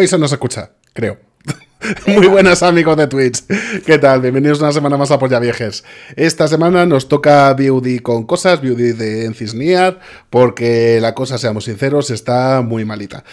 no se nos escucha, creo. Muy buenas amigos de Twitch. ¿Qué tal? Bienvenidos una semana más a Polla Viejes. Esta semana nos toca Beauty con cosas, Beauty de Encisnear, porque la cosa, seamos sinceros, está muy malita.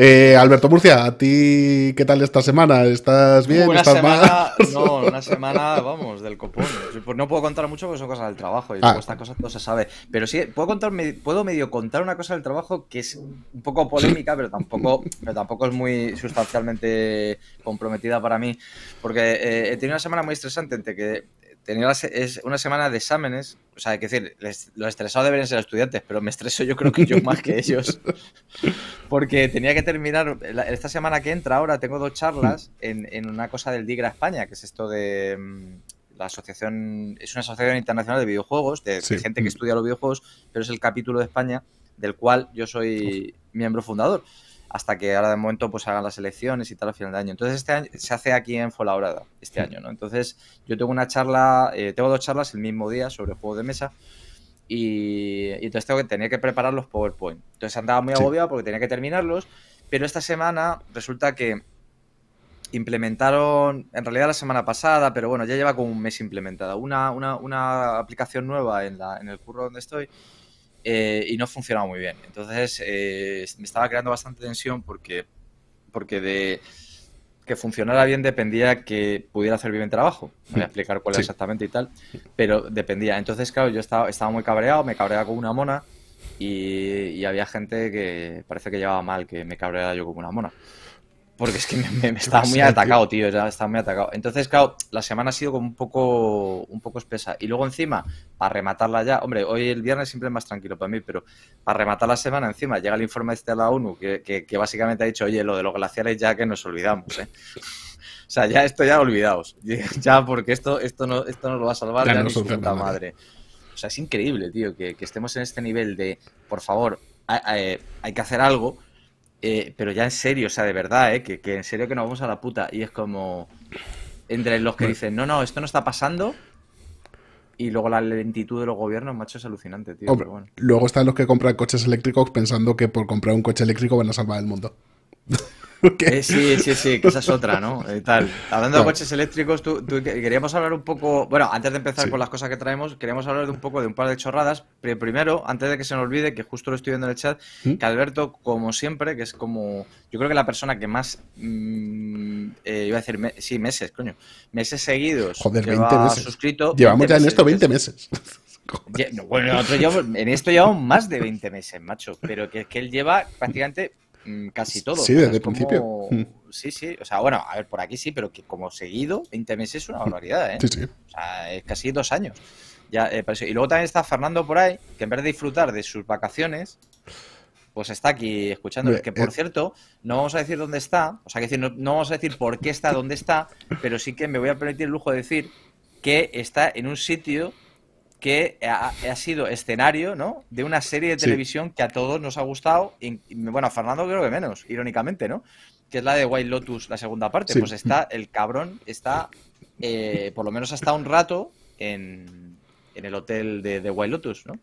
Eh, Alberto Murcia, ¿a ti qué tal esta semana? ¿Estás bien? Una semana, No, una semana, vamos, del copón. Pues, no puedo contar mucho porque son cosas del trabajo y ah. estas cosas no se sabe. Pero sí, puedo, contar, puedo medio contar una cosa del trabajo que es un poco polémica, pero tampoco, tampoco es muy sustancialmente comprometida para mí. Porque eh, he tenido una semana muy estresante entre que tenía es una semana de exámenes. O sea, hay que decir, les, los estresados deberían ser estudiantes, pero me estreso yo creo que yo más que ellos. Porque tenía que terminar, esta semana que entra ahora tengo dos charlas hmm. en, en una cosa del DIGRA España, que es esto de mm, la asociación, es una asociación internacional de videojuegos, de gente que hmm. estudia los videojuegos, pero es el capítulo de España del cual yo soy miembro fundador hasta que ahora de momento pues hagan las elecciones y tal al final de año. Entonces este año se hace aquí en Folaurada este año, ¿no? Entonces yo tengo una charla, eh, tengo dos charlas el mismo día sobre juego de mesa y, entonces tengo que tenía que preparar los PowerPoint. Entonces andaba muy agobiado porque tenía que terminarlos, pero esta semana resulta que implementaron, en realidad la semana pasada, pero bueno, ya lleva como un mes implementada, una, una, aplicación nueva en, la, en el curro donde estoy eh, y no funcionaba muy bien. Entonces eh, me estaba creando bastante tensión porque, de que funcionara bien dependía que pudiera hacer bien trabajo. trabajo. Voy a explicar cuál es exactamente y tal, pero dependía. Entonces, claro, yo estaba, estaba muy cabreado, me cabreaba con una mona y, y había gente que parece que llevaba mal que me cabreara yo como una mona. Porque es que me, estaba muy atacado, tío. Ya estaba muy atacado. Entonces, claro, la semana ha sido como un poco, un poco espesa. Y luego encima, para rematarla ya, hombre, hoy el viernes siempre es más tranquilo para mí, pero para rematar la semana encima llega el informe este de la ONU que, básicamente ha dicho, oye, lo de los glaciares ya que nos olvidamos, ¿eh?". O sea, ya esto ya olvidaos. Ya porque esto, esto, no, esto nos lo va a salvar ya, ni puta madre. O sea, es increíble, tío, que, estemos en este nivel de, por favor, eh, hay que hacer algo eh, pero ya en serio, o sea, de verdad, ¿eh? que, en serio que nos vamos a la puta. Y es como entre los que dicen, no, no, esto no está pasando. Y luego la lentitud de los gobiernos, macho, es alucinante, tío. Luego están los que compran coches eléctricos pensando que por comprar un coche eléctrico van a salvar el mundo. Eh, sí, sí, sí, que esa es otra, ¿no? Eh, Hablando de coches eléctricos, tú, queríamos hablar un poco, bueno, antes de empezar con las cosas que traemos, queríamos hablar de un poco de un par de chorradas. Pero primero, antes de que se nos olvide, que justo lo estoy viendo en el chat, ¿Mm? que Alberto, como siempre, que es como, yo creo que la persona que más, mm, eh, iba a decir, sí, meses, coño, meses seguidos. Joder, 20 Suscrito, Llevamos ya en esto 20 meses. Bueno, en esto llevamos más de 20 meses, macho, pero que, que él lleva prácticamente Mm, casi todo. Sí, desde el principio. Sí, sí. O sea, bueno, a ver, por aquí sí, pero que como seguido, 20 meses es una barbaridad, ¿eh? Sí, sí. O sea, es casi dos años. Ya, eh, y luego también está Fernando por ahí, que en vez de disfrutar de sus vacaciones, pues está aquí escuchándonos. Que por eh, cierto, no vamos a decir dónde está, o sea, que no, no, vamos a decir por qué está dónde está, pero sí que me voy a permitir el lujo de decir que está en un sitio que ha, sido escenario ¿no? de una serie de televisión que a todos nos ha gustado, y, bueno, a Fernando creo que menos, irónicamente, ¿no? Que es la de White Lotus, la segunda parte. Pues está, el cabrón está, eh, por lo menos hasta un rato, en, en el hotel de, de White Lotus, ¿no?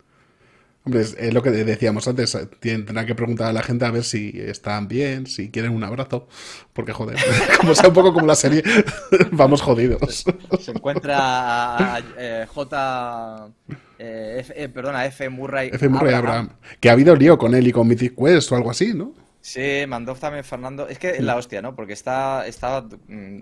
Hombre, es, lo que decíamos antes, eh, tendrá que preguntar a la gente a ver si están bien, si quieren un abrazo, porque joder, como sea un poco como la serie, vamos jodidos. Se encuentra eh, J... Eh, F, eh, perdona, F. Murray, F. Murray Abraham, Abraham, que ha habido lío con él y con Mythic Quest o algo así, ¿no? Sí, mandó también, Fernando. Es que es la mm. hostia, ¿no? Porque está, está mm,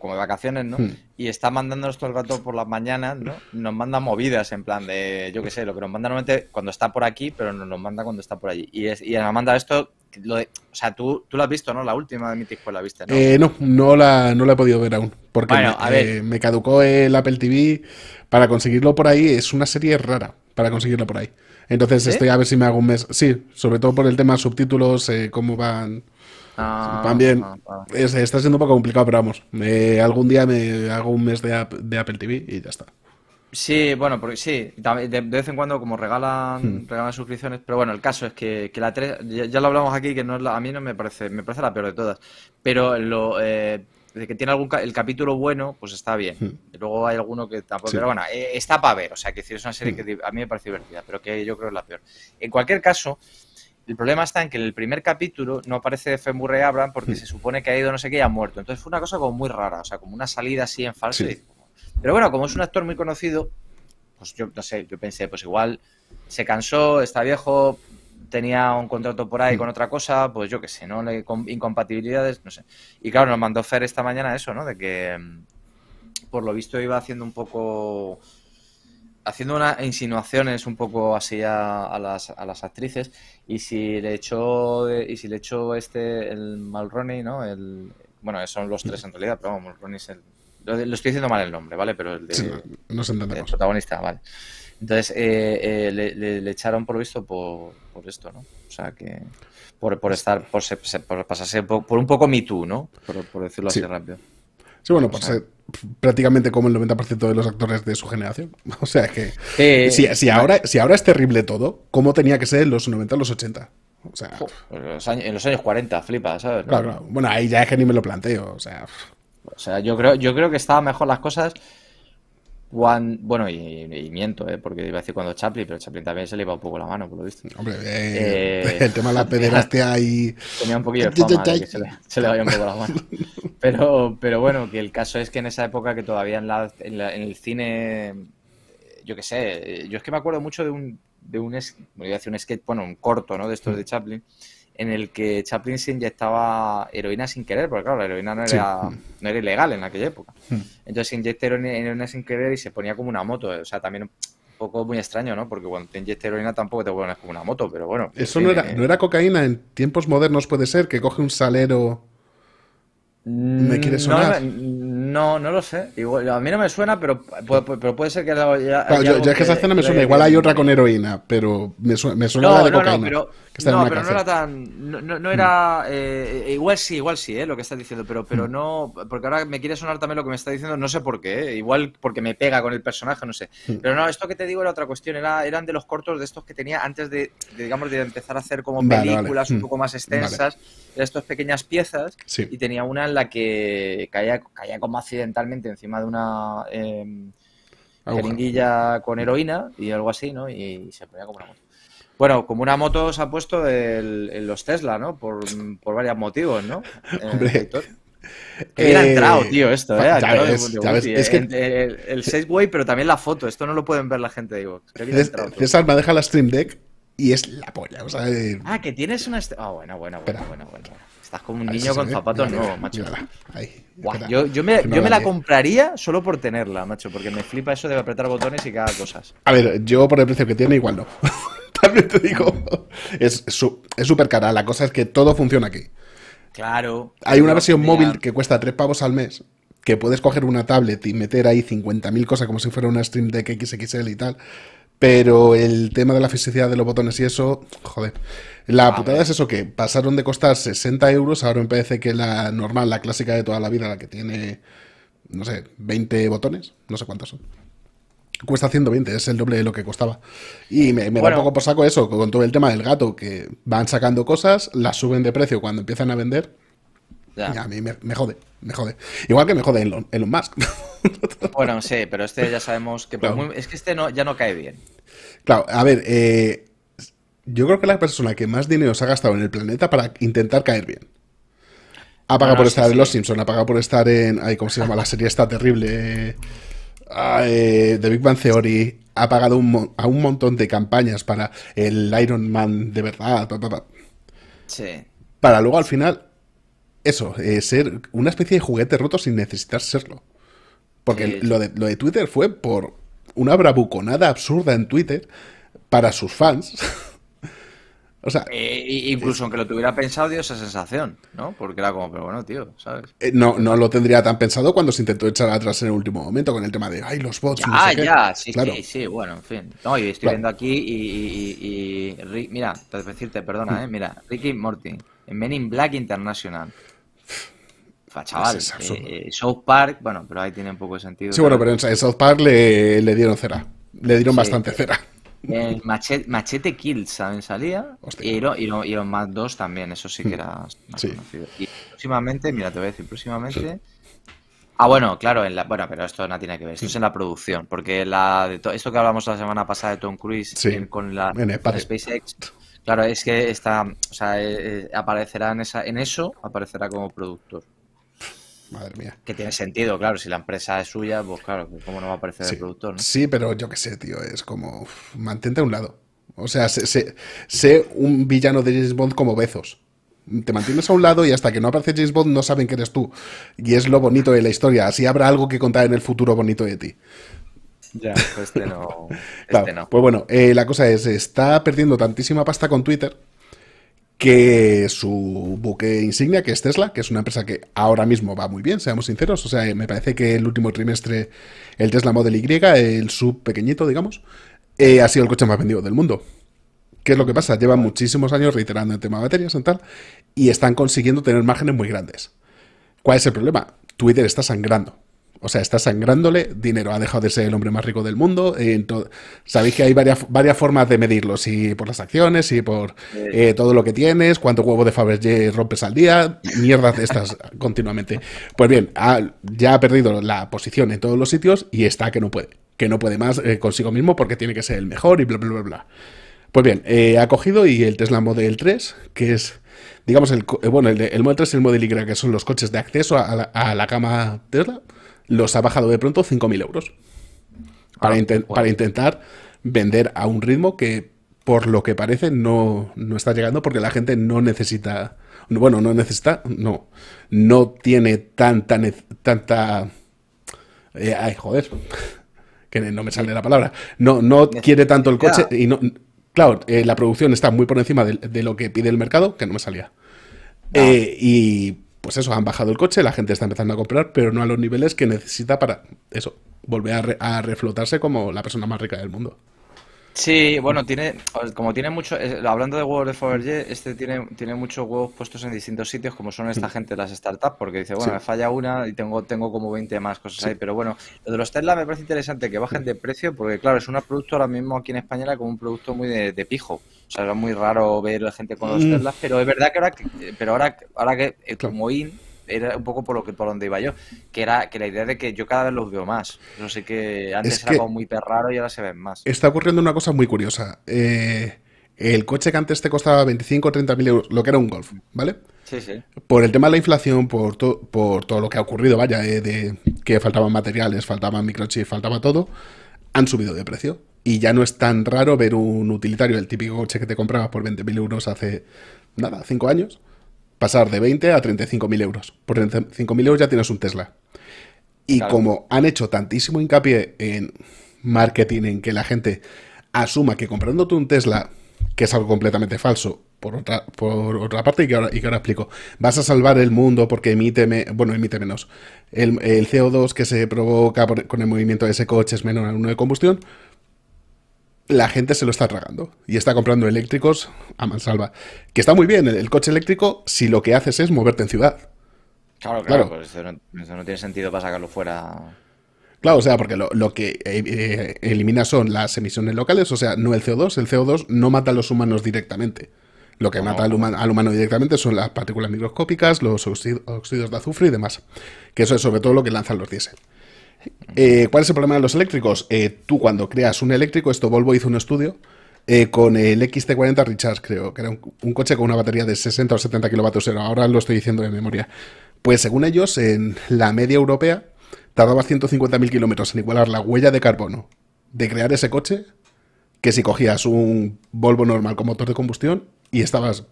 como de vacaciones, ¿no? Mm. Y está mandándonos todo el rato por las mañanas, ¿no? Nos manda movidas en plan de, yo qué sé, lo que nos manda normalmente cuando está por aquí, pero nos manda cuando está por allí. Y, es, nos manda esto, lo o sea, tú, tú lo has visto, ¿no? La última de mi pues la viste, ¿no? Eh, no, no la, no la he podido ver aún. Porque me, eh, me caducó el Apple TV. Para conseguirlo por ahí es una serie rara, para conseguirlo por ahí. Entonces estoy a ver si me hago un mes. Sí, sobre todo por el tema de subtítulos, eh, cómo van. También ah, ah, ah. está siendo un poco complicado, pero vamos. algún día me hago un mes de, de Apple TV y ya está. Sí, bueno, porque sí, de, vez en cuando como regalan, hmm. regalan suscripciones, pero bueno, el caso es que, la 3, ya, lo hablamos aquí, que no a mí no me parece, me parece la peor de todas, pero lo, eh, que tiene algún el capítulo bueno, pues está bien. Hmm. luego hay alguno que tampoco. Pero bueno, eh, está para ver. O sea, que es una serie hmm. que a mí me parece divertida, pero que yo creo es la peor. En cualquier caso, el problema está en que en el primer capítulo no aparece Femurre Abraham porque hmm. se supone que ha ido no sé qué y ha muerto. Entonces fue una cosa como muy rara, o sea, como una salida así en falso. Pero bueno, como es un actor muy conocido, pues yo no sé, yo pensé, pues igual se cansó, está viejo, tenía un contrato por ahí hmm. con otra cosa, pues yo qué sé, ¿no? Le, incompatibilidades, no sé. Y claro, nos mandó Fer esta mañana eso, ¿no? De que mm, por lo visto iba haciendo un poco haciendo unas insinuaciones un poco así a, las, actrices y si le echó eh, y si le echó este el Mulroney no el bueno son los tres en realidad pero vamos es el lo, estoy diciendo mal el nombre vale pero el de, no, el protagonista vale entonces eh, eh, le, echaron por visto por, esto, ¿no? O sea que por, estar, por, pasarse por, un poco Me Too, ¿no? Por, decirlo así rápido. Sí, bueno, pues, eh, prácticamente como el 90% de los actores de su generación. O sea que si, ahora, si ahora es terrible todo, ¿cómo tenía que ser en los 90 los 80? O sea, en los años 40, flipa, ¿sabes? Claro, Bueno, ahí ya es que ni me lo planteo. O sea, o sea yo, creo, yo creo que estaban mejor las cosas bueno, y, miento, ¿eh? porque iba a decir cuando Chaplin, pero Chaplin también se le iba un poco la mano, por lo visto. Hombre, eh, eh, el tema de la pederastia y... Tenía un poquillo de fama se le, se vaya un poco la mano. Pero, pero bueno, que el caso es que en esa época que todavía en, la, en, el cine, yo qué sé, yo es que me acuerdo mucho de un, de un, bueno, iba a decir un skate, bueno, un corto, ¿no? De estos mm. de Chaplin, en el que Chaplin se inyectaba heroína sin querer, porque claro, la heroína no era, no era ilegal en aquella época. Hmm. Entonces se inyecta heroína sin querer y se ponía como una moto, o sea, también un poco muy extraño, ¿no? Porque cuando te inyectas heroína tampoco te pones como una moto, pero bueno. Eso este no, era, no era cocaína, en tiempos modernos puede ser, que coge un salero... Mm, me quiere sonar. no, no, no lo sé. Igual, a mí no me suena, pero, pero puede ser que ya es que esa escena me suena. Igual hay otra con heroína, pero me suena, no, la de cocaína. No, pero, no, era tan. No, no era. Eh, igual sí, igual sí, eh, lo que estás diciendo, pero, pero mm. no. Porque ahora me quiere sonar también lo que me está diciendo, no sé por qué. Eh, igual porque me pega con el personaje, no sé. Mm. Pero no, esto que te digo era otra cuestión. Era, eran de los cortos de estos que tenía antes de, digamos, de empezar a hacer como películas un mm. poco más extensas. estas pequeñas piezas. Y tenía una en la que caía, caía accidentalmente encima de una em, jeringuilla con heroína y algo así, ¿no? Y, se ponía como una moto. Bueno, como una moto se ha puesto el, los Tesla, ¿no? Por, por varios motivos, ¿no? Hombre. Eh, ha entrado, tío, esto, ¿eh? es el, 6-way, pero también la foto. Esto no lo pueden ver la gente de Xbox. César me deja la Stream Deck y es la polla. Ah, que tienes una. Ah, bueno, bueno, bueno, bueno, bueno. Estás como un niño con zapatos nuevos, macho. yo, me, la compraría solo por tenerla, macho, porque me flipa eso de apretar botones y cada cosas. A ver, yo por el precio que tiene, igual no. También te digo, es súper cara. La cosa es que todo funciona aquí. Claro. Hay una versión móvil que cuesta tres pavos al mes, que puedes coger una tablet y meter ahí 50.000 cosas como si fuera una Stream Deck XXL y tal. Pero el tema de la fisicidad de los botones y eso, joder. La putada es eso, que pasaron de costar 60 euros, ahora me parece que la normal, la clásica de toda la vida, la que tiene, no sé, 20 botones, no sé cuántos son. Cuesta 120, es el doble de lo que costaba. Y me, da poco por saco eso, con todo el tema del gato, que van sacando cosas, las suben de precio cuando empiezan a vender. Ya. Y a mí me, jode, me jode. Igual que me jode en Elon Musk. Bueno, sí, pero este ya sabemos que es que este no, ya no cae bien. Claro, a ver, eh, yo creo que la persona que más dinero se ha gastado en el planeta para intentar caer bien. Ha pagado ah, por estar en Los Simpsons, ha pagado por estar en. ¿Cómo se llama? La serie está terrible. Ah, eh, The Big Bang Theory. Ha pagado a un montón de campañas para el Iron Man de verdad. Para luego al final, eso, eh, ser una especie de juguete roto sin necesitar serlo. Porque Lo, de, lo de Twitter fue por una bravuconada absurda en Twitter para sus fans. O sea, eh, incluso aunque lo tuviera pensado, dio esa sensación, ¿no? Porque era como, pero bueno, tío, ¿sabes? Eh, no, no lo tendría tan pensado cuando se intentó echar atrás en el último momento con el tema de, ay, los bots. Ah, ya, sí, sí, bueno, en fin. No, y estoy viendo aquí y, y, mira, te decirte, perdona, hmm. ¿eh? Mira, Ricky Morty, Men in Black International. Ah, chaval, eh, eh, South Park, bueno, pero ahí tiene un poco de sentido. Sí, bueno, pero en South Park le, dieron cera. Le dieron bastante cera. El machete, machete Kills también salía. Y Iron, más 2 también, eso sí que hmm. era conocido. Y próximamente, mira, te voy a decir, próximamente. Ah, bueno, claro, en la, bueno, pero esto no tiene que ver, esto es hmm. en la producción, porque la de esto que hablamos la semana pasada de Tom Cruise con la, SpaceX, claro, es que está, o eh, aparecerá en, esa, en eso, aparecerá como productor. Madre mía. Que tiene sentido, claro. Si la empresa es suya, pues claro, ¿cómo no va a aparecer el productor? ¿no? Sí, pero yo qué sé, tío. Es como. mantente a un lado. O sea, sé, un villano de James Bond como Bezos. Te mantienes a un lado y hasta que no aparece James Bond no saben que eres tú. Y es lo bonito de la historia. Así habrá algo que contar en el futuro bonito de ti. Ya, pues este no. Este pues bueno, eh, la cosa es, está perdiendo tantísima pasta con Twitter que su buque insignia, que es Tesla, que es una empresa que ahora mismo va muy bien, seamos sinceros. O sea, me parece que el último trimestre el Tesla Model Y, el sub pequeñito, digamos, eh, ha sido el coche más vendido del mundo. ¿Qué es lo que pasa? Llevan muchísimos años reiterando el tema de baterías y tal, y están consiguiendo tener márgenes muy grandes. ¿Cuál es el problema? Twitter está sangrando. O sea, está sangrándole dinero. Ha dejado de ser el hombre más rico del mundo. Entonces, Sabéis que hay varias, formas de medirlo. Si por las acciones, si por eh, todo lo que tienes, cuánto huevo de Fabergé rompes al día, mierdas de estas continuamente. Pues bien, ya ha perdido la posición en todos los sitios y está que no puede. Que no puede más eh, consigo mismo porque tiene que ser el mejor y bla, bla, bla, bla. Pues bien, eh, ha cogido y el Tesla Model 3, que es, digamos, el, bueno, el, Model 3 y el Model Y, que son los coches de acceso a la, cama la Tesla los ha bajado de pronto 5.000 euros. Para, ah, para, intentar vender a un ritmo que, por lo que parece, no, está llegando porque la gente no necesita. Bueno, no necesita, no. No tiene tanta. tanta eh, ay, joder. Que no me sale la palabra. No, no quiere tanto el coche y no. Claro, eh, la producción está muy por encima de, lo que pide el mercado, que no me salía. Eh, y pues eso, han bajado el coche, la gente está empezando a comprar, pero no a los niveles que necesita para eso, volver a, reflotarse como la persona más rica del mundo. Sí, bueno, tiene, como tiene mucho, eh, hablando de huevos de Forge, este tiene, tiene muchos huevos puestos en distintos sitios, como son esta mm. gente de las startups, porque dice, bueno, me falla una y tengo, tengo como 20 más cosas ahí, pero bueno, lo de los Tesla me parece interesante que bajen mm. de precio, porque claro, es un producto ahora mismo aquí en España como un producto muy de, pijo, o sea, era muy raro ver la gente con los mm. Tesla, pero es verdad que ahora, pero ahora, ahora que eh, como IN era un poco por lo que por donde iba yo, que era que la idea de que yo cada vez los veo más. No sé que antes era como muy perraro y ahora se ven más. Está ocurriendo una cosa muy curiosa. Eh, el coche que antes te costaba 25 o 30 mil euros, lo que era un Golf, ¿vale? Sí, sí. Por el tema de la inflación, por, por todo lo que ha ocurrido, vaya, de que faltaban materiales, faltaban microchips, faltaba todo, han subido de precio. Y ya no es tan raro ver un utilitario, el típico coche que te comprabas por mil euros hace, nada, 5 años, pasar de 20 a 35.000 euros. Por 35.000 euros ya tienes un Tesla. Y como han hecho tantísimo hincapié en marketing, en que la gente asuma que comprándote un Tesla, que es algo completamente falso, por otra, por otra parte, y que, ahora, explico, vas a salvar el mundo porque emite, bueno, emite menos. El, CO2 que se provoca con el movimiento de ese coche es menor al uno de combustión la gente se lo está tragando y está comprando eléctricos a mansalva. Que está muy bien el, coche eléctrico si lo que haces es moverte en ciudad. Claro, claro, pues eso, no, tiene sentido para sacarlo fuera. Claro, o sea, porque lo, que eh, eh, elimina son las emisiones locales, o sea, no el CO2. El CO2 no mata a los humanos directamente. Lo que mata al, al, humano directamente son las partículas microscópicas, los óxidos de azufre y demás. Que eso es sobre todo lo que lanzan los diésel. Eh, ¿Cuál es el problema de los eléctricos? Eh, tú cuando creas un eléctrico, esto Volvo hizo un estudio eh, con el XT40 Richards, creo, que era un, coche con una batería de 60 o 70 kilovatios ahora lo estoy diciendo de memoria. Pues según ellos, en la media europea tardaba 150.000 kilómetros en igualar la huella de carbono de crear ese coche que si cogías un Volvo normal con motor de combustión y estabas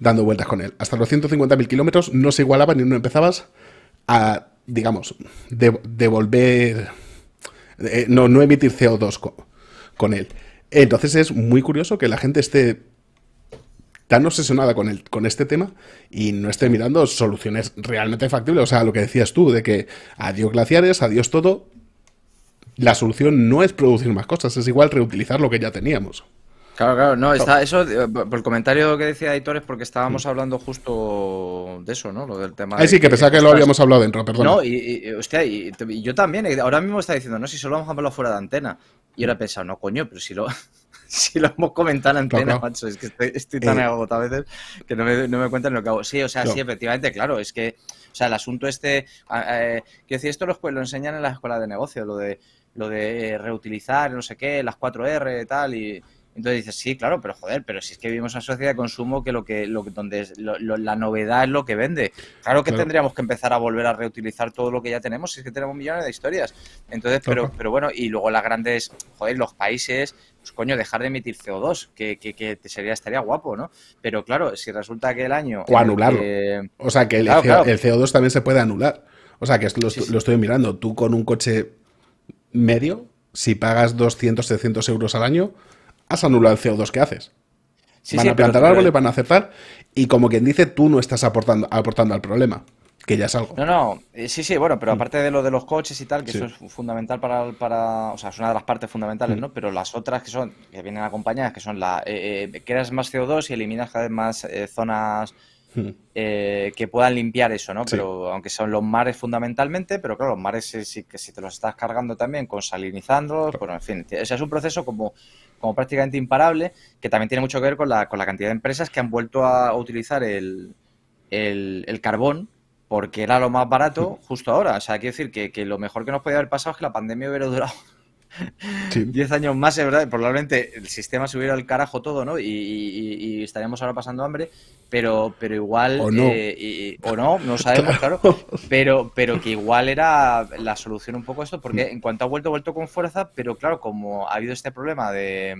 dando vueltas con él. Hasta los 150.000 kilómetros no se igualaba ni no empezabas a digamos, devolver, eh, no, no emitir CO2 con, él. Entonces es muy curioso que la gente esté tan obsesionada con, el, con este tema y no esté mirando soluciones realmente factibles. O sea, lo que decías tú, de que adiós glaciares, adiós todo, la solución no es producir más cosas, es igual reutilizar lo que ya teníamos. Claro, claro, no, está, eso, eh, por el comentario que decía Aitor es porque estábamos mm. hablando justo de eso, ¿no? Lo del tema. Ahí sí, que, pensaba que lo habíamos hablado dentro, perdón. No, y, hostia, y, yo también, eh, ahora mismo está diciendo, no, si solo vamos a hablar fuera de antena. Y ahora he mm. pensado, no, coño, pero si lo, si lo hemos comentado en antena, macho, es que estoy, tan eh. agotado a veces que no me, no cuentan lo que hago. Sí, o sea, sí, efectivamente, claro, es que, o sea, el asunto este, quiero decir, esto lo, lo enseñan en la escuela de negocio, lo de, lo de reutilizar, no sé qué, las 4R y tal, y entonces dices, sí, claro, pero joder, pero si es que vivimos una sociedad de consumo que lo que, donde la novedad es lo que vende. Claro que tendríamos que empezar a volver a reutilizar todo lo que ya tenemos, si es que tenemos millones de historias. Entonces, pero, pero bueno, y luego las grandes, joder, los países, pues coño, dejar de emitir CO2, que, que, que sería, estaría guapo, ¿no? Pero claro, si resulta que el año... O anularlo. O sea, que el, CO, 2 también se puede anular. O sea, que lo, estoy mirando. Tú con un coche medio, si pagas 200, 300 euros al año has anulado el CO2 que haces. van a plantar árboles, van a aceptar y como quien dice, tú no estás aportando, aportando al problema, que ya es algo. No, no, eh, sí, sí, bueno, pero mm. aparte de lo de los coches y tal, que eso es fundamental para, para, o sea, es una de las partes fundamentales, mm. ¿no? Pero las otras que son, que vienen acompañadas, que son la, eh, eh creas más CO2 y eliminas cada vez más eh, zonas mm. que puedan limpiar eso, ¿no? Pero aunque son los mares fundamentalmente, pero claro, los mares sí, que si te los estás cargando también con salinizándolos, bueno, en fin, o sea, es un proceso como como prácticamente imparable, que también tiene mucho que ver con la, con la cantidad de empresas que han vuelto a utilizar el, el, carbón porque era lo más barato justo ahora. O sea, quiero decir que, que lo mejor que nos podía haber pasado es que la pandemia hubiera durado 10 Diez años más, es verdad, probablemente el sistema se hubiera al carajo todo, ¿no? Y, estaríamos ahora pasando hambre, pero, pero igual... O no, eh, no, sabemos, claro. pero, pero que igual era la solución un poco esto, porque en cuanto ha vuelto, ha vuelto con fuerza, pero claro, como ha habido este problema de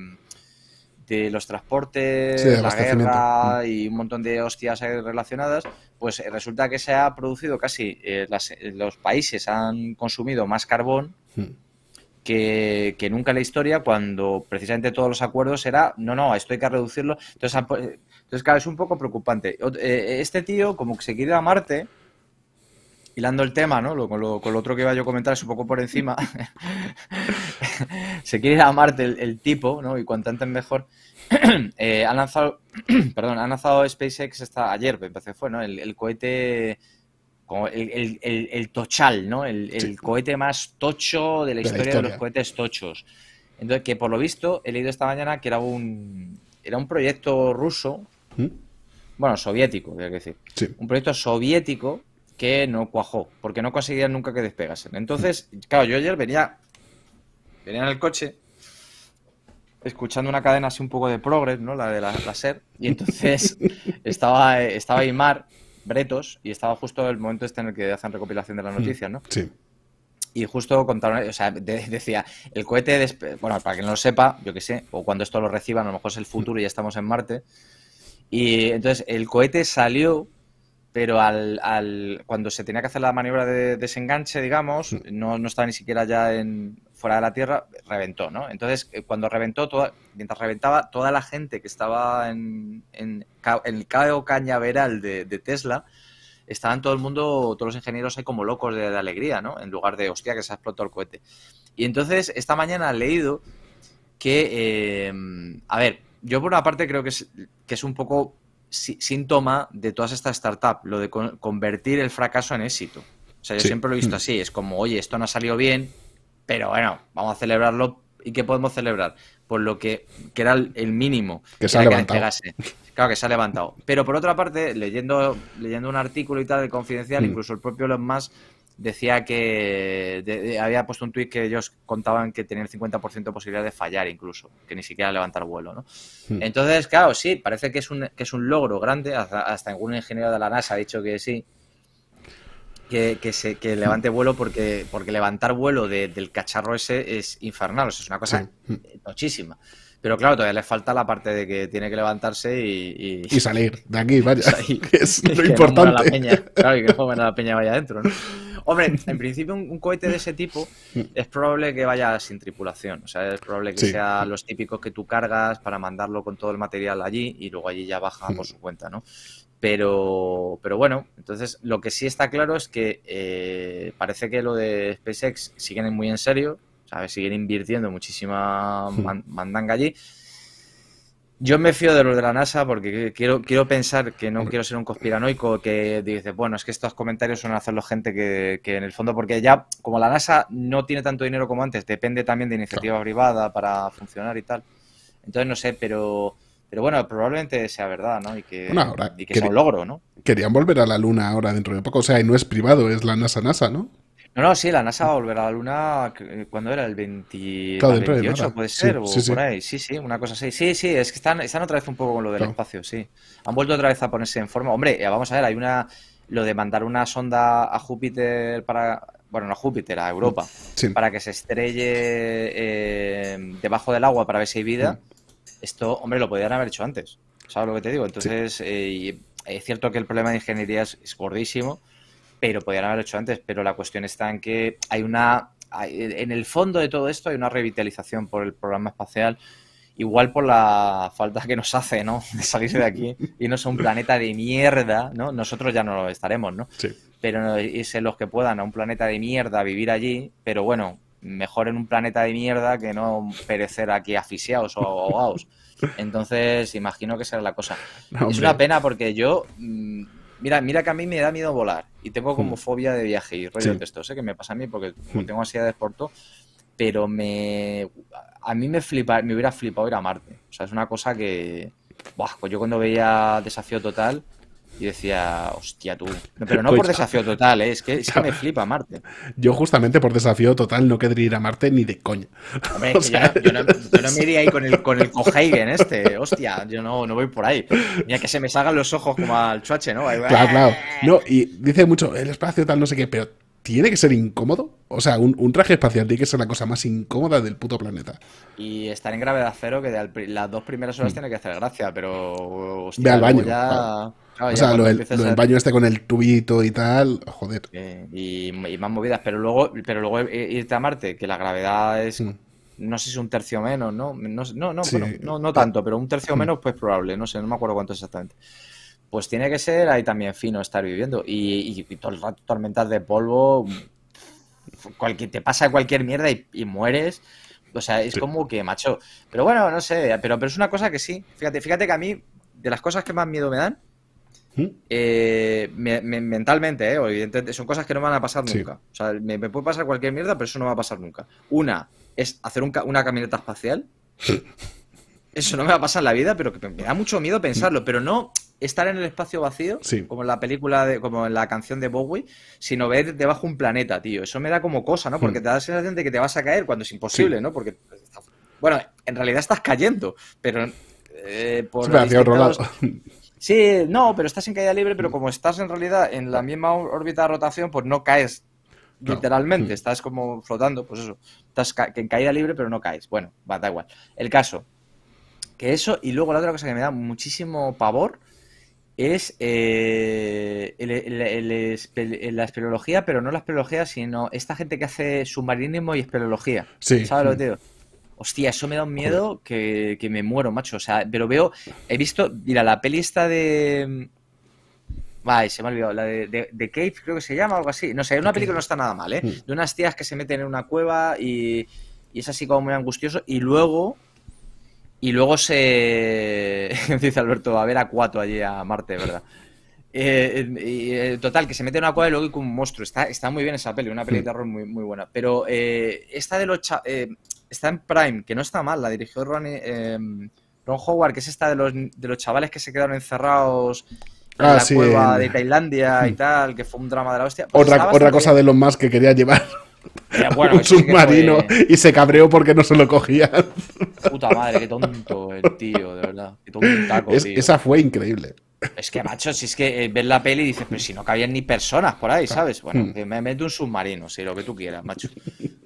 los transportes, la guerra y un montón de hostias relacionadas, pues resulta que se ha producido casi, eh, los países han consumido más carbón hmm que, nunca en la historia, cuando precisamente todos los acuerdos era, no, no, esto hay que reducirlo. Entonces, entonces claro, es un poco preocupante. Eh, este tío, como que se quiere ir a Marte, hilando el tema, ¿no? con, lo, otro que iba yo a comentar es un poco por encima. se quiere ir a Marte el, tipo, ¿no? Y cuanto antes mejor. Eh, ha lanzado, perdón, ha lanzado SpaceX hasta ayer, me parece fue, ¿no? el cohete como el, tochal, ¿no? El, cohete más tocho de la, historia, de los cohetes tochos. Entonces, que por lo visto he leído esta mañana que era un, era un proyecto ruso, ¿Mm? bueno, soviético, que decir. Un proyecto soviético que no cuajó, porque no conseguían nunca que despegasen. Entonces, claro, yo ayer venía, venía en el coche escuchando una cadena así un poco de progres, ¿no? La de la, SER. Y entonces estaba, estaba Imar Bretos y estaba justo el momento este en el que hacen recopilación de las hmm. noticias, ¿no? Sí. Y justo contaron, o sea, decía, el cohete, bueno, para que no lo sepa, yo qué sé, o cuando esto lo reciban, a lo mejor es el hmm. futuro y ya estamos en Marte. Y entonces el cohete salió, pero al, al cuando se tenía que hacer la maniobra de desenganche, digamos, hmm. no, no estaba ni siquiera ya en, fuera de la Tierra, reventó, ¿no? Entonces, eh, cuando reventó, mientras reventaba, toda la gente que estaba en, el cao cañaveral de, de, Tesla, estaban todo el mundo, todos los ingenieros ahí como locos de, alegría, ¿no? En lugar de, hostia, que se ha explotado el cohete. Y entonces, esta mañana he leído que, eh, a ver, yo por una parte creo que es, que es un poco síntoma de todas estas startups, lo de convertir el fracaso en éxito. O sea, yo siempre lo he visto mm. así, es como, oye, esto no ha salido bien, pero bueno, vamos a celebrarlo. ¿Y qué podemos celebrar? Por pues lo que, que era el mínimo que, se ha levantado. claro que se ha levantado. Pero por otra parte, leyendo, leyendo un artículo y tal de Confidencial, mm. incluso el propio Elon Musk decía que había puesto un tuit que ellos contaban que tenían el 50% de posibilidad de fallar incluso, que ni siquiera levantar vuelo, mm. Entonces, claro, sí, parece que es un, que es un logro grande, hasta, hasta algún ingeniero de la NASA ha dicho que sí, que, se, que levante hmm. vuelo porque, porque levantar vuelo del cacharro ese es infernal, o sea, es una cosa muchísima. Hmm. Pero claro, todavía le falta la parte de que tiene que levantarse y... Y, salir de aquí, vaya. es lo importante. Claro, y que a la peña vaya adentro, ¿no? Hombre, en principio un, cohete de ese tipo hmm. es probable que vaya sin tripulación. O sea, es probable que sea los típicos que tú cargas para mandarlo con todo el material allí y luego allí ya baja por su cuenta, ¿no? Pero, pero bueno, entonces lo que sí está claro es que eh, parece que lo de SpaceX siguen muy en serio, ¿sabes? siguen invirtiendo muchísima hmm. mandanga allí. Yo me fío de lo de la NASA porque quiero, quiero pensar que no quiero ser un conspiranoico que dice, bueno, es que estos comentarios son hacerlo gente que, que en el fondo, porque ya como la NASA no tiene tanto dinero como antes, depende también de iniciativa privada para funcionar y tal. Entonces no sé, pero pero bueno, probablemente sea verdad, ¿no? Y que, sea un logro, ¿no? Querían volver a la Luna ahora dentro de poco, o sea, y no es privado, es la NASA-NASA, ¿no? No, no, sí, la NASA va a volver a la Luna eh, cuando era el 28, puede ser, sí, sí, sí, sí, una cosa así. Sí, sí, es que están, están otra vez un poco con lo del espacio, sí. Han vuelto otra vez a ponerse en forma. Hombre, eh, vamos a ver, hay una, lo de mandar una sonda a Júpiter para, bueno, no a Júpiter, a Europa, para que se estrelle eh, debajo del agua para ver si hay vida. Mm esto, hombre, lo podrían haber hecho antes. ¿Sabes lo que te digo? Entonces, eh, es cierto que el problema de ingeniería es, gordísimo, pero podrían haber hecho antes. Pero la cuestión está en que hay una. en el fondo de todo esto hay una revitalización por el programa espacial igual por la falta que nos hace, ¿no? De salirse de aquí, y irnos a un planeta de mierda, ¿no? Nosotros ya no lo estaremos, ¿no? Sí. Pero irse los que puedan a un planeta de mierda, vivir allí, pero bueno, mejor en un planeta de mierda que no perecer aquí asfixiados o ahogados. Entonces, imagino que será la cosa. es una pena porque yo. Mm, mira, mira que a mí me da miedo volar y tengo como hmm. fobia de viaje y rollo de esto. Sé ¿eh? que me pasa a mí porque hmm. tengo ansiedad de esporto pero me. A mí me, me hubiera flipado ir a Marte. O sea, es una cosa que. Buah, pues yo cuando veía Desafío Total y decía, hostia tú. Pero no por desafío total, ¿eh? es, que, es que me flipa Marte. Yo justamente por desafío total no querría ir a Marte ni de coña. Hombre, yo, no, me iría ahí con el, con el este, hostia, yo no, voy por ahí. Mira que se me salgan los ojos como al chuache, ¿no? claro, claro. No, y dice mucho, el espacio tal, no sé qué, pero tiene que ser incómodo. O sea, un, traje espacial tiene que ser la cosa más incómoda del puto planeta. Y estar en gravedad cero, que las dos primeras horas mm. tiene que hacer gracia, pero. Ve al baño. o sea, lo, el, baño este con el tubito y tal, joder. y, más movidas, pero luego, pero luego irte a Marte, que la gravedad es. Mm. No sé si un tercio menos, ¿no? No, no, no, no, no tanto, pero un tercio mm. menos, pues probable, no sé, no me acuerdo cuánto exactamente pues tiene que ser ahí también fino estar viviendo. Y, y, todo el rato tormentas de polvo, cualquier, te pasa cualquier mierda y, mueres. O sea, es como que, macho. Pero bueno, no sé, pero, pero es una cosa que sí. Fíjate, fíjate que a mí, de las cosas que más miedo me dan, ¿Mm? eh, mentalmente, eh, son cosas que no van a pasar nunca. O sea, me, puede pasar cualquier mierda, pero eso no va a pasar nunca. Una es hacer una camioneta espacial. Eso no me va a pasar en la vida, pero me da mucho miedo pensarlo. Pero no estar en el espacio vacío, como en la película, de, como en la canción de Bowie, sino ver debajo un planeta, tío. Eso me da como cosa, ¿no? Porque hmm. te da la sensación de que te vas a caer cuando es imposible, ¿no? Porque, bueno, en realidad estás cayendo, pero... Eh, por sí, sí, no, pero estás en caída libre, pero hmm. como estás en realidad en la misma órbita de rotación, pues no caes hmm. literalmente, estás como flotando, pues eso, estás en caída libre, pero no caes. Bueno, va, da igual. El caso, que eso, y luego la otra cosa que me da muchísimo pavor es eh, la espeleología, pero no la espeleología, sino esta gente que hace submarinismo y espeleología. Sí. ¿Sabes lo que digo? Hostia, eso me da un miedo que, me muero, macho. O sea, pero veo, he visto, mira, la peli esta de... Ay, se me ha olvidado, la de, Cave creo que se llama, algo así. No sé, una película no está nada mal, ¿eh? Hmm. De unas tías que se meten en una cueva y, y es así como muy angustioso. Y luego y luego se. dice Alberto, a ver a cuatro allí a Marte, ¿verdad? Eh, eh, total, que se mete en una cueva y luego con un monstruo. Está, está muy bien esa peli, una peli de hmm. terror muy, muy buena. Pero eh, esta de los. Eh, está en Prime, que no está mal, la dirigió em, Ron, Howard, que es esta de los, de los chavales que se quedaron encerrados en ah, la cueva de Tailandia y hmm. tal, que fue un drama de la hostia. Pues otra otra cosa de los más que quería llevar. bueno, un submarino y se cabreó porque no se lo cogía Puta madre, qué tonto el tío, de verdad. Esa fue increíble. Es que, macho, si es que eh, ves la peli y dices, pero si no cabían ni personas por ahí, ¿sabes? Ah. Bueno, hmm. me meto un submarino, si lo que tú quieras, macho.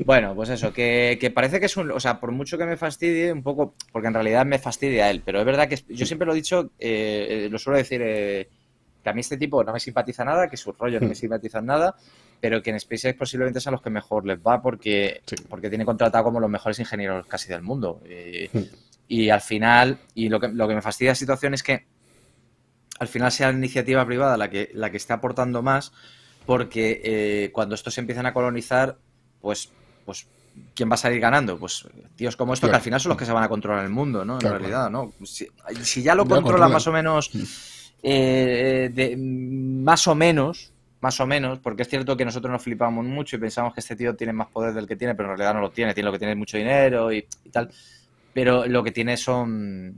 Bueno, pues eso, que, que, parece que es un. O sea, por mucho que me fastidie, un poco. Porque en realidad me fastidia él, pero es verdad que yo siempre lo he dicho, eh, eh, lo suelo decir, que a mí este tipo no me simpatiza nada, que sus rollos no me hmm. simpatizan nada pero que en SpaceX posiblemente es a los que mejor les va porque, porque tiene contratado como los mejores ingenieros casi del mundo. Eh, hmm. Y, al final, y lo que, lo que me fastidia la situación es que al final sea la iniciativa privada la que, la que esté aportando más, porque eh, cuando estos se empiezan a colonizar, pues, pues ¿quién va a salir ganando? Pues tíos como estos que al final son los que se van a controlar el mundo, ¿no? En realidad, ¿no? Si, ya lo controla, más o menos... Hmm. Eh, más o menos, más o menos, porque es cierto que nosotros nos flipamos mucho y pensamos que este tío tiene más poder del que tiene, pero en realidad no lo tiene, tiene lo que tiene es mucho dinero y, tal, pero lo que tiene son...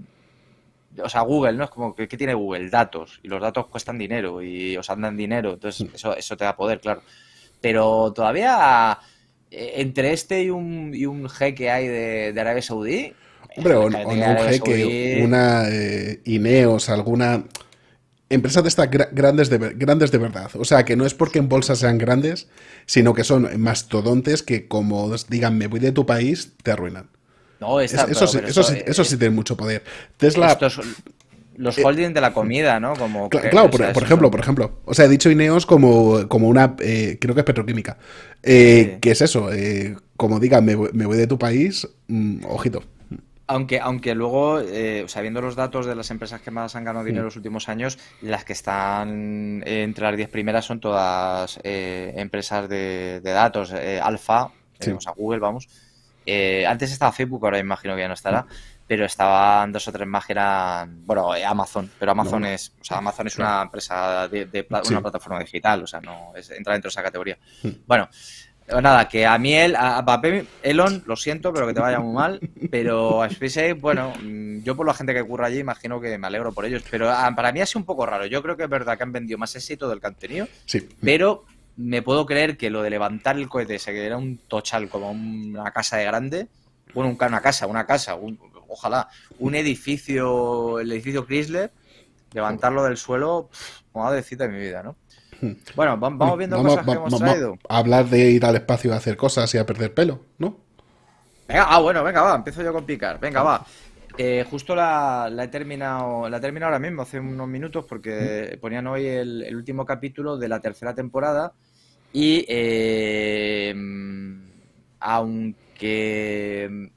O sea, Google, ¿no? Es como que ¿qué tiene Google? Datos. Y los datos cuestan dinero y os andan dinero. Entonces, mm. eso, eso te da poder, claro. Pero todavía eh, entre este y un, y un jeque hay de, Arabia Saudí. Hombre, eh, o, no un jeque, una o eh, Ineos, alguna empresas de estas grandes, de, grandes de verdad. O sea, que no es porque en bolsa sean grandes, sino que son mastodontes que como digan me voy de tu país, te arruinan. No, eso, sí, tiene mucho poder. Tesla... los eh, holdings de la comida, ¿no? Como claro, por, ejemplo, por ejemplo. O sea, he dicho Ineos como, como una, eh, creo que es petroquímica. Eh, que ¿Qué es eso? como digan me, voy de tu país, mm, ojito. Aunque, aunque luego, eh, sabiendo los datos de las empresas que más han ganado dinero en los últimos años, las que están entre las 10 primeras son todas eh, empresas de, datos. Eh, Alfa, tenemos eh, a Google, vamos. antes estaba Facebook, ahora imagino que ya no estará. Pero estaban dos o tres más que eran, bueno, Amazon, pero Amazon es, o sea, Amazon es una empresa de, una plataforma digital, o sea, no entra dentro de esa categoría. Mm. Bueno, pues nada, que a mí el a Papé, Elon, lo siento, pero que te vaya muy mal. Pero a SpaceX, bueno, mm, yo por la gente que curra allí, imagino que me alegro por ellos. Pero ah, para mí ha sido un poco raro. Yo creo que es verdad que han vendido más éxito del que han tenido. Sí. Pero me puedo creer que lo de levantar el cohete ese, que era un tochal como una casa de grande, bueno, una casa, una casa, ojalá, un edificio, el edificio Chrysler, levantarlo del suelo, pff, decirte de mi vida, ¿no? Bueno, vamos mm, viendo cosas que hemos hablar de ir al espacio a hacer cosas y a perder pelo, ¿no? Venga, ah, bueno, venga, va, empiezo yo con picar. Venga, ah. va. Eh, justo la, la, he terminado, la he ahora mismo, hace unos minutos, porque mm. ponían hoy el, último capítulo de la tercera temporada. Y eh, aunque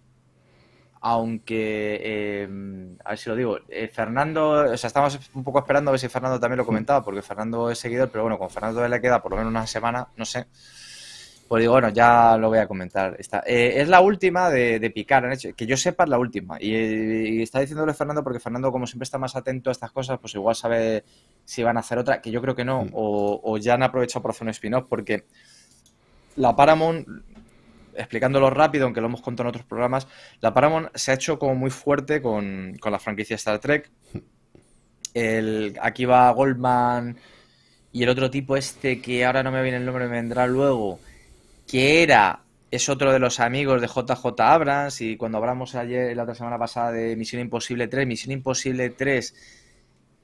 aunque, em, a ver si lo digo, eh, Fernando, o sea, estamos un poco esperando a ver si Fernando también lo hmm. comentaba, porque Fernando es seguidor, pero bueno, con Fernando él le queda por lo menos una semana, no sé. Pues digo, bueno, ya lo voy a comentar. Eh, es la última de, Picar, han hecho, que yo sepa es la última. Y, está diciéndole Fernando, porque Fernando, como siempre está más atento a estas cosas, pues igual sabe si van a hacer otra, que yo creo que no, hmm. o, ya han aprovechado por hacer un spin-off, porque la Paramount explicándolo rápido, aunque lo hemos contado en otros programas, la Paramount se ha hecho como muy fuerte con, con la franquicia Star Trek. El, aquí va Goldman y el otro tipo este que ahora no me viene el nombre, me vendrá luego, que era, es otro de los amigos de JJ Abrams y cuando hablamos ayer, la otra semana pasada de Misión Imposible 3, Misión Imposible 3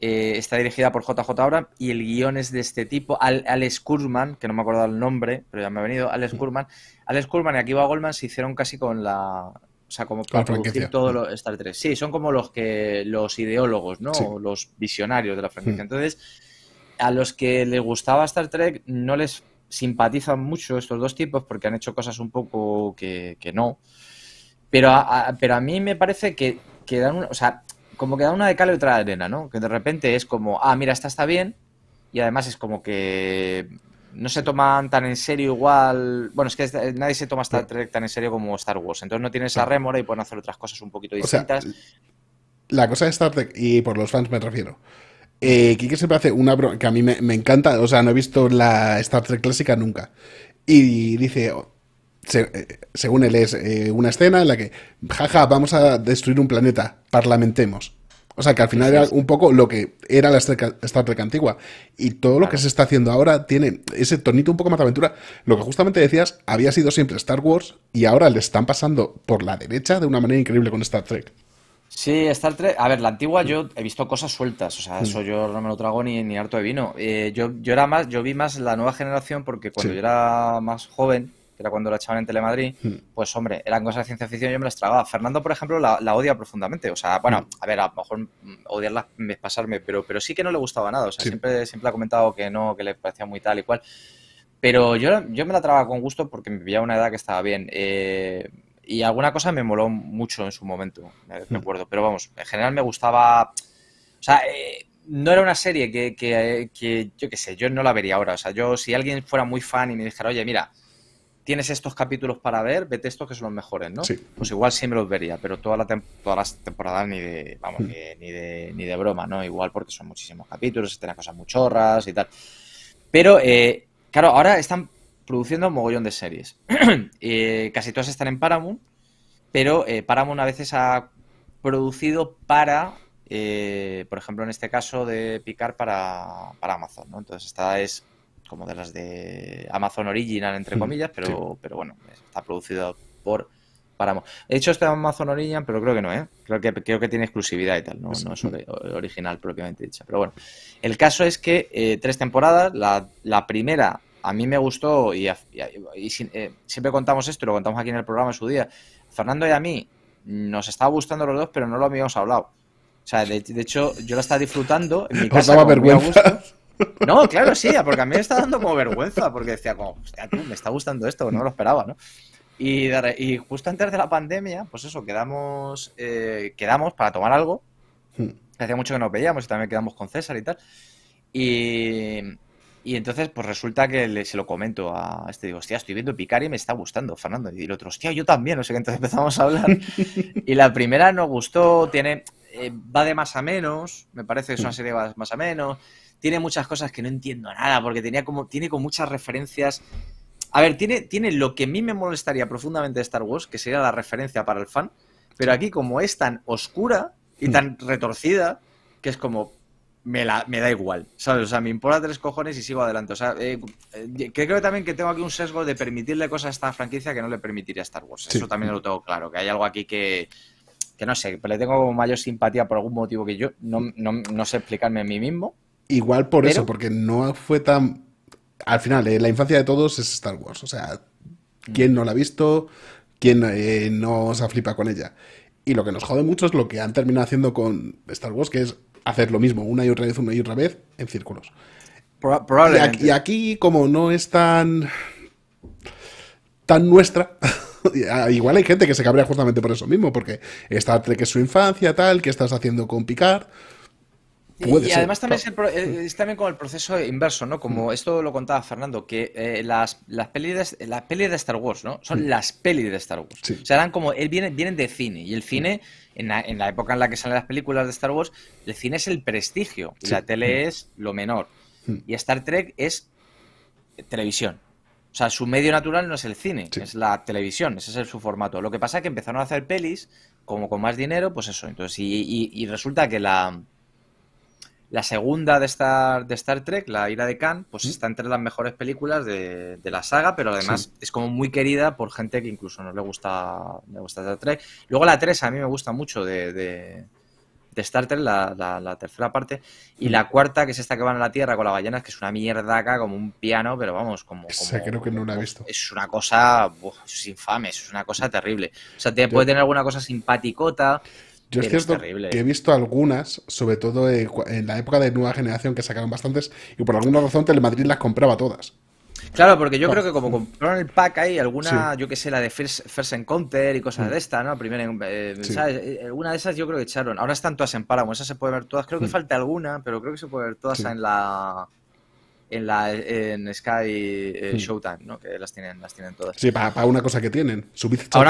eh, está dirigida por JJ Abrams y el guión es de este tipo. Alex Kurman, que no me acuerdo el nombre, pero ya me ha venido. Alex Kurman. Alex Kurman y Akiva Goldman se hicieron casi con la. O sea, como para producir todo lo Star Trek. Sí, son como los que los ideólogos, ¿no? Los visionarios de la franquicia. Entonces, a los que les gustaba Star Trek no les simpatizan mucho estos dos tipos porque han hecho cosas un poco que, no. Pero a, pero a mí me parece que, que dan o sea, como que da una de cal y otra de arena, ¿no? Que de repente es como, ah, mira, esta está bien, y además es como que no se toman tan en serio igual. Bueno, es que nadie se toma Star Trek tan en serio como Star Wars. Entonces no tienes esa rémora y pueden hacer otras cosas un poquito distintas. la cosa de Star Trek, y por los fans me refiero. Eh, Kike siempre hace una broma que a mí me, encanta. O sea, no he visto la Star Trek clásica nunca. Y dice: eh, según él, es eh, una escena en la que, jaja, vamos a destruir un planeta, parlamentemos. O sea, que al final era un poco lo que era la Star Trek antigua. Y todo lo que se está haciendo ahora tiene ese tonito un poco más de aventura. Lo que justamente decías, había sido siempre Star Wars y ahora le están pasando por la derecha de una manera increíble con Star Trek. Sí, Star Trek. A ver, la antigua yo mm. he visto cosas sueltas. O sea, mm. eso yo no me lo trago ni, ni harto de vino. Eh, yo, yo, era más, yo vi más la nueva generación porque cuando yo era más joven que era cuando la echaban en Telemadrid, hmm. pues hombre, eran cosas de ciencia ficción y yo me las tragaba. Fernando, por ejemplo, la, odia profundamente. O sea, bueno, hmm. a ver, a lo mejor mm, odiarla es pasarme, pero, pero sí que no le gustaba nada. O sea, siempre, siempre ha comentado que no, que le parecía muy tal y cual. Pero yo, yo me la tragaba con gusto porque vivía pillaba una edad que estaba bien. Eh, y alguna cosa me moló mucho en su momento, me acuerdo. Hmm. Pero vamos, en general me gustaba. O sea, eh, no era una serie que, que, que, yo qué sé, yo no la vería ahora. O sea, yo, si alguien fuera muy fan y me dijera, oye, mira, tienes estos capítulos para ver, vete estos que son los mejores, ¿no? Sí. Pues igual siempre los vería, pero toda la todas las temporadas ni de, hmm. ni, broma, ¿no? Igual porque son muchísimos capítulos, tienen cosas chorras y tal. Pero, eh, claro, ahora están produciendo un mogollón de series. Eh, casi todas están en Paramount, pero eh, Paramount a veces ha producido para, por ejemplo, en este caso de Picar para Amazon, ¿no? Entonces esta es como de las de Amazon Original, entre hmm, comillas, pero, pero bueno, está producido por Paramo He hecho este Amazon Original, pero creo que no, ¿eh? Creo que, creo que tiene exclusividad y tal, no, es original propiamente dicha. Pero bueno, el caso es que eh, tres temporadas, la, la, primera a mí me gustó y, eh, siempre contamos esto, lo contamos aquí en el programa en su día. Fernando y a mí nos estaba gustando los dos, pero no lo habíamos hablado. O sea, de, hecho, yo la estaba disfrutando en mi no, claro, sí, porque a mí me está dando como vergüenza, porque decía, como, hostia, me está gustando esto, no me lo esperaba, ¿no? Y, y, justo antes de la pandemia, pues eso, quedamos, eh, quedamos para tomar algo. Hmm. Hacía mucho que nos veíamos y también quedamos con César y tal. Y, entonces, pues resulta que le, se lo comento a este, digo, hostia, estoy viendo Picari y me está gustando, Fernando. Y el otro, hostia, yo también, no sé qué. Entonces empezamos a hablar. y la primera nos gustó, tiene, eh, va de más a menos, me parece que es una hmm. serie más a menos tiene muchas cosas que no entiendo nada, porque tenía como, tiene como muchas referencias. A ver, tiene, tiene lo que a mí me molestaría profundamente de Star Wars, que sería la referencia para el fan, pero aquí como es tan oscura y hmm. tan retorcida, que es como, me, la, me, da igual, ¿sabes? O sea, me importa tres cojones y sigo adelante. O sea, eh, eh, creo también que tengo aquí un sesgo de permitirle cosas a esta franquicia que no le permitiría a Star Wars. Eso también lo tengo claro, que hay algo aquí que, que no sé, pero le tengo como mayor simpatía por algún motivo que yo no, no, no sé explicarme a mí mismo. Igual por eso, porque no fue tan... Al final, eh, la infancia de todos es Star Wars. O sea, ¿quién no la ha visto? ¿Quién eh, no se flipa con ella? Y lo que nos jode mucho es lo que han terminado haciendo con Star Wars, que es hacer lo mismo una y otra vez, una y otra vez, en círculos. probablemente. Y aquí, como no es tan, tan nuestra, igual hay gente que se cabrea justamente por eso mismo, porque Star Trek es su infancia, tal, ¿qué estás haciendo con Picard? y, además también mm. eh, es, también como el proceso inverso, ¿no? Como mm. esto lo contaba Fernando, que eh, las, las, pelis de, de Star Wars, ¿no? Son mm. las pelis de Star Wars. O sea, eran como, eh, vienen, de cine y el cine... En la, época en la que salen las películas de Star Wars, el cine es el prestigio y la tele es lo menor. Y Star Trek es televisión. O sea, su medio natural no es el cine, es la televisión, ese es su formato. Lo que pasa es que empezaron a hacer pelis, como con más dinero, pues eso. Entonces, y resulta que la, la segunda de Star, de Star Trek, La ira de Khan, pues está entre las mejores películas de, la saga, pero además es como muy querida por gente que incluso no le gusta, le gusta Star Trek. Luego la tres, a mí me gusta mucho de, Star Trek, la, la, tercera parte. Y la cuarta, que es esta que van a la Tierra con las ballenas, que es una mierda acá, como un piano, pero vamos, como... creo que no la he visto. Es una cosa... es infame, es una cosa terrible. O sea, puede tener alguna cosa simpaticota yo es cierto que he visto algunas, sobre todo en la época de nueva generación que sacaron bastantes, y por alguna razón Telemadrid las compraba todas. Claro, porque yo creo que como compraron el pack Hay alguna, yo que sé, la de First, Encounter y cosas mm. de esta ¿no? Primera, eh, Alguna eh, eh, de esas yo creo que echaron. Ahora están todas en páramo, esas se pueden ver todas. Creo que mm. falta alguna, pero creo que se pueden ver todas en la en la en Sky mm. Showtime, ¿no? Que las tienen, las tienen todas. Sí, para una cosa que tienen. Subid South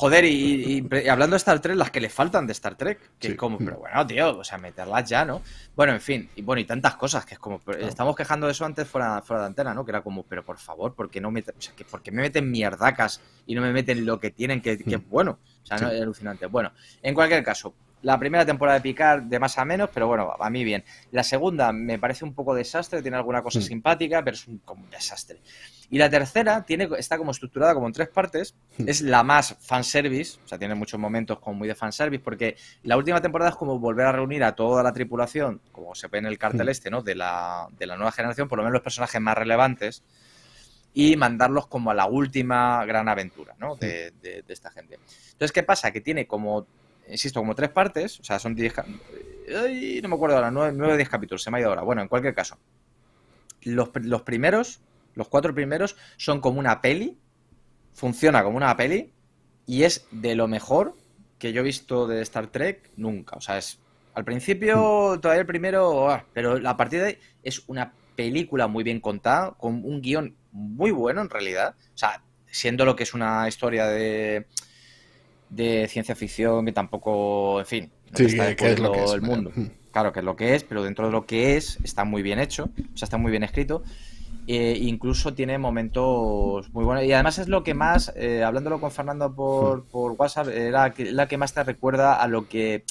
Joder, y, hablando de Star Trek, las que le faltan de Star Trek, que es como, pero bueno, tío, o sea, meterlas ya, ¿no? Bueno, en fin, y bueno, y tantas cosas que es como, estamos quejando de eso antes fuera, fuera de antena, ¿no? Que era como, pero por favor, ¿por qué, no me, me meten mierdacas y no me meten lo que tienen, que, es mm. bueno? O sea, no, es alucinante. Bueno, en cualquier caso, la primera temporada de Picard de más a menos, pero bueno, a mí bien. La segunda me parece un poco desastre, tiene alguna cosa hmm. simpática, pero es un, como un desastre. Y la tercera tiene, está como estructurada como en tres partes. Hmm. Es la más fanservice, o sea, tiene muchos momentos como muy de fanservice, porque la última temporada es como volver a reunir a toda la tripulación, como se ve en el cartel hmm. este, ¿no? De la, de la nueva generación, por lo menos los personajes más relevantes, y mandarlos como a la última gran aventura, ¿no? De, de esta gente. Entonces, ¿qué pasa? Que tiene como insisto, como tres partes, o sea, son 10... Ay, no me acuerdo ahora, Nueve o diez capítulos, se me ha ido ahora. Bueno, en cualquier caso, los, primeros, los cuatro primeros, son como una peli, funciona como una peli, y es de lo mejor que yo he visto de Star Trek nunca. O sea, es al principio, mm. todavía el primero, ah, pero a partir de ahí es una película muy bien contada, con un guión muy bueno en realidad. O sea, siendo lo que es una historia de de ciencia ficción que tampoco, en fin, no está lo que es, el mundo. Mm. Claro, que es lo que es, pero dentro de lo que es está muy bien hecho, o sea, está muy bien escrito. e incluso tiene momentos muy buenos. Y además es lo que más, eh, hablándolo con Fernando por, mm. WhatsApp, era eh, la que más te recuerda a lo que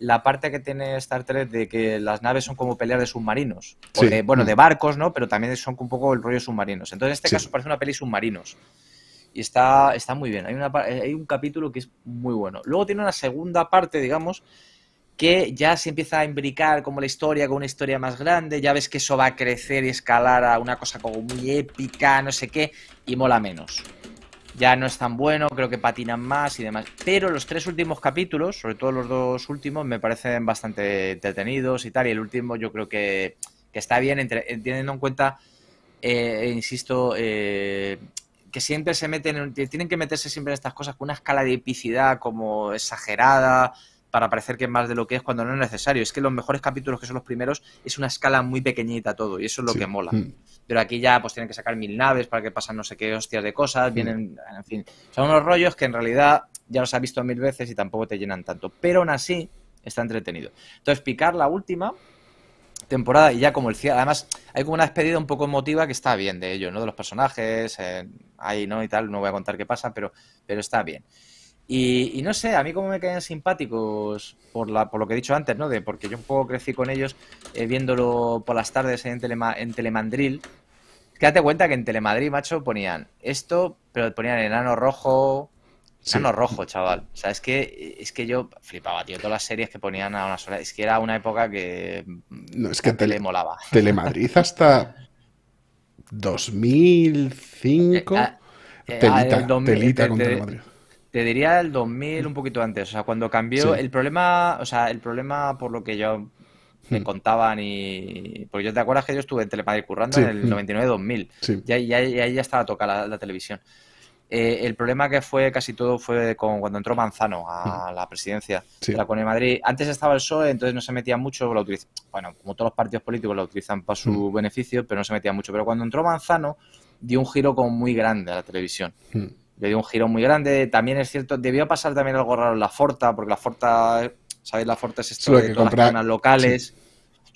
la parte que tiene Star Trek de que las naves son como pelear de submarinos. bueno, mm. de barcos, ¿no? Pero también son un poco el rollo submarinos. Entonces, en este caso parece una peli submarinos. Y está, está muy bien. Hay, eh, hay un capítulo que es muy bueno. Luego tiene una segunda parte, digamos, que ya se empieza a imbricar como la historia con una historia más grande, ya ves que eso va a crecer y escalar a una cosa como muy épica, no sé qué, y mola menos. Ya no es tan bueno, creo que patinan más y demás. Pero los tres últimos capítulos, sobre todo los dos últimos, me parecen bastante entretenidos y tal, y el último yo creo que, está bien, teniendo en cuenta, eh, insisto, eh, que siempre se meten, tienen que meterse siempre en estas cosas con una escala de epicidad como exagerada para parecer que es más de lo que es cuando no es necesario. Es que los mejores capítulos que son los primeros es una escala muy pequeñita todo y eso es lo que mola. Mm. Pero aquí ya pues tienen que sacar mil naves para que pasan no sé qué hostias de cosas, mm. vienen, en fin, son unos rollos que en realidad ya los has visto mil veces y tampoco te llenan tanto. Pero aún así está entretenido. Entonces picar la última temporada y ya como el cierre. Además, hay como una despedida un poco emotiva que está bien de ellos, ¿no? De los personajes, eh, ahí, ¿no? Y tal, no voy a contar qué pasa, pero, pero está bien. Y, no sé, a mí como me quedan simpáticos por, la, por lo que he dicho antes, ¿no? De, porque yo un poco crecí con ellos eh, viéndolo por las tardes en, en Telemandril. Quédate cuenta que en Telemadrid, macho, ponían esto, pero ponían enano rojo, sano rojo, chaval. O es que, es que yo flipaba, tío. Todas las series que ponían a una sola. Es que era una época que. No, es que molaba. Telemadrid hasta 2005. Eh, ah, eh, eh, te, diría el 2000, un poquito antes. O sea, cuando cambió. El problema, o sea, el problema por lo que yo me hmm. contaban y... porque yo te acuerdas que yo estuve en Telemadrid currando en el 99-2000. Sí. Y ahí ya, estaba tocada la televisión. Eh, el problema que fue casi todo fue con cuando entró Manzano a la presidencia de la Comunidad de Madrid. Antes estaba el PSOE, entonces no se metía mucho, utiliza, bueno, como todos los partidos políticos lo utilizan para su beneficio, pero no se metía mucho. Pero cuando entró Manzano dio un giro como muy grande a la televisión. Le dio un giro muy grande. También es cierto, debió pasar también algo raro en la Forta, porque la Forta, ¿sabéis? La Forta es esto de las zonas locales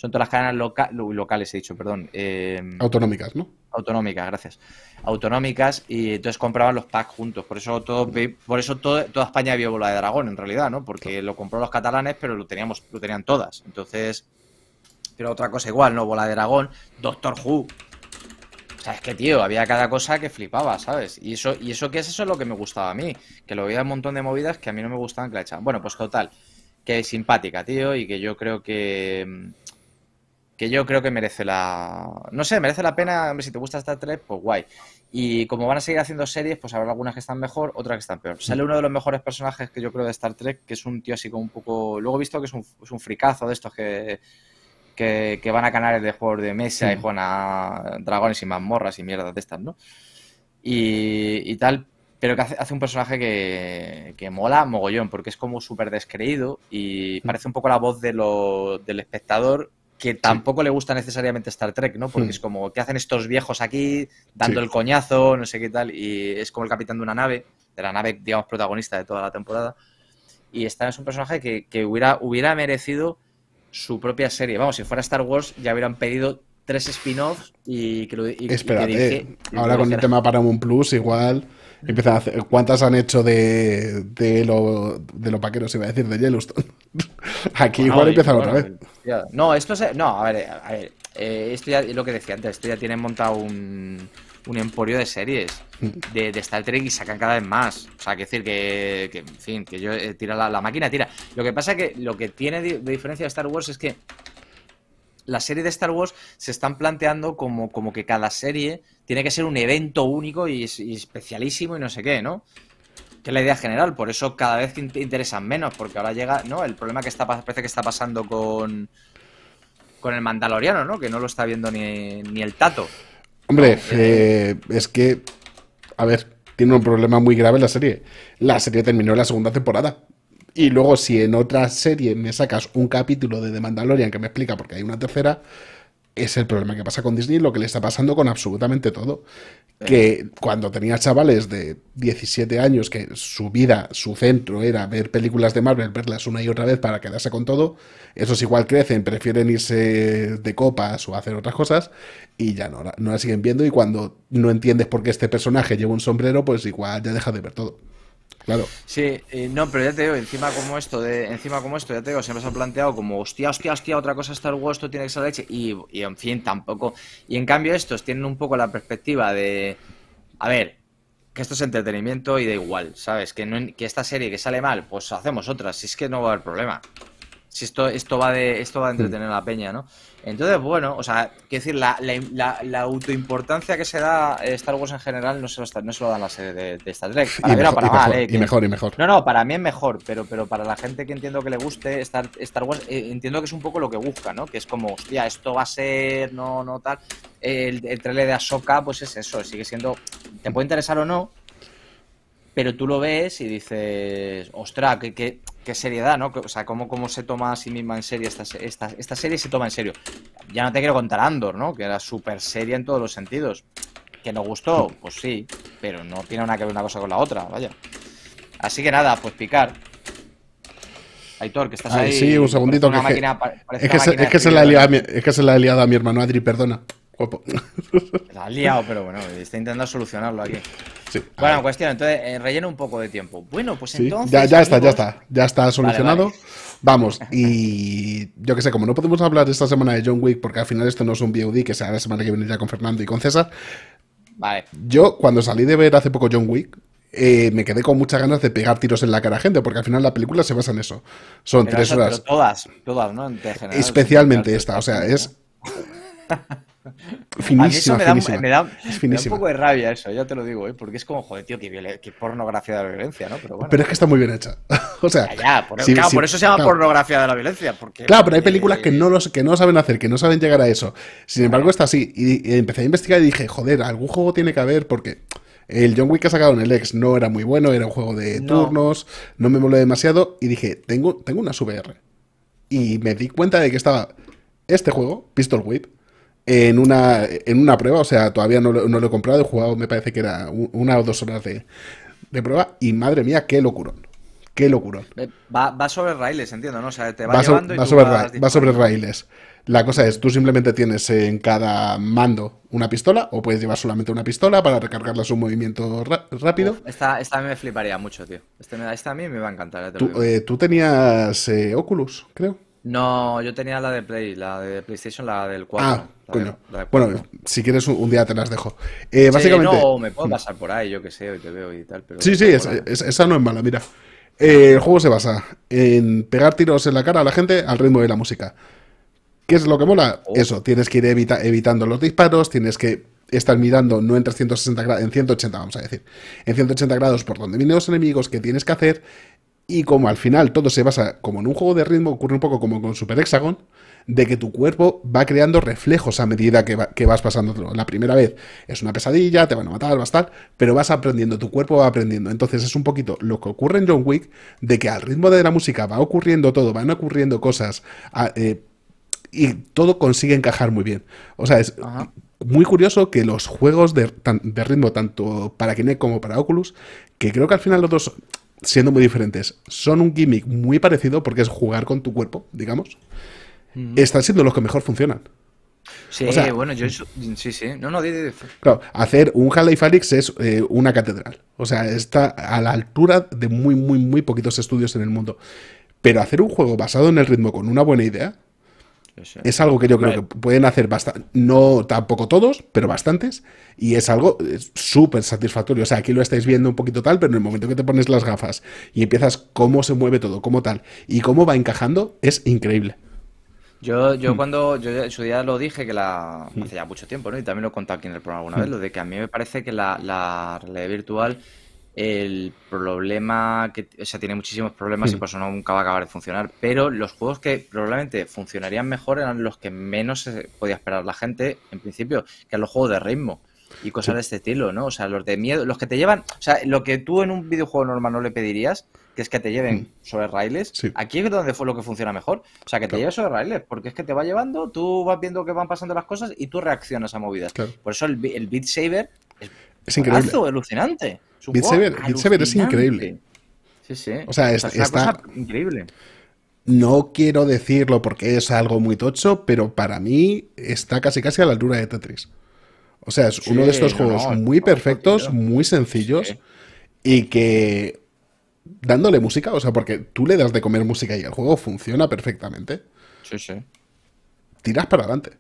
son todas las cadenas locales, he dicho, perdón. Em, autonómicas, ¿no? Autonómicas, gracias. Autonómicas y entonces compraban los packs juntos. Por eso todo, por eso toda España vio bola de dragón, en realidad, ¿no? Porque lo compró los catalanes, pero lo teníamos, lo tenían todas. Entonces, pero otra cosa igual, ¿no? Bola de dragón, Doctor Who. O sea, es que, tío, había cada cosa que flipaba, ¿sabes? Y eso, y eso que es eso es lo que me gustaba a mí. Que lo veía un montón de movidas que a mí no me gustaban que la echaban. Bueno, pues total, que es simpática, tío, y que yo creo que em, que yo creo que merece la... No sé, merece la pena, si te gusta Star Trek, pues guay. Y como van a seguir haciendo series, pues habrá algunas que están mejor, otras que están peor. Sale uno de los mejores personajes que yo creo de Star Trek, que es un tío así como un poco... Luego he visto que es un, fricazo de estos que, que, van a canales de juegos de mesa y juegan a dragones y mazmorras y mierdas de estas, ¿no? Y, y tal, pero que hace, un personaje que, que, mola mogollón, porque es como súper descreído y parece un poco la voz de lo, del espectador que tampoco le gusta necesariamente Star Trek, ¿no? Porque hmm. es como, ¿qué hacen estos viejos aquí dando el coñazo, no sé qué tal? Y es como el capitán de una nave, de la nave, digamos, protagonista de toda la temporada. Y Stan es un personaje que, hubiera, hubiera merecido su propia serie. Vamos, si fuera Star Wars ya hubieran pedido tres spin-offs y, creo que dije, ahora con el tema Paramount Plus igual... ¿Cuántas han hecho de, de, lo, de los se iba a decir, de Yellowstone? Aquí igual empiezan otra vez. No, esto es. No, a ver, eh, a ver. Eh, esto ya es lo que decía antes, esto ya tienen montado un, un emporio de series mm. de, Star Trek y sacan cada vez más. O sea, que decir que, en fin, que yo eh, tira la, máquina, tira. Lo que pasa que lo que tiene de diferencia de Star Wars es que la serie de Star Wars se están planteando como, como que cada serie tiene que ser un evento único y, especialísimo y no sé qué, ¿no? Que es la idea general, por eso cada vez interesan menos, porque ahora llega, ¿no? El problema que está, parece que está pasando con, con el Mandaloriano, ¿no? Que no lo está viendo ni, el tato. Hombre, eh. Eh, es que, a ver, tiene un problema muy grave la serie. La serie terminó la segunda temporada. Y luego, si en otra serie me sacas un capítulo de The Mandalorian que me explica porque hay una tercera, es el problema que pasa con Disney, lo que le está pasando con absolutamente todo. Que eh. cuando tenía chavales de 17 años que su vida, su centro era ver películas de Marvel, verlas una y otra vez para quedarse con todo, esos igual crecen, prefieren irse de copas o hacer otras cosas y ya no, no la siguen viendo y cuando no entiendes por qué este personaje lleva un sombrero, pues igual ya deja de ver todo. Sí, eh, no, pero ya te digo, encima como esto, de, encima como esto, ya te digo, siempre se ha planteado como, hostia, hostia, hostia, otra cosa el huevo, esto tiene que ser leche, y, en fin, tampoco. Y en cambio estos tienen un poco la perspectiva de, a ver, que esto es entretenimiento y da igual, ¿sabes? Que, no, que esta serie que sale mal, pues hacemos otra, si es que no va a haber problema. Si esto, esto va de, esto va a hmm. entretener a la peña, ¿no? Entonces, bueno, o sea, quiero decir, la, la, la, autoimportancia que se da eh, Star Wars en general no se lo, no dan la serie de, Star Trek. y mejor, y mejor, No, no, para mí es mejor, pero, pero para la gente que entiendo que le guste, Star, Star Wars eh, entiendo que es un poco lo que busca, ¿no? Que es como, ya esto va a ser, no, no, tal. El, el trailer de Ahsoka, pues es eso, sigue siendo. Te puede interesar o no, pero tú lo ves y dices, ostra, qué, qué, seriedad, ¿no? O sea, cómo, cómo se toma a sí misma en serio esta, esta, esta serie, se toma en serio. Ya no te quiero contar Andor, ¿no? Que era súper seria en todos los sentidos. ¿Que nos gustó? Pues sí, pero no tiene nada que ver una cosa con la otra, vaya. Así que nada, pues picar. Aitor, que estás ahí. Sí, un segundito. es, que, es, que se la he liado a mi hermano Adri, perdona. La ha liado, pero bueno, está intentando solucionarlo aquí. bueno, cuestión, entonces eh, relleno un poco de tiempo. Bueno, pues entonces. Ya, está, ya está. Ya está solucionado. Vamos, y yo que sé, como no podemos hablar esta semana de John Wick, porque al final esto no es un VOD, que sea la semana que viene ya con Fernando y con César. Vale. Yo, cuando salí de ver hace poco John Wick, eh, me quedé con muchas ganas de pegar tiros en la cara a gente, porque al final la película se basa en eso. Son tres horas. todas, todas, ¿no? Especialmente esta, o sea, es. finísimo me da, un poco de rabia eso, ya te lo digo, ¿eh? porque es como, joder, tío, qué, pornografía de la violencia, ¿no? Pero, es que está muy bien hecha. o sea, por, eso se llama pornografía de la violencia. Porque, claro, pero hay eh, películas que, no los, que no saben hacer, que no saben llegar a eso. Sin embargo, está así. Y, empecé a investigar y dije, joder, algún juego tiene que haber porque... El John Wick que ha sacado en el X no era muy bueno, era un juego de turnos, no, me moló demasiado. Y dije, tengo, tengo una VR. Y me di cuenta de que estaba este juego, Pistol Whip, en una, en una prueba, o sea, todavía no lo, he comprado, he jugado, me parece que era una o dos horas de, prueba, y madre mía, qué locurón. Qué locurón. Eh, va, sobre raíles, entiendo, ¿no? O sea, te va, llevando y va, sobre va sobre raíles. La cosa es, tú simplemente tienes en cada mando una pistola, o puedes llevar solamente una pistola para recargarla su movimiento rápido. Esta esta, esta me fliparía mucho, tío. Este me, esta a mí me va a encantar. Eh, tú, tenías eh, Oculus, creo. No, yo tenía la de Play, la de PlayStation, la del 4. Bueno, pues si quieres un, día te las dejo. Eh, básicamente. no, me puedo pasar por ahí, yo que sé, te veo y tal. sí, sí, esa, no es mala, mira. Eh, el juego se basa en pegar tiros en la cara a la gente al ritmo de la música. ¿Qué es lo que mola? Oh. Eso, tienes que ir evitando los disparos, tienes que estar mirando no en 360 grados, en 180 vamos a decir, en 180 grados por donde vienen los enemigos, que tienes que hacer, y como al final todo se basa, como en un juego de ritmo, ocurre un poco como con Super Hexagon, de que tu cuerpo va creando reflejos a medida que, vas pasando. La primera vez es una pesadilla, te van a matar, vas tal, pero vas aprendiendo, tu cuerpo va aprendiendo. Entonces es un poquito lo que ocurre en John Wick, de que al ritmo de la música va ocurriendo todo, van ocurriendo cosas, ah, eh, y todo consigue encajar muy bien. O sea, es... Muy curioso que los juegos de, de ritmo, tanto para Kinect como para Oculus, que creo que al final los dos siendo muy diferentes, son un gimmick muy parecido porque es jugar con tu cuerpo, digamos, mm. están siendo los que mejor funcionan. Sí, bueno, yo sí, sí. No, no, Claro, hacer un Half-Life es eh, una catedral. O sea, está a la altura de muy, muy, muy poquitos estudios en el mundo. Pero hacer un juego basado en el ritmo con una buena idea, es algo que yo creo que pueden hacer bastante, no tampoco todos, pero bastantes, y es algo súper satisfactorio. O sea, aquí lo estáis viendo un poquito tal, pero en el momento que te pones las gafas y empiezas cómo se mueve todo, cómo tal, y cómo va encajando, es increíble. Yo, yo hmm. cuando, yo en su día lo dije, que la, hmm. hace ya mucho tiempo, ¿no? Y también lo he contado aquí en el programa alguna hmm. vez, lo de que a mí me parece que la, la realidad virtual el problema que, o sea, tiene muchísimos problemas y hmm. por eso nunca va a acabar de funcionar. Pero los juegos que probablemente funcionarían mejor eran los que menos se podía esperar la gente, en principio, que eran los juegos de ritmo y cosas de este estilo, ¿no? O sea, los de miedo, los que te llevan, o sea, lo que tú en un videojuego normal no le pedirías, que es que te lleven hmm. sobre raíles, aquí es donde fue lo que funciona mejor, o sea, que te lleves sobre raíles, porque es que te va llevando, tú vas viendo que van pasando las cosas y tú reaccionas a movidas. Por eso el, Beat Saber es, es increíble. alucinante. Beat Saber, es increíble. Sí, sí. O sea, cosa increíble. No quiero decirlo porque es algo muy tocho, pero para mí está casi casi a la altura de Tetris. O sea, es uno de estos juegos muy perfectos, muy sencillos y que dándole música, o sea, porque tú le das de comer música y el juego funciona perfectamente. Sí, sí. Tiras para adelante.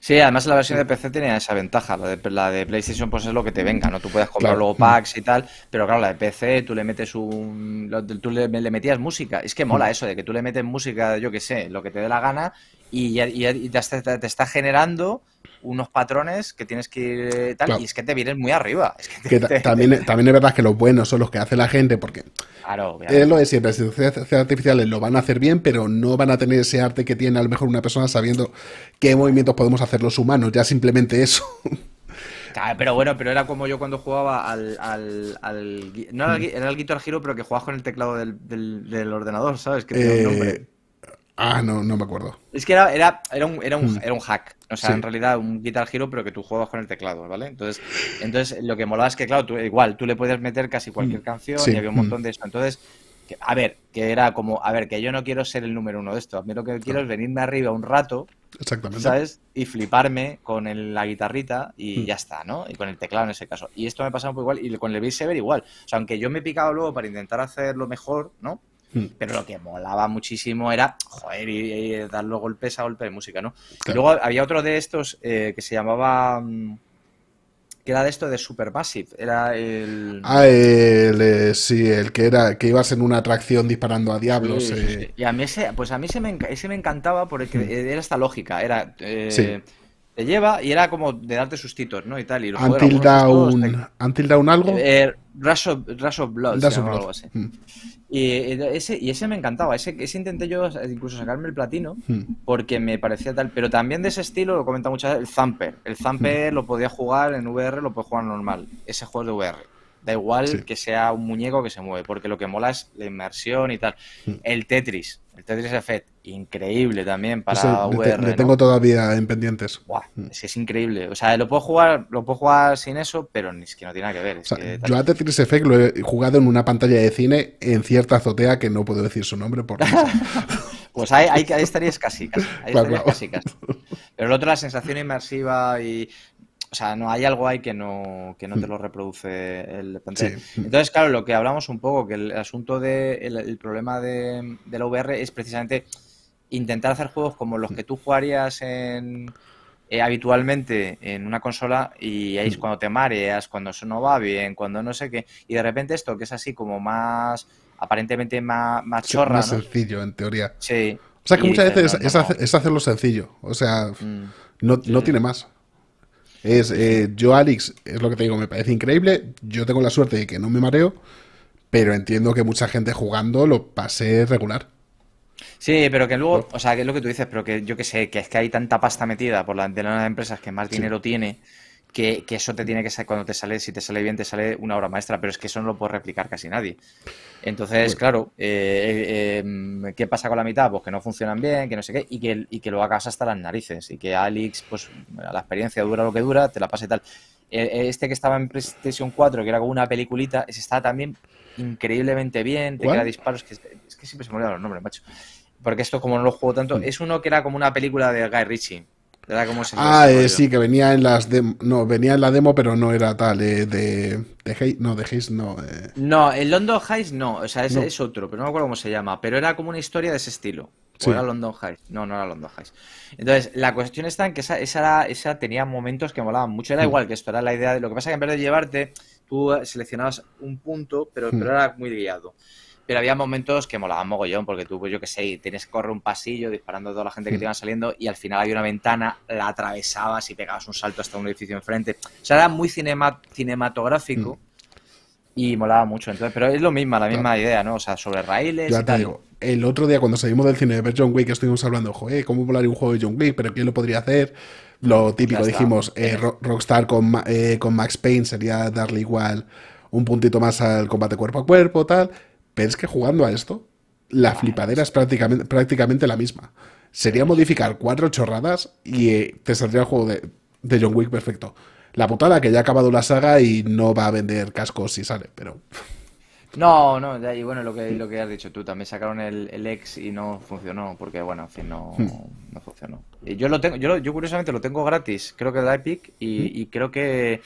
Sí, además la versión de PC tenía esa ventaja. La de, PlayStation, pues es lo que te venga, ¿no? Tú puedes comprar luego packs y tal, pero claro, la de PC, tú le metes un. Tú le, metías música. Es que mola mm. eso de que tú le metes música, yo qué sé, lo que te dé la gana, y, ya, te, te, está generando unos patrones que tienes que ir tal, y es que te vienes muy arriba. también, también es verdad que los buenos son los que hace la gente, porque claro, es lo de siempre, las inteligencias artificiales lo van a hacer bien, pero no van a tener ese arte que tiene a lo mejor una persona sabiendo qué movimientos podemos hacer los humanos, ya simplemente eso. pero bueno, pero era como yo cuando jugaba al. al, no era el, era al giro, pero que jugabas con el teclado del, ordenador, ¿sabes? Que tenía un eh, nombre. Ah, no, no me acuerdo. Es que era, era, era, un, era, un, hmm. era un hack. O sea, en realidad un Guitar giro, pero que tú juegas con el teclado, ¿vale? Entonces, entonces lo que molaba es que, claro, igual, tú le puedes meter casi cualquier hmm. canción y había un montón hmm. de eso. Entonces, a ver, que era como, a ver, que yo no quiero ser el número uno de esto. A mí lo que quiero es venirme arriba un rato, ¿sabes? Y fliparme con la guitarrita y ya está, ¿no? Y con el teclado en ese caso. Y esto me pasaba un poco igual, y con el Beat Saber igual. O sea, aunque yo me he picado luego para intentar hacerlo mejor, ¿no? Mm. Pero lo que molaba muchísimo era, joder, y, dar golpes a golpe de música, ¿no? Luego había otro de estos eh, que se llamaba... Mm, que era de esto de Supermassive, era el... Ah, el, eh, sí, el que era que ibas en una atracción disparando a diablos. Eh. Y a mí ese, pues a mí ese me, encantaba porque mm. era esta lógica, era... Te lleva y era como de darte sustitos, ¿no? Y tal. Y algo. Eh, eh, Rush, of, Blood, mm. Y, eh, ese, y ese me encantaba. Ese, ese intenté yo incluso sacarme el platino mm. porque me parecía tal. Pero también de ese estilo, lo comenta muchas veces, el Zamper. El Zamper mm. lo podía jugar en VR, lo podía jugar normal. Ese juego de VR. Da igual que sea un muñeco que se mueve, porque lo que mola es la inmersión y tal. Mm. El Tetris, el Tetris Effect, increíble también para VR. Le, tengo todavía en pendientes. Mm. es increíble. O sea, lo puedo jugar, lo puedo sin eso, pero ni es que no tiene nada que ver. yo a Tetris Effect lo he jugado en una pantalla de cine en cierta azotea que no puedo decir su nombre por Pues ahí, ahí, estarías casi, casi, pues casi. Pero el otro, la sensación inmersiva y o sea, no hay algo ahí que no, que no te hmm. lo reproduce el hmm. Entonces, claro, lo que hablamos un poco, que el asunto de el, problema de, la VR es precisamente intentar hacer juegos como los hmm. que tú jugarías eh, habitualmente en una consola y ahí es cuando te mareas, cuando eso no va bien, cuando no sé qué. Y de repente esto, que es así como más, aparentemente más, más Más sencillo, en teoría. O sea, que muchas veces es, hacerlo sencillo. O sea, mm. no tiene más. Es, eh, yo, Alex, es lo que te digo, me parece increíble. Yo tengo la suerte de que no me mareo, pero entiendo que mucha gente jugando lo pase regular. Sí, pero que luego, o sea, que es lo que tú dices, pero que yo que sé, que es que hay tanta pasta metida por la, de empresas que más dinero tiene que, eso te tiene que ser cuando te sale, si te sale bien, te sale una obra maestra, pero es que eso no lo puede replicar casi nadie. Entonces, claro, eh, eh, em, ¿qué pasa con la mitad? Pues que no funcionan bien, que no sé qué, y que, y que lo hagas hasta las narices, y que Alex, pues la experiencia dura lo que dura, te la pase tal. E, e, este que estaba en PlayStation 4, que era como una peliculita, ese está también increíblemente bien, te disparos, que, es que siempre se me olvidan los nombres, macho. Porque esto, como no lo juego tanto, mm. es uno que era como una película de Guy Ritchie como ah, eh, sí, que venía en las No, venía en la demo, pero no era tal. Eh, de, de no, de no. Eh. No, el London Heights no. O sea, ese es otro, pero no me acuerdo cómo se llama. Pero era como una historia de ese estilo. era London Heights No, no era London Heights Entonces, la cuestión está en que esa, esa, tenía momentos que molaban mucho. Era hmm. igual que esto, era la idea de. Lo que pasa que en vez de llevarte, tú seleccionabas un punto, pero, hmm. pero era muy guiado. Pero había momentos que molaban mogollón, porque tú, pues yo qué sé, tienes que correr un pasillo disparando a toda la gente que te hmm. iba saliendo y al final hay una ventana, la atravesabas y pegabas un salto hasta un edificio enfrente. O sea, era muy cinematográfico hmm. y molaba mucho. Entonces, pero es lo mismo, la misma idea, ¿no? O sea, sobre raíles te Digo, el otro día cuando salimos del cine de ver John Wick estuvimos hablando, joder, ¿cómo volaría un juego de John Wick? ¿Pero quién lo podría hacer? Lo típico, dijimos, eh, Rockstar con, eh, con Max Payne sería darle igual un puntito más al combate cuerpo a cuerpo, tal pero es que jugando a esto, la flipadera es prácticamente, prácticamente la misma. Sería modificar cuatro chorradas y eh, te saldría el juego de, de John Wick perfecto. La putada que ya ha acabado la saga y no va a vender cascos si sale, pero... No, no, y bueno, lo que, lo que has dicho tú, también sacaron el, el ex y no funcionó, porque bueno, en fin, no, hmm. funcionó. Eh, yo lo tengo, yo, yo curiosamente lo tengo gratis, creo que de la Epic, y, hmm. creo que...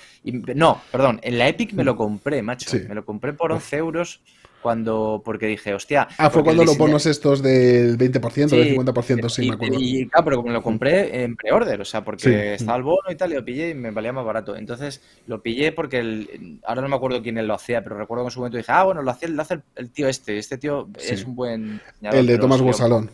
no, perdón, en la Epic me lo hmm. compré, macho, me lo compré por 11 euros cuando, porque dije, hostia. Ah, fue cuando los bonos estos del 20%, del 50%, sí, me acuerdo. Y, claro, pero como lo compré en pre-order, o sea, porque estaba el bono y tal, y lo pillé y me valía más barato. Entonces lo pillé porque el, ahora no me acuerdo quién lo hacía, pero recuerdo que en su momento dije, ah, bueno, lo, hace lo hace el, tío este, este tío es un buen. El de Tomás Borsalón.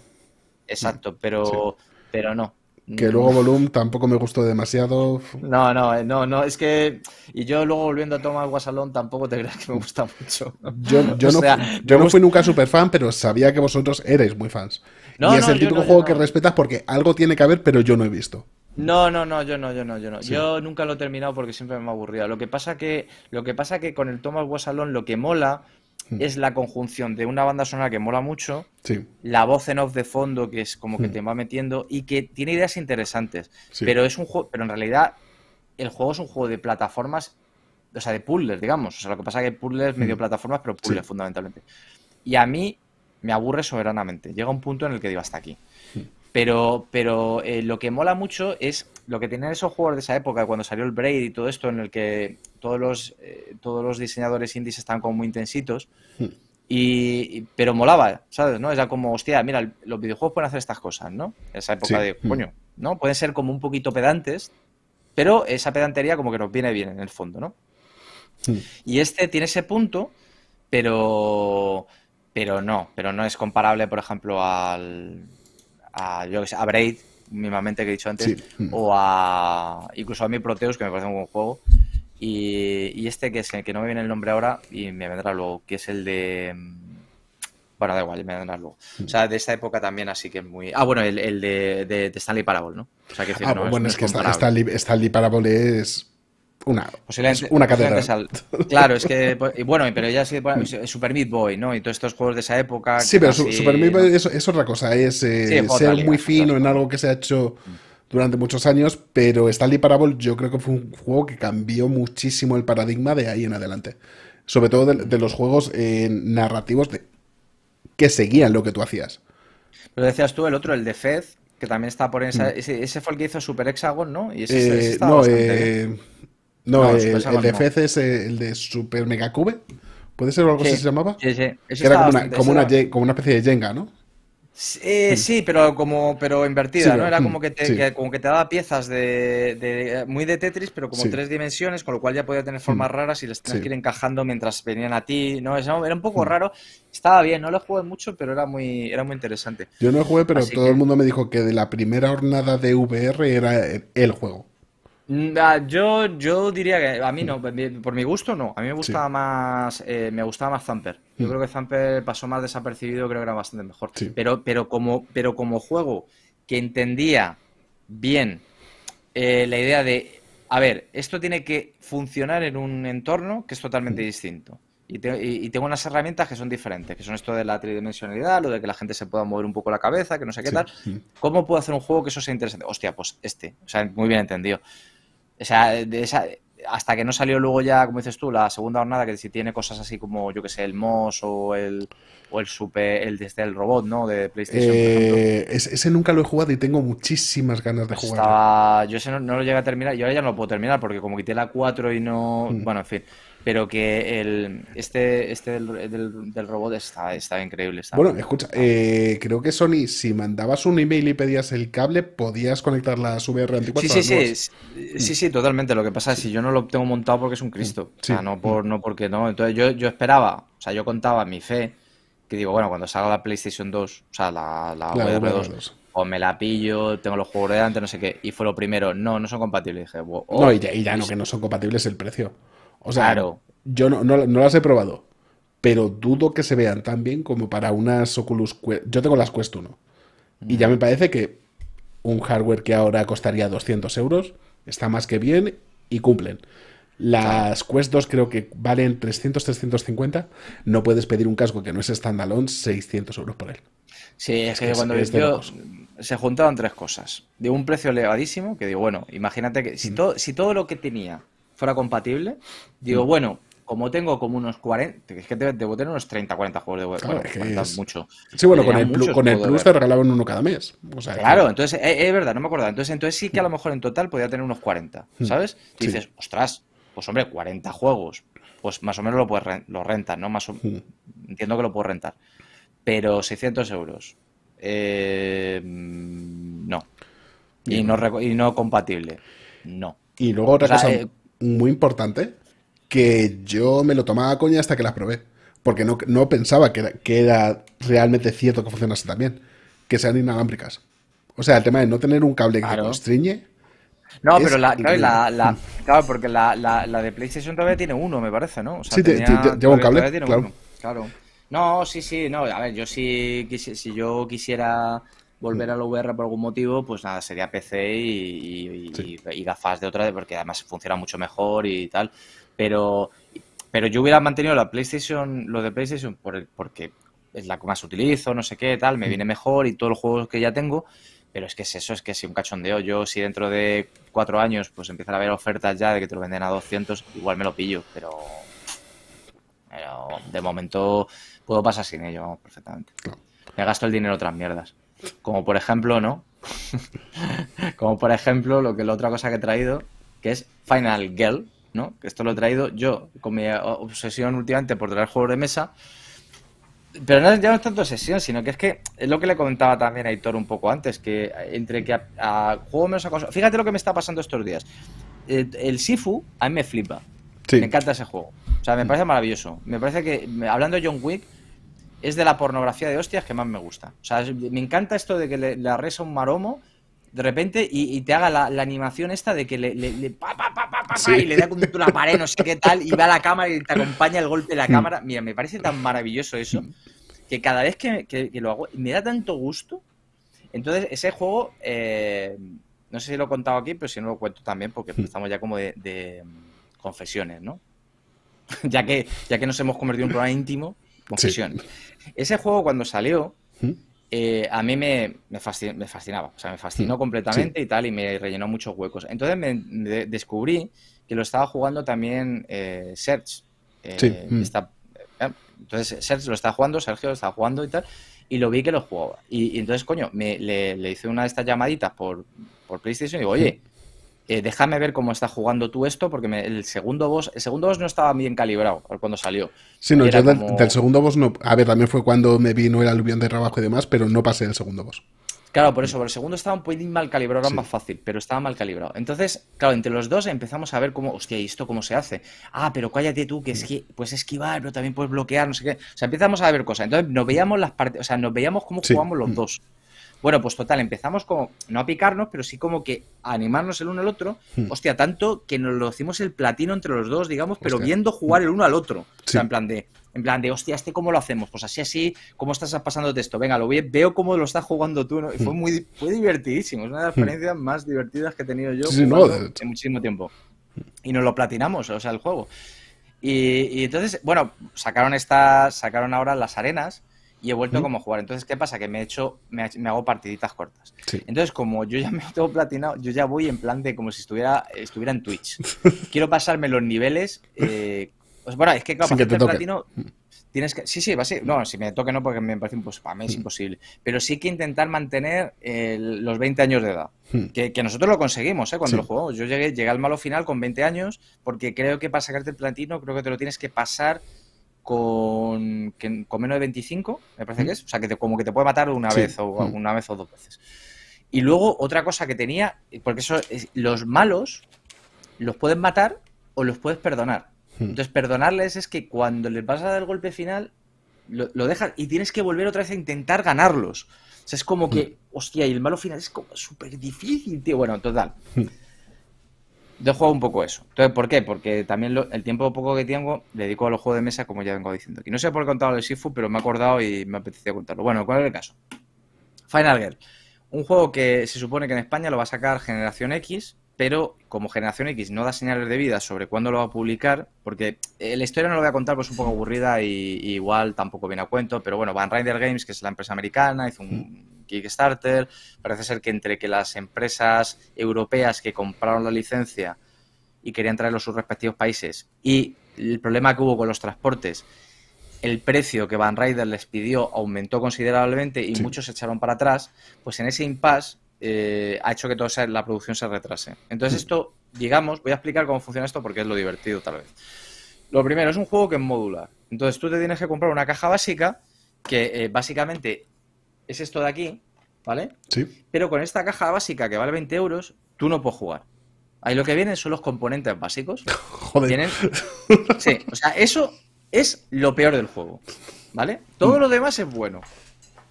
Exacto, pero, pero no que luego Volum tampoco me gustó demasiado. No, no, eh, no, no, es que. Y yo luego volviendo a Thomas Guasalón tampoco te creas que me gusta mucho. Yo, no, fui, nunca super fan, pero sabía que vosotros erais muy fans. y es el tipo de juego que respetas porque algo tiene que haber, pero yo no he visto. No, no, no, yo no, yo no, yo no. Yo nunca lo he terminado porque siempre me aburrido Lo que pasa que, lo que pasa que con el Thomas Guasalón lo que mola Mm. es la conjunción de una banda sonora que mola mucho, la voz en off de fondo que es como que mm. te va metiendo y que tiene ideas interesantes. Pero es un juego, pero en realidad el juego es un juego de plataformas, o sea, de puzzles, digamos. O sea, lo que pasa es que puzzles mm. medio plataformas, pero puzzles fundamentalmente. Y a mí me aburre soberanamente. Llega un punto en el que digo hasta aquí. Pero, pero eh, lo que mola mucho es lo que tenían esos juegos de esa época, cuando salió el Braid y todo esto, en el que todos los, eh, todos los diseñadores indies estaban como muy intensitos. Hmm. Y, pero molaba, ¿sabes? ¿No? Era como, hostia, mira, los videojuegos pueden hacer estas cosas, ¿no? Esa época de, hmm. coño, ¿no? Pueden ser como un poquito pedantes, pero esa pedantería como que nos viene bien en el fondo, ¿no? Hmm. Y este tiene ese punto, pero pero no, pero no es comparable, por ejemplo, al a, yo sé, a Braid, mismamente que he dicho antes, o a incluso a mi Proteus, que me parece un buen juego. Y, este que es el que no me viene el nombre ahora y me vendrá luego, que es el de. Mm, bueno, da igual, me vendrá luego. O sea, de esta época también, así que muy. Ah, bueno, el, de, Stanley Parable, ¿no? O sea, que ah, bueno, es, que Stanley, Stanley Parable es una, una claro, es que, bueno, pero ya sí, Super Meat Boy, ¿no? Y todos estos juegos de esa época. Sí, pero Super Meat Boy es, otra cosa, es eh, ser muy fino en algo que se ha hecho durante muchos años, pero Stanley Parable yo creo que fue un juego que cambió muchísimo el paradigma de ahí en adelante. Sobre todo de, los juegos eh, narrativos de, que seguían lo que tú hacías. Lo decías tú, el otro, el de Fez, que también está por mm. Ese, fue el que hizo Super Hexagon, ¿no? Y eh, no, no, el, de FC es el de Super Mega Cube. ¿Puede ser algo así se llamaba? Sí, sí. era como una, especie de Jenga, ¿no? sí, eh, mm. pero como pero invertida, ¿no? Era mm, como que te, te daba piezas de, muy de Tetris, pero como tres dimensiones, con lo cual ya podía tener mm. formas raras y las tenías que ir encajando mientras venían a ti, ¿no? Era un poco raro. Estaba bien, no lo jugué mucho, pero era muy, era muy interesante. Yo no lo jugué, pero todo el mundo me dijo que de la primera jornada de VR era el juego. Mm, ah, yo, yo diría que a mí no, por mi gusto no. A mí me gustaba más eh, me gustaba más Zamper. Yo mm. creo que Zamper pasó más desapercibido, creo que era bastante mejor. Pero, pero, como, pero como juego que entendía bien eh, la idea de, a ver, esto tiene que funcionar en un entorno que es totalmente mm. distinto. Y, y, tengo unas herramientas que son diferentes, que son esto de la tridimensionalidad, lo de que la gente se pueda mover un poco la cabeza, que no sé qué tal. ¿Cómo puedo hacer un juego que eso sea interesante? Hostia, pues este, o sea, muy bien entendido. O sea, de esa, hasta que no salió luego ya, como dices tú, la segunda jornada, que si tiene cosas así como, yo que sé, el MOS o el, o el Super, el desde el robot, ¿no? De PlayStation. Eh, ese nunca lo he jugado y tengo muchísimas ganas de pues jugarlo. yo ese no, lo llegué a terminar, yo ahora ya no lo puedo terminar porque como quité la 4 y no. Mm. Bueno, en fin. Pero que el, este, este del, robot está, increíble. bueno, escucha, eh, creo que Sony, si mandabas un email y pedías el cable, podías conectar la VR24. Sí, sí, sí, sí, sí, totalmente. Lo que pasa es que yo no lo tengo montado porque es un Cristo. Mm, o sea, no, mm. por, no porque no. Entonces yo, esperaba, o sea, yo contaba mi fe, que digo, bueno, cuando salga la PlayStation 2, o sea, la, la, 2 o me la pillo, tengo los juegos de antes, no sé qué. Y fue lo primero, no, no son compatibles. Dije, oh". ya, y ya no, que no son compatibles el precio. O sea, yo no, las he probado, pero dudo que se vean tan bien como para unas Oculus Quest. Yo tengo las Quest 1. Y mm. ya me parece que un hardware que ahora costaría 200 euros está más que bien y cumplen. Las Quest 2 creo que valen 300, 350. No puedes pedir un casco que no es standalone 600 euros por él. Sí, es que, cuando se juntaron tres cosas. De un precio elevadísimo, que digo, bueno, imagínate que si, si todo lo que tenía fuera compatible, digo, mm. bueno, como tengo como unos 40, es que debo tener unos 30, 40 juegos de web. bueno, mucho. Sí, bueno, con el, plus, te regalaban uno cada mes. claro, entonces, e, es, verdad, no me acuerdo. Entonces, entonces sí que a lo mejor en total podía tener unos 40, mm. ¿sabes? Y dices, ostras, pues hombre, 40 juegos, pues más o menos lo, puedes lo rentas, ¿no? Más mm. Entiendo que lo puedo rentar. Pero 600 euros. Eh, no. Y no, no compatible. No. Y luego otra cosa eh, muy importante que yo me lo tomaba coña hasta que las probé. Porque no, pensaba que era, realmente cierto que funcionase tan bien. Que sean inalámbricas. O sea, el tema de no tener un cable que te constriñe. No, pero la, la, porque la, de PlayStation todavía tiene uno, me parece, ¿no? un cable. Claro. No, sí, sí, no. A ver, yo si, si yo quisiera volver mm. a la VR por algún motivo, pues nada, sería PC y, gafas de otra, porque además funciona mucho mejor y tal. Pero, pero yo hubiera mantenido la PlayStation, lo de PlayStation, por porque es la que más utilizo, no sé qué, tal, me mm. viene mejor y todos los juegos que ya tengo. Pero es que es eso, es que si un cachondeo, yo si dentro de cuatro años pues empiezan a haber ofertas ya de que te lo venden a 200, igual me lo pillo, pero, de momento puedo pasar sin ello, perfectamente. Me gasto el dinero otras mierdas. Como por ejemplo, ¿no? Como por ejemplo, lo que la otra cosa que he traído, que es Final Girl, ¿no? Que esto lo he traído yo con mi eh, obsesión últimamente por traer juegos de mesa. Pero no, ya no es tanto obsesión, sino que es que es lo que le comentaba también a Hitor un poco antes, que entre que a, juegos juego menos a Fíjate lo que me está pasando estos días. El, Sifu a mí me flipa. Me encanta ese juego. O sea, me mm. parece maravilloso. Me parece que, hablando de John Wick, es de la pornografía de hostias que más me gusta. O sea, me encanta esto de que le, le un maromo de repente y, te haga la, animación esta de que le, le, pa, pa, pa, pa y le da con una pared, no sé qué tal, y va a la cámara y te acompaña el golpe de la mm. cámara. Mira, me parece tan maravilloso eso, mm. que cada vez que, lo hago, me da tanto gusto. Entonces, ese juego, eh, no sé si lo he contado aquí, pero si no lo cuento también, porque mm. estamos ya como de, confesiones, ¿no? ya, que, ya que nos hemos convertido en un programa íntimo, confesiones. Ese juego cuando salió, ¿Mm? eh, a mí me, fascinaba, o sea, me fascinó ¿Mm? completamente y tal, y me rellenó muchos huecos. Entonces me, descubrí que lo estaba jugando también eh, Serge. Eh, mm. entonces Serge lo está jugando, Sergio lo está jugando y tal, y lo vi que lo jugaba. Y, entonces, coño, le, hice una de estas llamaditas por, por PlayStation y digo, oye. Eh, déjame ver cómo está jugando tú esto, porque el segundo boss, el segundo boss no estaba bien calibrado cuando salió. Sí, no, yo del, segundo boss no. A ver, también fue cuando me vino el aluvión de trabajo y demás, pero no pasé el segundo boss. Claro, por eso, el segundo estaba un poquitín mal calibrado, era más fácil, pero estaba mal calibrado. Entonces, claro, entre los dos empezamos a ver cómo, hostia, ¿y esto cómo se hace? Ah, pero cállate tú, que es mm. que puedes esquivar, pero también puedes bloquear, no sé qué. O sea, empezamos a ver cosas. Entonces, nos veíamos las partes, o sea, nos veíamos cómo jugamos los mm. dos. Bueno, pues total, empezamos como, no a picarnos, pero sí como que a animarnos el uno al otro. Hmm. Hostia, tanto que nos lo hicimos el platino entre los dos, digamos, pero viendo jugar el uno al otro. O sea, en plan de, en plan de, hostia, ¿este cómo lo hacemos? Pues así, así, ¿cómo estás pasando esto? Venga, lo veo. veo cómo lo estás jugando tú. fue hmm. muy divertidísimo. Es una de las hmm. experiencias más divertidas que he tenido yo en muchísimo tiempo. Y nos lo platinamos, o sea, el juego. Y, entonces, bueno, sacaron, esta, sacaron ahora las arenas y he vuelto a como jugar. Entonces, ¿qué pasa? Que me he hecho, me, hago partiditas cortas. Entonces, como yo ya me tengo platino platinado, yo ya voy en plan de como si estuviera, estuviera en Twitch. Quiero pasarme los niveles. Eh, pues, bueno, es que para platino mm. tienes que. Sí, sí, va a ser. No, si me toque no, porque me parece pues, para mí es mm. imposible. Pero sí que intentar mantener los 20 años de edad. Mm. Que, nosotros lo conseguimos, ¿eh? Cuando lo jugamos. Yo llegué, llegué al malo final con 20 años, porque creo que para sacarte el platino, creo que te lo tienes que pasar con, con menos de 25, me parece que es. O sea, que como que te puede matar una vez o una vez o dos veces. Y luego otra cosa que tenía, porque eso los malos los puedes matar o los puedes perdonar. Entonces, perdonarles es que cuando les vas a dar el golpe final, lo, dejas y tienes que volver otra vez a intentar ganarlos. O sea, es como que, hostia, y el malo final es como súper difícil, tío. Bueno, total. Dejo juego un poco eso. Entonces, ¿por qué? Porque también el tiempo poco que tengo le dedico a los juegos de mesa, como ya vengo diciendo aquí. No sé por qué he contado el Sifu, pero me he acordado y me apetecía contarlo. Bueno, ¿cuál es el caso? Final Girl. Un juego que se supone que en España lo va a sacar Generación X, pero como Generación X no da señales de vida sobre cuándo lo va a publicar, porque eh, la historia no la voy a contar, pues es un poco aburrida y, igual tampoco viene a cuento, pero bueno, Van Rider Games, que es la empresa americana, hizo un Kickstarter. Parece ser que entre que las empresas europeas que compraron la licencia y querían traerlo a sus respectivos países y el problema que hubo con los transportes, el precio que Van Ryder les pidió aumentó considerablemente y muchos se echaron para atrás, pues en ese impasse eh, ha hecho que toda la producción se retrase. Entonces esto, digamos, voy a explicar cómo funciona esto porque es lo divertido tal vez. Lo primero, es un juego que es modular. Entonces tú te tienes que comprar una caja básica que eh, básicamente es esto de aquí, ¿vale? Sí. Pero con esta caja básica que vale 20 euros, tú no puedes jugar. Ahí lo que vienen son los componentes básicos. Joder. Sí, o sea, eso es lo peor del juego, ¿vale? Todo mm. lo demás es bueno,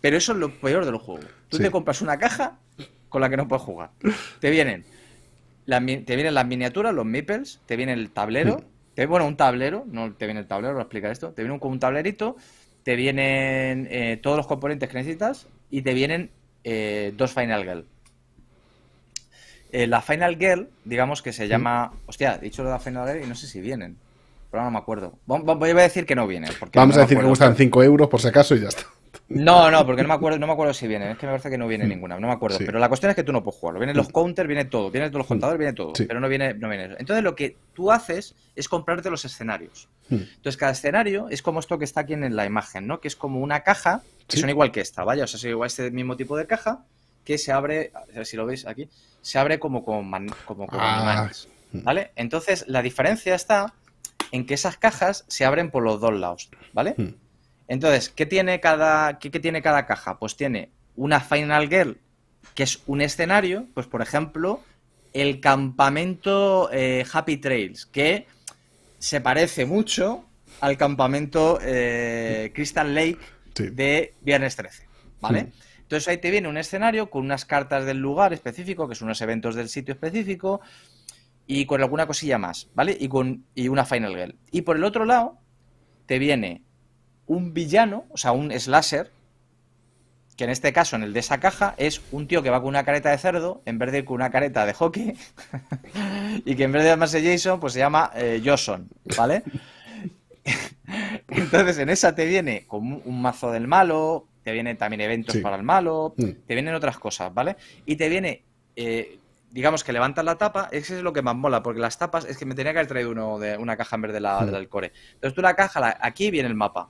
pero eso es lo peor del juego. Tú te compras una caja con la que no puedes jugar. Te vienen, las, te vienen las miniaturas, los meeples, te viene el tablero, bueno, un tablero, no te viene el tablero, lo explicar esto, te viene como un tablerito, te vienen eh, todos los componentes que necesitas y te vienen eh, dos Final Girl. Eh, la Final Girl, digamos que se llama. Hostia, he dicho la Final Girl y no sé si vienen. Pero no me acuerdo. Voy a decir que no vienen. Vamos a decir que cuestan 5 euros por si acaso y ya está. No, no, porque no me acuerdo, no me acuerdo si viene, Es que me parece que no viene hmm. ninguna, no me acuerdo. Pero la cuestión es que tú no puedes jugarlo. Vienen los hmm. counters, viene todo, vienen los hmm. contadores, viene todo. Pero no viene, no viene Entonces lo que tú haces es comprarte los escenarios. Entonces cada escenario es como esto que está aquí en la imagen, ¿no? Que es como una caja, que son igual que esta, vaya, o sea, es igual este mismo tipo de caja, que se abre, a ver si lo veis aquí, se abre como con, man, como ah. ¿Vale? Entonces la diferencia está en que esas cajas se abren por los dos lados, ¿vale? Entonces, ¿qué tiene cada, qué, tiene cada caja? Pues tiene una Final Girl, que es un escenario, pues por ejemplo, el campamento eh, Happy Trails, que se parece mucho al campamento eh, Crystal Lake de Viernes 13, ¿vale? Entonces ahí te viene un escenario con unas cartas del lugar específico, que son unos eventos del sitio específico, y con alguna cosilla más, ¿vale? Y con y una Final Girl. Y por el otro lado, te viene un villano, o sea, un slasher, que en este caso, en el de esa caja, es un tío que va con una careta de cerdo en vez de con una careta de hockey y que en vez de llamarse Jason, pues se llama eh, ¿vale? Entonces, en esa te viene con un mazo del malo, te vienen también eventos para el malo, mm. te vienen otras cosas, ¿vale? Y te viene, eh, digamos que levantas la tapa, ese es lo que más mola, porque las tapas es que me tenía que haber traído uno de una caja en vez de la, mm. del core. Entonces tú la caja, aquí viene el mapa,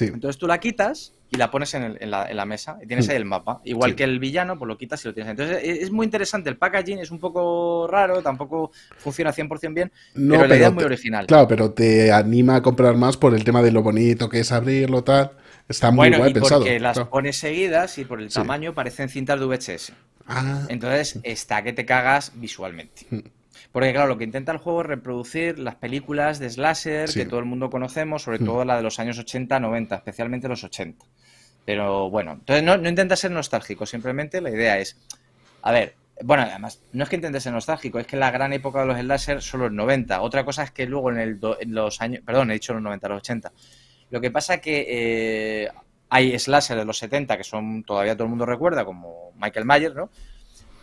entonces tú la quitas y la pones en, la, mesa y tienes mm. ahí el mapa. Igual que el villano, pues lo quitas y lo tienes. ahí Entonces e, es, muy interesante. El packaging es un poco raro, tampoco funciona 100% bien, pero, la idea es muy original. Claro, pero te anima a comprar más por el tema de lo bonito que es abrirlo, tal. Está muy bueno, y Porque las pones seguidas y por el tamaño parecen cintas de VHS. Ah. Entonces está que te cagas visualmente. Mm. Porque claro, lo que intenta el juego es reproducir las películas de slasher que todo el mundo conocemos, sobre hmm. todo la de los años 80, 90, especialmente los 80. Pero bueno, entonces no, intenta ser nostálgico, simplemente la idea es, a ver, bueno, además, no es que intente ser nostálgico, es que la gran época de los slasher son los 90. Otra cosa es que luego en, los años, perdón, he dicho los 90, los 80. Lo que pasa que eh, hay slasher de los 70 que son todavía todo el mundo recuerda, como Michael Myers, ¿no?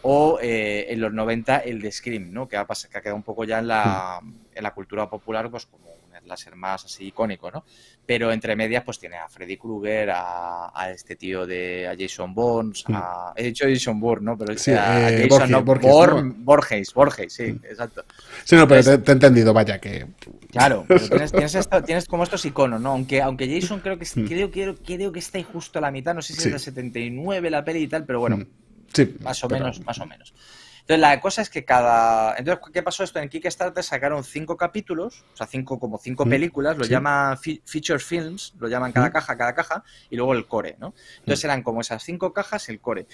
o eh, en los 90 el de Scream, ¿no? que, ha que ha quedado un poco ya en la, hmm. en la cultura popular pues como un láser más así icónico, ¿no? Pero entre medias pues tiene a Freddy Krueger, a, a este tío de a Jason Bones, a, hmm. he dicho Jason Bourne, ¿no? Pero sí, a, eh, Jason Borges, Borges, Borges, sí, hmm. exacto. Sí, no, pero te, he entendido, vaya que... Claro, tienes, como estos iconos, ¿no? Aunque, aunque Jason creo que, creo, creo que está justo a la mitad, no sé si es de 79 la peli y tal, pero bueno, Sí, más o menos, más o menos. Entonces, la cosa es que cada. Entonces, ¿qué pasó esto? En Kickstarter sacaron cinco capítulos, o sea, cinco, como cinco películas, lo llaman Feature Films, lo llaman cada caja, cada caja, y luego el core, ¿no? Entonces eran como esas cinco cajas, el core.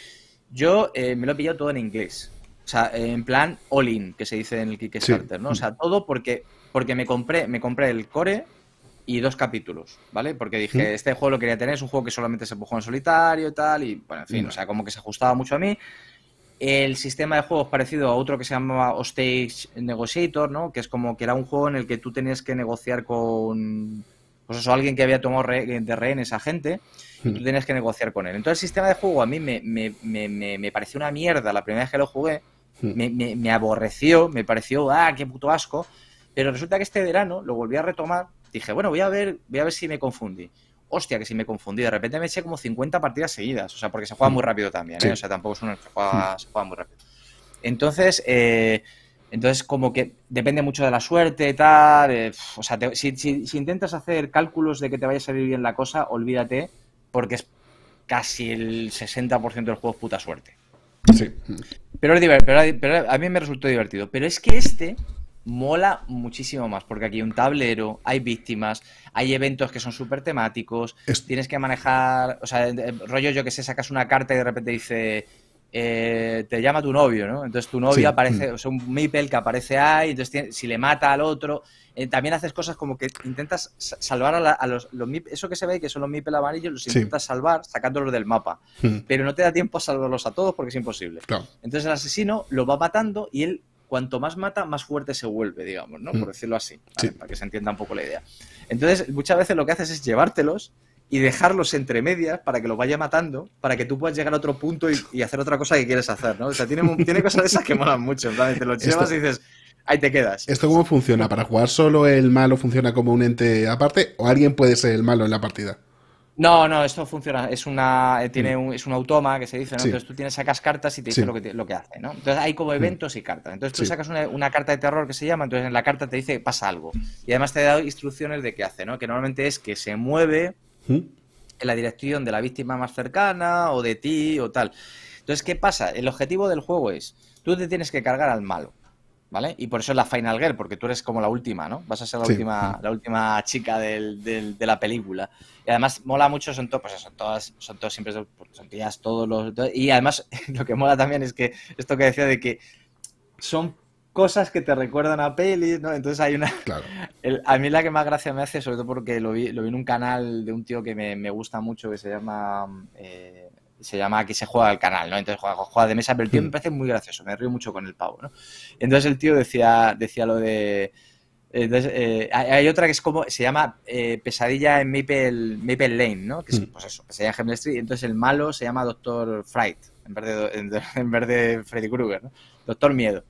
Yo eh, me lo he pillado todo en inglés. O sea, en plan all in, que se dice en el Kickstarter, ¿no? O sea, todo porque, porque me compré, me compré el core, y dos capítulos, ¿vale? Porque dije, este juego lo quería tener, es un juego que solamente se empujó en solitario y tal, y bueno, en fin, o sea, como que se ajustaba mucho a mí. El sistema de juegos parecido a otro que se llamaba Ostage Negotiator, ¿no? Que es como que era un juego en el que tú tenías que negociar con, pues eso, alguien que había tomado de rehén esa gente, y tú tenías que negociar con él. Entonces el sistema de juego a mí me, me, me, me pareció una mierda la primera vez que lo jugué, me, aborreció, me pareció, ah, qué puto asco, pero resulta que este verano lo volví a retomar Dije, bueno, voy a ver, voy a ver si me confundí. Hostia, que si me confundí. De repente me eché como 50 partidas seguidas. O sea, porque se juega muy rápido también, ¿eh? O sea, tampoco es uno que hmm. se juega muy rápido. Entonces, eh, entonces, como que depende mucho de la suerte, tal. Eh, o sea, si, intentas hacer cálculos de que te vaya a salir bien la cosa, olvídate, porque es casi el 60% del juego es puta suerte. Sí. Pero, pero a mí me resultó divertido. Pero es que este mola muchísimo más, porque aquí hay un tablero, hay víctimas, hay eventos que son súper temáticos, tienes que manejar, o sea, eh, rollo yo que sé, sacas una carta y de repente dice, eh, te llama tu novio, ¿no? Entonces tu novio aparece, mm. o sea, un mipel que aparece ahí, entonces si le mata al otro, eh, también haces cosas como que intentas salvar a, los, los eso que se ve que son los mipel amarillos, los intentas salvar sacándolos del mapa, mm. pero no te da tiempo a salvarlos a todos porque es imposible. Entonces el asesino lo va matando y él cuanto más mata, más fuerte se vuelve, digamos, ¿no? Por mm. decirlo así, para que se entienda un poco la idea. Entonces, muchas veces lo que haces es llevártelos y dejarlos entre medias para que los vaya matando, para que tú puedas llegar a otro punto y, hacer otra cosa que quieres hacer, ¿no? O sea, tiene, cosas de esas que molan mucho, te los llevas y dices, ahí te quedas. ¿Esto cómo funciona? ¿Para jugar solo el malo funciona como un ente aparte o alguien puede ser el malo en la partida? No, no, esto funciona. Es una, eh, tiene un, es un automa que se dice, ¿no? Entonces tú tienes, sacas cartas y te dice lo, que lo que hace, ¿no? Entonces hay como eventos y cartas. Entonces tú sacas una, una, carta de terror que se llama, entonces en la carta te dice que pasa algo. Y además te da instrucciones de qué hace, ¿no? Que normalmente es que se mueve en la dirección de la víctima más cercana o de ti o tal. Entonces, ¿qué pasa? El objetivo del juego es, tú te tienes que cargar al malo. Y por eso es la Final Girl, porque tú eres como la última, ¿no? Vas a ser la, última, la última chica del, de la película. Y además mola mucho, son, pues todas, son todos siempre, son tías, todos los... y además lo que mola también es que esto que decía de que son cosas que te recuerdan a pelis, ¿no? Entonces hay una... a mí la que más gracia me hace, sobre todo porque lo vi, lo vi en un canal de un tío que me, gusta mucho, que se llama... Eh, se llama Aquí se juega al canal, ¿no? Entonces juega, juega de mesa, pero el tío me hmm. parece muy gracioso, me río mucho con el pavo, ¿no? Entonces el tío decía, decía lo de... Eh, hay otra que es como, se llama eh, Pesadilla en Maple, Maple Lane, ¿no? Que es, hmm. pues eso, Pesadilla en el Street. Entonces el malo se llama Doctor Fright, en vez de, en, Freddy Krueger, ¿no? Doctor Miedo.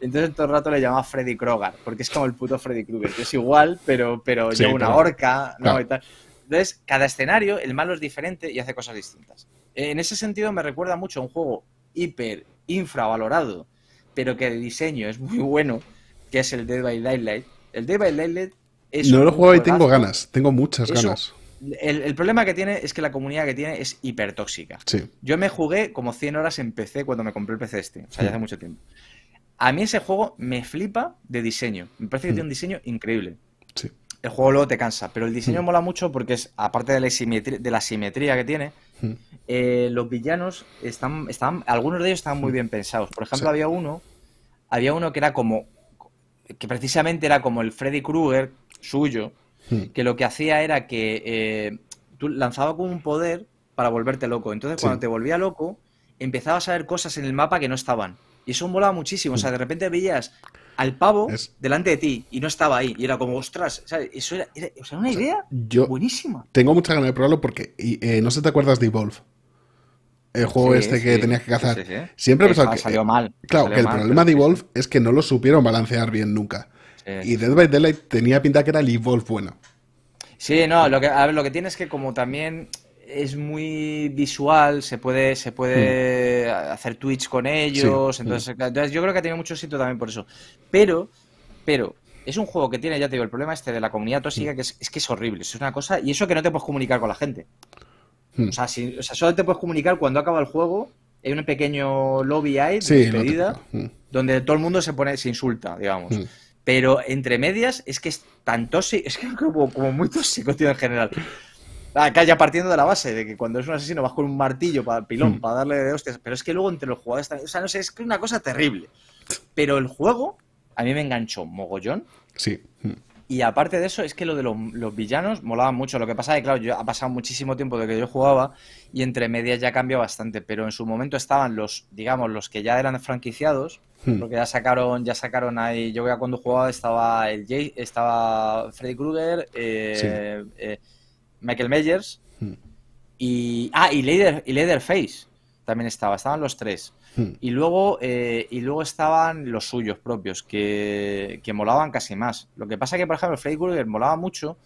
Entonces todo el rato le llama Freddy Kroger, porque es como el puto Freddy Krueger, es igual, pero, pero lleva una horca, ¿no? Entonces, cada escenario, el malo es diferente y hace cosas distintas. En ese sentido me recuerda mucho a un juego hiper infravalorado, pero que de diseño es muy bueno, que es el Dead by Daylight. El Dead by Daylight es... No lo he jugado y tengo ganas, tengo muchas ganas. El, problema que tiene es que la comunidad que tiene es hipertóxica. Sí. Yo me jugué como 100 horas en PC cuando me compré el PC este, o sea, ya hace mucho tiempo. A mí ese juego me flipa de diseño. Me parece que mm. tiene un diseño increíble. El juego luego te cansa, pero el diseño mm. mola mucho porque es, aparte de de la simetría que tiene, eh, los villanos están, están, algunos de ellos estaban muy bien pensados. Por ejemplo, había uno, había uno que era como, que precisamente era como el Freddy Krueger suyo, hmm. que lo que hacía era que eh, tú lanzaba como un poder para volverte loco. Entonces, cuando te volvía loco, empezabas a ver cosas en el mapa que no estaban. Y eso volaba muchísimo. O sea, de repente veías al pavo delante de ti y no estaba ahí. Y era como, ostras, ¿sabes? eso era, una idea yo buenísima. Tengo mucha ganas de probarlo porque eh, no sé si te acuerdas de Evolve. El juego este que tenías que cazar. Siempre he pensado que. Salió mal. Claro, que el problema de Evolve es que no lo supieron balancear bien nunca. Y Dead by Daylight tenía pinta que era el Evolve bueno. Sí, no, lo que, a ver, lo que tienes es que como también es muy visual, se puede, se puede hmm. hacer Twitch con ellos, entonces, yo creo que ha tenido mucho éxito también por eso. Pero, pero, es un juego que tiene, ya te digo, el problema este de la comunidad tóxica, hmm. que es, que es horrible, es una cosa, y eso que no te puedes comunicar con la gente. Hmm. O sea, solo te puedes comunicar cuando acaba el juego, hay un pequeño lobby ahí, de despedida, donde todo el mundo se pone, se insulta, digamos. Pero entre medias es que es tan tóxico, es que como, como muy tóxico, tío, en general. Acá ya partiendo de la base de que cuando es un asesino vas con un martillo para el pilón, mm. para darle de hostias. Pero es que luego entre los jugadores. O sea, no sé, es que una cosa terrible. Pero el juego a mí me enganchó mogollón. Sí. Y aparte de eso, es que lo de los, villanos molaba mucho. Lo que pasa es que, claro, yo, ha pasado muchísimo tiempo de que yo jugaba y entre medias ya cambió bastante. Pero en su momento estaban los, digamos, los que ya eran franquiciados. Hmm. Porque ya sacaron, ya sacaron ahí. Yo que cuando jugaba estaba el Jay, estaba Freddy Krueger, eh, eh Michael Meyers hmm. y. Ah, y, Leatherface también estaba, estaban los tres. Hmm. Y, luego, eh, y luego estaban los suyos propios, que, molaban casi más. Lo que pasa que, por ejemplo, Freddy Krueger molaba mucho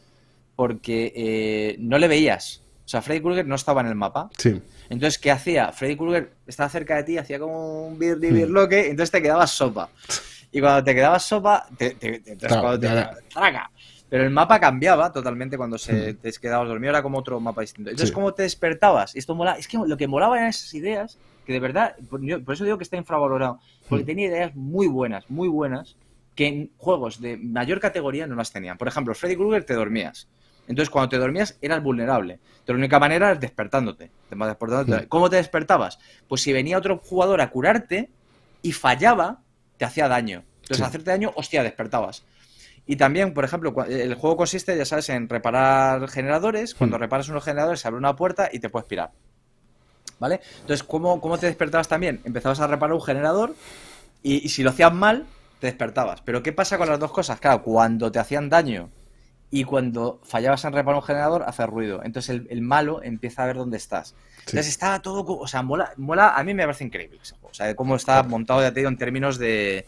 porque eh, no le veías. O sea, Freddy Krueger no estaba en el mapa. Sí. Entonces, ¿qué hacía? Freddy Krueger estaba cerca de ti, hacía como un birdy birloque, hmm. entonces te quedabas sopa. Y cuando te quedabas sopa, te, pero el mapa cambiaba totalmente cuando se, mm. te quedabas dormido, era como otro mapa distinto. Entonces, ¿cómo te despertabas? Esto es que lo que molaba eran esas ideas, que de verdad, por, eso digo que está infravalorado, porque mm. tenía ideas muy buenas, muy buenas, que en juegos de mayor categoría no las tenían. Por ejemplo, Freddy Krueger te dormías. Entonces, cuando te dormías, eras vulnerable. Pero la única manera era despertándote. Mm. ¿Cómo te despertabas? Pues si venía otro jugador a curarte y fallaba, te hacía daño. Entonces, hacerte daño, hostia, despertabas. Y también, por ejemplo, el juego consiste, ya sabes, en reparar generadores. Hmm. Cuando reparas unos generadores se abre una puerta y te puedes pirar. ¿Vale? Entonces, ¿cómo, te despertabas también? Empezabas a reparar un generador y, si lo hacías mal, te despertabas. Pero ¿qué pasa con las dos cosas? Claro, cuando te hacían daño y cuando fallabas en reparar un generador, hace ruido. Entonces el, malo empieza a ver dónde estás. Entonces estaba todo, o sea, mola, mola, a mí me parece increíble ese juego. O sea, cómo está montado, ya te digo, en términos de,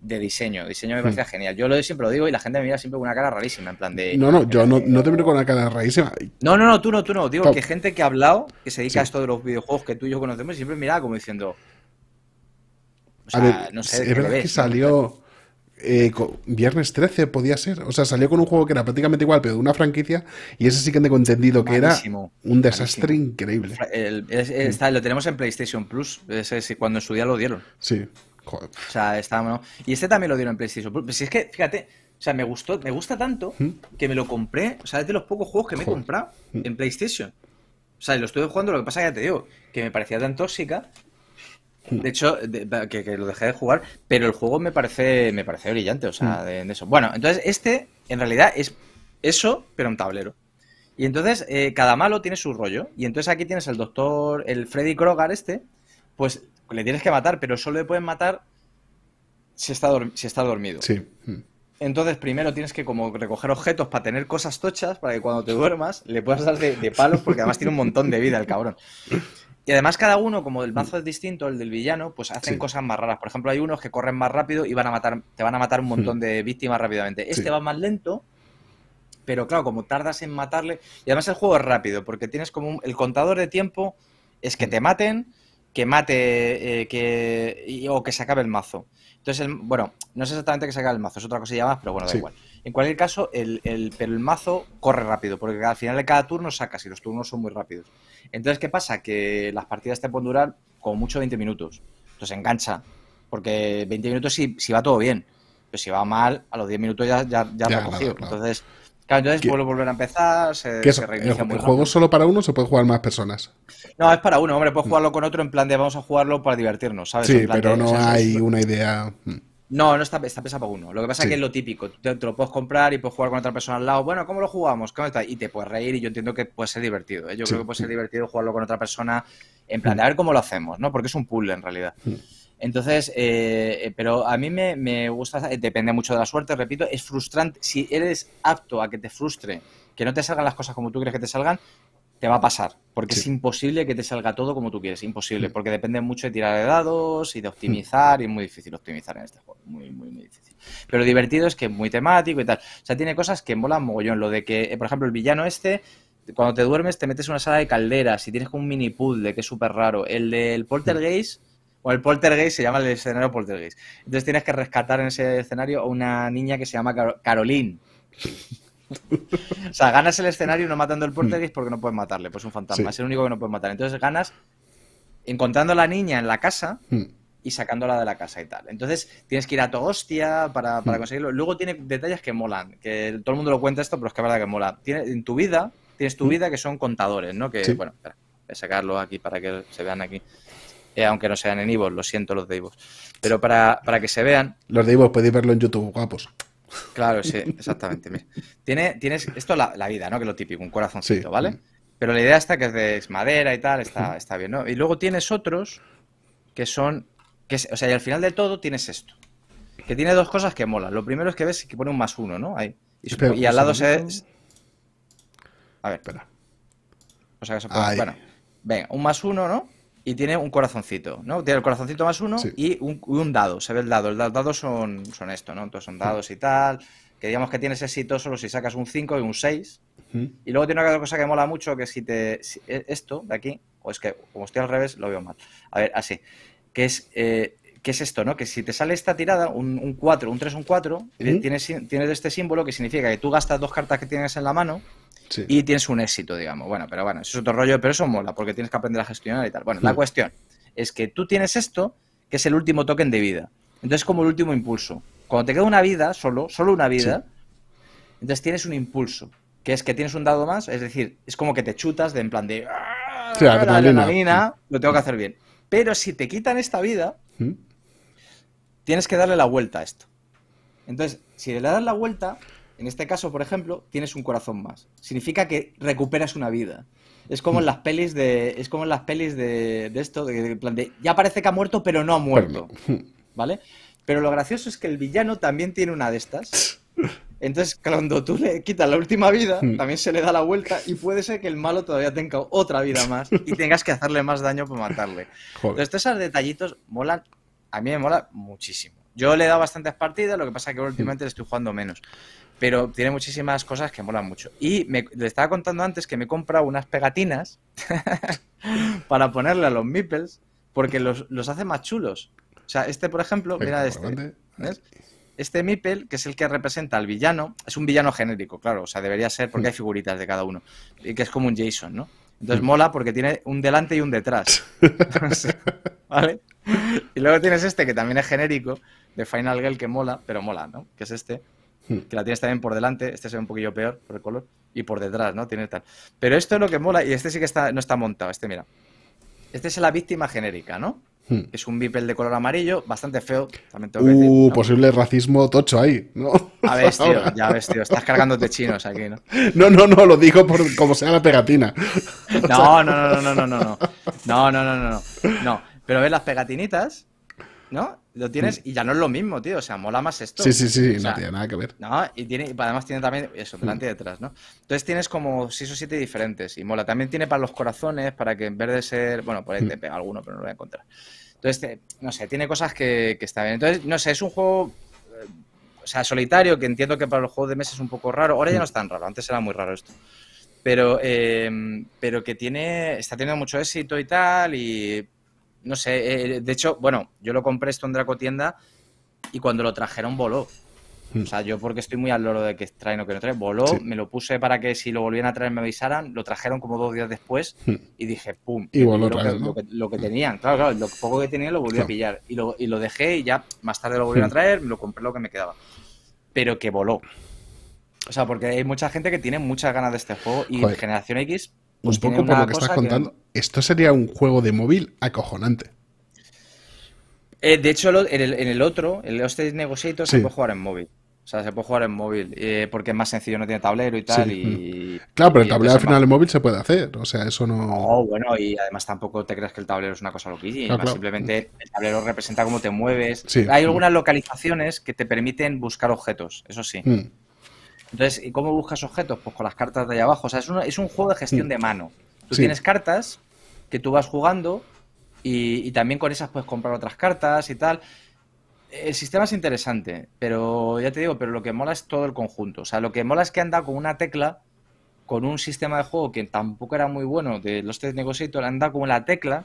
de diseño. Diseño me hmm. parecía genial. Yo lo siempre lo digo y la gente me mira siempre con una cara rarísima, en plan de... No, no, ah, yo no, no te miro con una cara rarísima. No, no, no, tú no, tú no. Digo que gente que ha hablado, que se dedica a esto de los videojuegos que tú y yo conocemos, siempre mira como diciendo... O sea, no sé, es verdad que salió eh, viernes 13, podía ser. O sea, salió con un juego que era prácticamente igual, pero de una franquicia, y ese sí que tengo entendido que era un desastre increíble. Hmm. lo tenemos en PlayStation Plus, cuando en su día lo dieron. Sí. O sea, estábamos Y este también lo dieron en PlayStation Si es que, fíjate, o sea, me gustó, me gusta tanto ¿Mm? que me lo compré. O sea, es de los pocos juegos que me he comprado ¿Mm? en PlayStation. O sea, lo estuve jugando, lo que pasa ya te digo, que me parecía tan tóxica. ¿Mm? De hecho, que, lo dejé de jugar, pero el juego me parece, me parece brillante, o sea, de, eso. Bueno, entonces este, en realidad, es eso, pero en tablero. Y entonces, eh, cada malo tiene su rollo. Y entonces aquí tienes al doctor, el Freddy Kroger este, pues le tienes que matar, pero solo le pueden matar si está, si está dormido. Sí. Entonces, primero tienes que como recoger objetos para tener cosas tochas, para que cuando te duermas le puedas dar de, palos, porque además tiene un montón de vida el cabrón. Y además cada uno, como el mazo es distinto, el del villano, pues hacen cosas más raras. Por ejemplo, hay unos que corren más rápido y van a matar, te van a matar un hmm. montón de víctimas rápidamente. Este va más lento, pero claro, como tardas en matarle... Y además el juego es rápido, porque tienes como el contador de tiempo es que hmm. te maten, que mate eh, que, o que se acabe el mazo. Entonces, bueno, no es exactamente que se acabe el mazo, es otra cosilla más, pero bueno, da igual. En cualquier caso, el, pero el mazo corre rápido, porque al final de cada turno sacas y los turnos son muy rápidos. Entonces, ¿qué pasa? Que las partidas te pueden durar como mucho 20 minutos. Entonces, engancha, porque 20 minutos si, si va todo bien, pero si va mal, a los 10 minutos ya, ya, ya, Entonces, Claro, entonces vuelvo a volver a empezar, se, reinicia ¿El juego solo para uno o se puede jugar más personas? No, es para uno, hombre, puedes mm. jugarlo con otro en plan de vamos a jugarlo para divertirnos, ¿sabes? Sí, pero no hay una idea... Mm. No, no está, está pesado para uno. Lo que pasa es que es lo típico. Te, lo puedes comprar y puedes jugar con otra persona al lado. Bueno, ¿cómo lo jugamos? ¿Cómo está? Y te puedes reír y yo entiendo que puede ser divertido. ¿eh? Yo creo que puede ser divertido jugarlo con otra persona en plan de mm. a ver cómo lo hacemos, ¿no? Porque es un pool en realidad. Entonces, eh, eh, pero a mí me, gusta, eh, depende mucho de la suerte, repito, es frustrante. Si eres apto a que te frustre, que no te salgan las cosas como tú crees que te salgan, te va a pasar, porque es imposible que te salga todo como tú quieres, imposible, mm. porque depende mucho de tirar de dados y de optimizar, y es muy difícil optimizar en este juego, muy, muy, muy difícil. Pero divertido es que es muy temático y tal. O sea, tiene cosas que molan mogollón, lo de que, por ejemplo, el villano este cuando te duermes te metes en una sala de calderas y tienes un mini puzzle que es súper raro. El del mm. Porter Gaze o el poltergeist, se llama el escenario poltergeist. Entonces tienes que rescatar en ese escenario a una niña que se llama Caroline. o sea, ganas el escenario no matando el poltergeist porque no puedes matarle, pues un fantasma, es el único que no puedes matar. Entonces ganas encontrando a la niña en la casa hmm. y sacándola de la casa y tal. Entonces tienes que ir a tu hostia para, hmm. conseguirlo. Luego tiene detalles que molan, que todo el mundo lo cuenta esto, pero es que es verdad que mola. Tiene, en tu vida, tienes tu hmm. vida que son contadores, ¿no? Que, bueno, espera, voy a sacarlo aquí para que se vean aquí. Eh, aunque no sean en Ivo, lo siento los de Ivo. Pero para, que se vean. Los de Ivo podéis verlo en YouTube, guapos. Claro, sí, exactamente. Tiene, tienes, esto la, vida, ¿no? Que es lo típico, un corazoncito, ¿vale? Pero la idea está que es de madera y tal, está, está bien, ¿no? Y luego tienes otros que son, que o sea, y al final de todo tienes esto, que tiene dos cosas que mola. Lo primero es que ves que pone un más uno, ¿no? Ahí. Y, al lado se... A ver. Espera. O sea, que se puede... Bueno. Venga, un más uno, ¿no? y tiene un corazoncito, ¿no? Tiene el corazoncito más uno y un, dado, se ve el dado. el dado son, son esto, ¿no? Entonces son hmm. dados y tal, que digamos que tienes éxito solo si sacas un 5 y un 6. Hmm. Y luego tiene otra cosa que mola mucho, que si te... E, esto de aquí, o es que como estoy al revés, lo veo mal. A ver, así. Que es, eh, es esto, ¿no? Que si te sale esta tirada, un 4, un 3, un 4, tienes, tienes este símbolo que significa que tú gastas dos cartas que tienes en la mano y tienes un éxito, digamos. Bueno, pero bueno, eso es otro rollo, pero eso mola, porque tienes que aprender a gestionar y tal. Bueno, la hmm. cuestión es que tú tienes esto, que es el último token de vida. Entonces, como el último impulso. Cuando te queda una vida, solo, solo una vida, entonces tienes un impulso, que es que tienes un dado más, es decir, es como que te chutas de en plan de. Ah, adrenalina, lo tengo que hacer bien. Pero si te quitan esta vida, hmm. tienes que darle la vuelta a esto. Entonces, si le das la vuelta, en este caso, por ejemplo, tienes un corazón más. Significa que recuperas una vida. Es como en las pelis de. Es como en las pelis de, esto, de, de, plan de. Ya parece que ha muerto, pero no ha muerto. ¿Vale? Pero lo gracioso es que el villano también tiene una de estas. Entonces, cuando tú le quitas la última vida, mm. también se le da la vuelta y puede ser que el malo todavía tenga otra vida más y tengas que hacerle más daño por matarle. Entonces, esos detallitos molan. A mí me mola muchísimo. Yo le he dado bastantes partidas, lo que pasa es que últimamente le estoy jugando menos pero tiene muchísimas cosas que molan mucho. Y me, le estaba contando antes que me he comprado unas pegatinas para ponerle a los meeples, porque los, hace más chulos. O sea, este, por ejemplo, mira este. Este Mipple, que es el que representa al villano, es un villano genérico, claro, o sea, debería ser porque hay figuritas de cada uno, y que es como un Jason, ¿no? Entonces mola porque tiene un delante y un detrás. ¿Vale? Y luego tienes este que también es genérico, de Final Girl, que mola, pero mola, ¿no? Que es este Hmm. que la tienes también por delante, este se ve un poquillo peor por el color, y por detrás, ¿no? Tiene tal. Pero esto es lo que mola, y este sí que está, no está montado, este mira. Este es la víctima genérica, ¿no? Hmm. Es un bipel de color amarillo, bastante feo. También uh, posible racismo tocho ahí, ¿no? A ver, tío, ya ves, tío, estás cargándote chinos aquí, ¿no? No, no, no, lo digo por como sea la pegatina. no, no, no, no, no, no, no, no, no, no, no, no, no. Pero ves las pegatinitas, ¿no? lo tienes y ya no es lo mismo, tío. O sea, mola más esto. Sí, sí, sí, no tiene nada que ver. No, y, tiene, además tiene también eso, hmm. delante y detrás, ¿no? Entonces tienes como 6 o 7 diferentes y mola. También tiene para los corazones, para que en vez de ser. Bueno, por ahí te hmm. pega alguno, pero no lo voy a encontrar. Entonces, no sé, tiene cosas que, que está bien. Entonces, no sé, es un juego. Eh, o sea, solitario, que entiendo que para los juegos de mesa es un poco raro. Ahora ya no hmm. es tan raro, antes era muy raro esto pero, eh, pero que tiene, está teniendo mucho éxito y tal, y no sé, eh, de hecho, bueno, yo lo compré esto en Draco Tienda y cuando lo trajeron voló. O sea, yo porque estoy muy al loro de que traen o que no traen, voló, me lo puse para que si lo volvían a traer me avisaran, lo trajeron como dos días después hmm. y dije, ¡pum! lo, que, tenían, claro, claro, lo poco que tenía lo volví a hmm. pillar y lo, dejé y ya más tarde lo volvieron a hmm. traer, lo compré lo que me quedaba. Pero que voló. O sea, porque hay mucha gente que tiene muchas ganas de este juego y de Generación X pues un poco por lo que estás contando, esto sería un juego de móvil acojonante. Eh, de hecho, en el, otro, el los Negotiator, se puede jugar en móvil. O sea, se puede jugar en móvil, eh, porque es más sencillo, no tiene tablero y tal. Mm. claro, pero el tablero al final en móvil se puede hacer, o sea, eso no... Oh, bueno, y además tampoco te creas que el tablero es una cosa loquilla. simplemente el tablero representa cómo te mueves. Hay algunas localizaciones que te permiten buscar objetos, eso sí. Mm. Entonces, ¿y cómo buscas objetos? Pues con las cartas de ahí abajo. O sea, es un, juego de gestión mm. de mano. Tú tienes cartas que tú vas jugando y, también con esas puedes comprar otras cartas y tal. El sistema es interesante, pero ya te digo, pero lo que mola es todo el conjunto. O sea, lo que mola es que anda con una tecla, con un sistema de juego que tampoco era muy bueno de los tres negociator, anda dado con la tecla,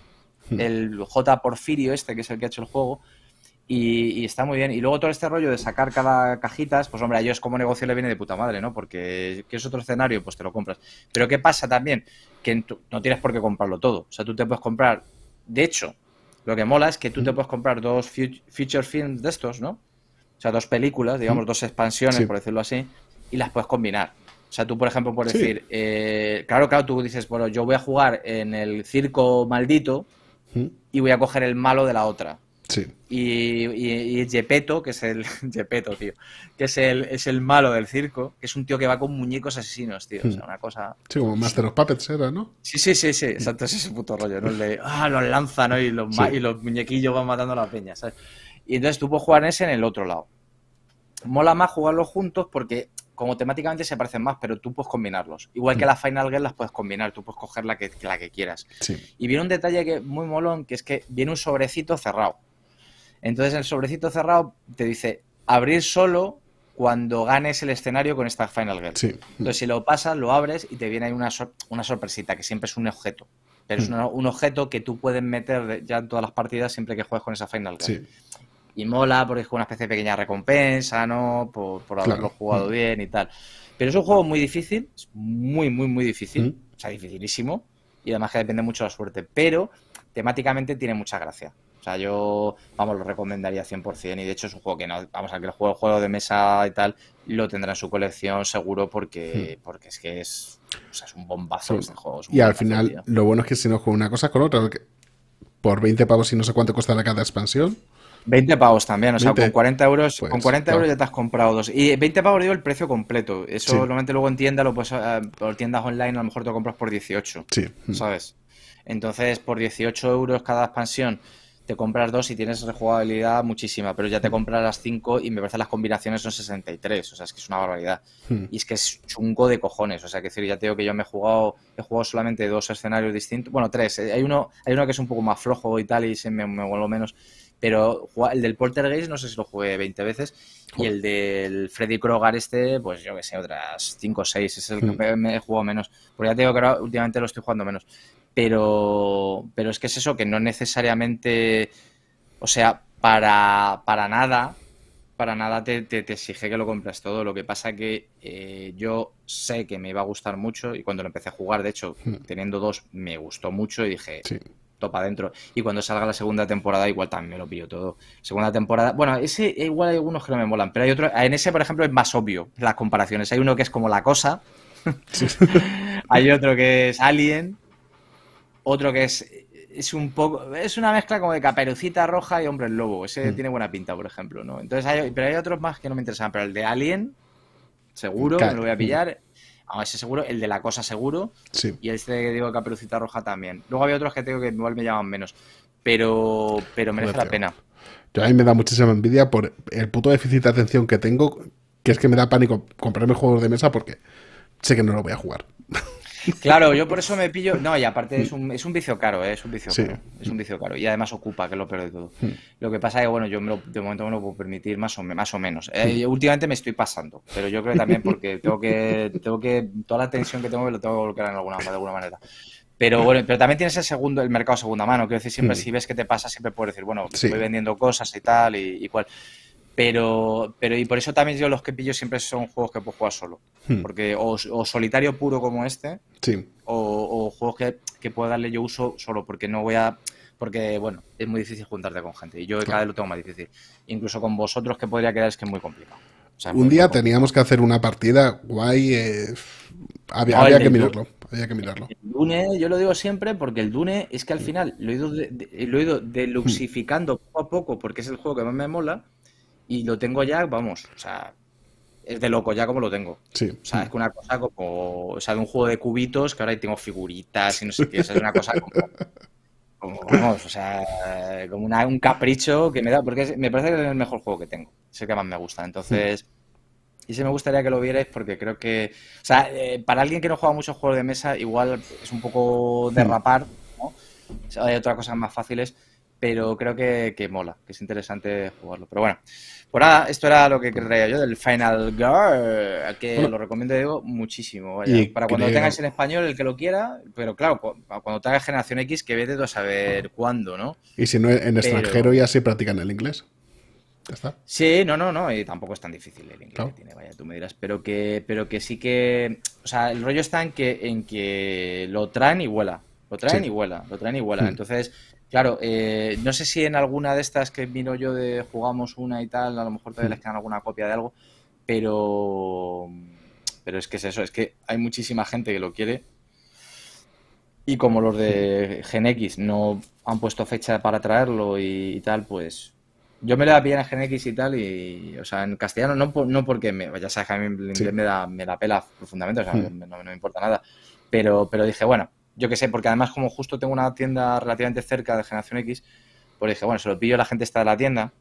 hmm. el J Porfirio este, que es el que ha hecho el juego, y, está muy bien. Y luego todo este rollo de sacar cada cajitas, pues hombre, a ellos como negocio le viene de puta madre, ¿no? Porque es otro escenario? Pues te lo compras. Pero ¿qué pasa también? Que no tienes por qué comprarlo todo. O sea, tú te puedes comprar... De hecho, lo que mola es que tú te puedes comprar dos feature films de estos, ¿no? O sea, dos películas, digamos, dos expansiones, por decirlo así, y las puedes combinar. O sea, tú, por ejemplo, puedes decir, eh, claro, claro, tú dices, bueno, yo voy a jugar en el circo maldito y voy a coger el malo de la otra y, y, que es el. tío. Que es el, es el malo del circo, que es un tío que va con muñecos asesinos, tío. O sea, hmm. una cosa. Sí, como Master of Puppets era, ¿no? Sí, sí, sí, sí. Exacto, ese puto rollo, ah, los lanzan, ¿no? Y los, muñequillos van matando a la peña, Y entonces tú puedes jugar en ese en el otro lado. Mola más jugarlos juntos porque como temáticamente se parecen más, pero tú puedes combinarlos. Igual que hmm. la Final Girl las puedes combinar, tú puedes coger la que, la que quieras. Y viene un detalle que muy molón, que es que viene un sobrecito cerrado. Entonces el sobrecito cerrado te dice abrir solo cuando ganes el escenario con esta Final Girl. Entonces si lo pasas, lo abres y te viene ahí una, una sorpresita, que siempre es un objeto. Pero es mm. un, objeto que tú puedes meter ya en todas las partidas siempre que juegues con esa Final Girl. Y mola porque es una especie de pequeña recompensa, ¿no? Por, haberlo jugado mm. bien y tal. Pero es un juego muy difícil, muy, muy, muy difícil. Mm. O sea, dificilísimo. Y además que depende mucho de la suerte. Pero temáticamente tiene mucha gracia sea, yo, vamos, lo recomendaría 100% y de hecho es un juego que no, vamos, a que el juego, el juego de mesa y tal lo tendrá en su colección seguro porque, hmm. porque es que es, o sea, es un bombazo y al final, lo bueno es que si no juega una cosa con otra, por 20 pavos y no sé cuánto costará cada expansión. 20 pavos también, o sea, con 40 euros, pues, con 40 ya te has comprado dos. Y 20 pavos digo el precio completo. Eso normalmente luego en tienda, lo eh, por tiendas online a lo mejor te compras por 18. Sí. ¿Sabes? Entonces, por 18 euros cada expansión, te compras dos y tienes rejugabilidad muchísima, pero ya te mm. compras las cinco y me parece las combinaciones son 63, o sea, es que es una barbaridad. Mm. Y es que es chungo de cojones, o sea, que decir, ya te digo que yo me he jugado, he jugado solamente dos escenarios distintos, bueno, tres, eh, hay uno, hay uno que es un poco más flojo y tal y se me, me vuelvo menos, pero el del Poltergeist no sé si lo jugué 20 veces y el del Freddy Kroger este, pues yo qué sé, otras cinco o 6, es el que mm. me he jugado menos, porque ya te digo que ahora últimamente lo estoy jugando menos, pero, es que es eso, que no necesariamente, o sea, para, nada, para nada te, exige que lo compres todo. Lo que pasa que eh, yo sé que me iba a gustar mucho y cuando lo empecé a jugar, de hecho, hmm. teniendo dos, me gustó mucho y dije, topa adentro. Y cuando salga la segunda temporada, igual también me lo pillo todo. Segunda temporada, bueno, ese eh, igual hay algunos que no me molan, pero hay otro. en ese, por ejemplo, es más obvio las comparaciones. Hay uno que es como la cosa, hay otro que es Alien. Otro que es, es un poco, es una mezcla como de Caperucita Roja y Hombre el Lobo. Ese mm. tiene buena pinta, por ejemplo, ¿no? Entonces pero hay otros más que no me interesan, pero el de Alien, seguro, me lo voy a pillar. A ese seguro, el de la cosa seguro. Y este que digo Caperucita Roja también. Luego había otros que tengo que igual me llaman menos. Pero, pero merece la pena. Yo a mí me da muchísima envidia por el puto déficit de atención que tengo, que es que me da pánico comprarme juegos de mesa porque sé que no lo voy a jugar. Claro, yo por eso me pillo. No, y aparte es un, vicio caro, es un vicio eh, caro. Es un vicio caro. Y además ocupa, que es lo peor de todo. Hmm. Lo que pasa es que, bueno, yo de momento me lo puedo permitir más o, más o menos. Eh, hmm. últimamente me estoy pasando, pero yo creo también porque tengo que. tengo que Toda la tensión que tengo me lo tengo que volcar en alguna, de alguna manera. Pero bueno, pero también tienes el segundo, el mercado segunda mano. Quiero decir, siempre hmm. si ves que te pasa, siempre puedes decir, bueno, estoy vendiendo cosas y tal, y, y cual. Pero, pero y por eso también yo los que pillo siempre son juegos que puedo jugar solo. Hmm. Porque o, solitario puro como este, sí. o, juegos que, que puedo darle yo uso solo, porque no voy a... Porque, bueno, es muy difícil juntarte con gente. Y yo cada vez lo tengo más difícil. Incluso con vosotros que podría quedar es que es muy complicado. un día teníamos que hacer una partida guay. Eh, había, que mirarlo. Había que mirarlo. El Dune, yo lo digo siempre, porque el Dune es que al hmm. final lo he ido, de, lo he ido hmm. deluxificando poco a poco, porque es el juego que más me mola y lo tengo ya, vamos, o sea, es de loco ya como lo tengo. Sí. O sea, es que una cosa como, o sea, de un juego de cubitos que ahora tengo figuritas y no sé qué, es una cosa como, como vamos, o sea, como un capricho que me da, porque me parece que es el mejor juego que tengo, es el que más me gusta, entonces... Y si me gustaría que lo vierais porque creo que, o sea, eh, para alguien que no juega mucho juegos de mesa, igual es un poco hmm. derrapar, ¿no? O sea, hay otras cosas más fáciles, pero creo que, que, mola, que es interesante jugarlo. Pero bueno, por pues ahora, esto era lo que creía yo del Final Girl, que lo recomiendo digo, muchísimo. Para cuando lo tengáis en español, el que lo quiera, pero claro, cuando tengas Generación X, que vete tú a saber cuándo, ¿no? Y si no, en extranjero ya se practican el inglés. ¿Ya está? Sí, no, no, no, y tampoco es tan difícil el inglés que tiene, vaya, tú me dirás, pero que, pero que sí que, o sea, el rollo está en que, en que lo traen y vuela, lo traen y vuela, lo traen y vuela. Hmm. Entonces, Claro, eh, no sé si en alguna de estas que miro yo de jugamos una y tal, a lo mejor todavía les quedan alguna copia de algo, pero, pero es que es eso, es que hay muchísima gente que lo quiere y como los de hmm. Gen no han puesto fecha para traerlo y, tal, pues yo me la pillé en Gen X y tal, y, o sea, en castellano no, no porque, me, ya sabes que a mí inglés me, da, me la pela profundamente, o sea, hmm. no, no, me importa nada, pero, pero dije, bueno, yo qué sé, porque además como justo tengo una tienda relativamente cerca de Generación X, pues dije, bueno, se lo pillo a la gente está de la tienda,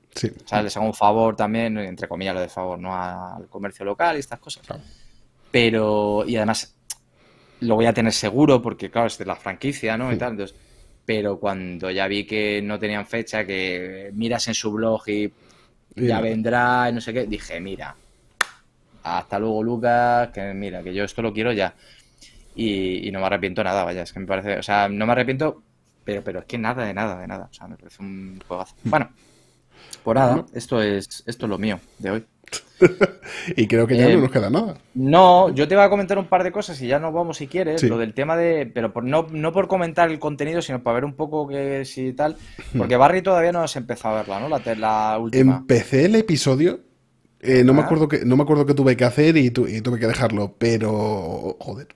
o sea, les hago un favor también, entre comillas lo de favor, ¿no? Al comercio local y estas cosas. Pero, y además lo voy a tener seguro porque, claro, es de la franquicia, ¿no? Y tal, pero cuando ya vi que no tenían fecha, que miras en su blog y ya vendrá, y no sé qué, dije, mira, hasta luego Lucas, que mira, que yo esto lo quiero ya y, no me arrepiento nada, vaya, es que me parece, o sea, no me arrepiento, pero, pero es que nada de nada, de nada, o sea, me parece un juegazo. Bueno, por nada, esto es, esto es lo mío de hoy. y creo que ya no eh, nos queda nada. No, yo te voy a comentar un par de cosas y ya nos vamos si quieres. Lo del tema de. Pero por, no, no por comentar el contenido, sino para ver un poco que si tal. Porque Barry todavía no has empezado a verla, ¿no? La, última. Empecé el episodio. Eh, no, me ah. acuerdo que, no me acuerdo qué tuve que hacer y, tu, y tuve que dejarlo, pero. Joder,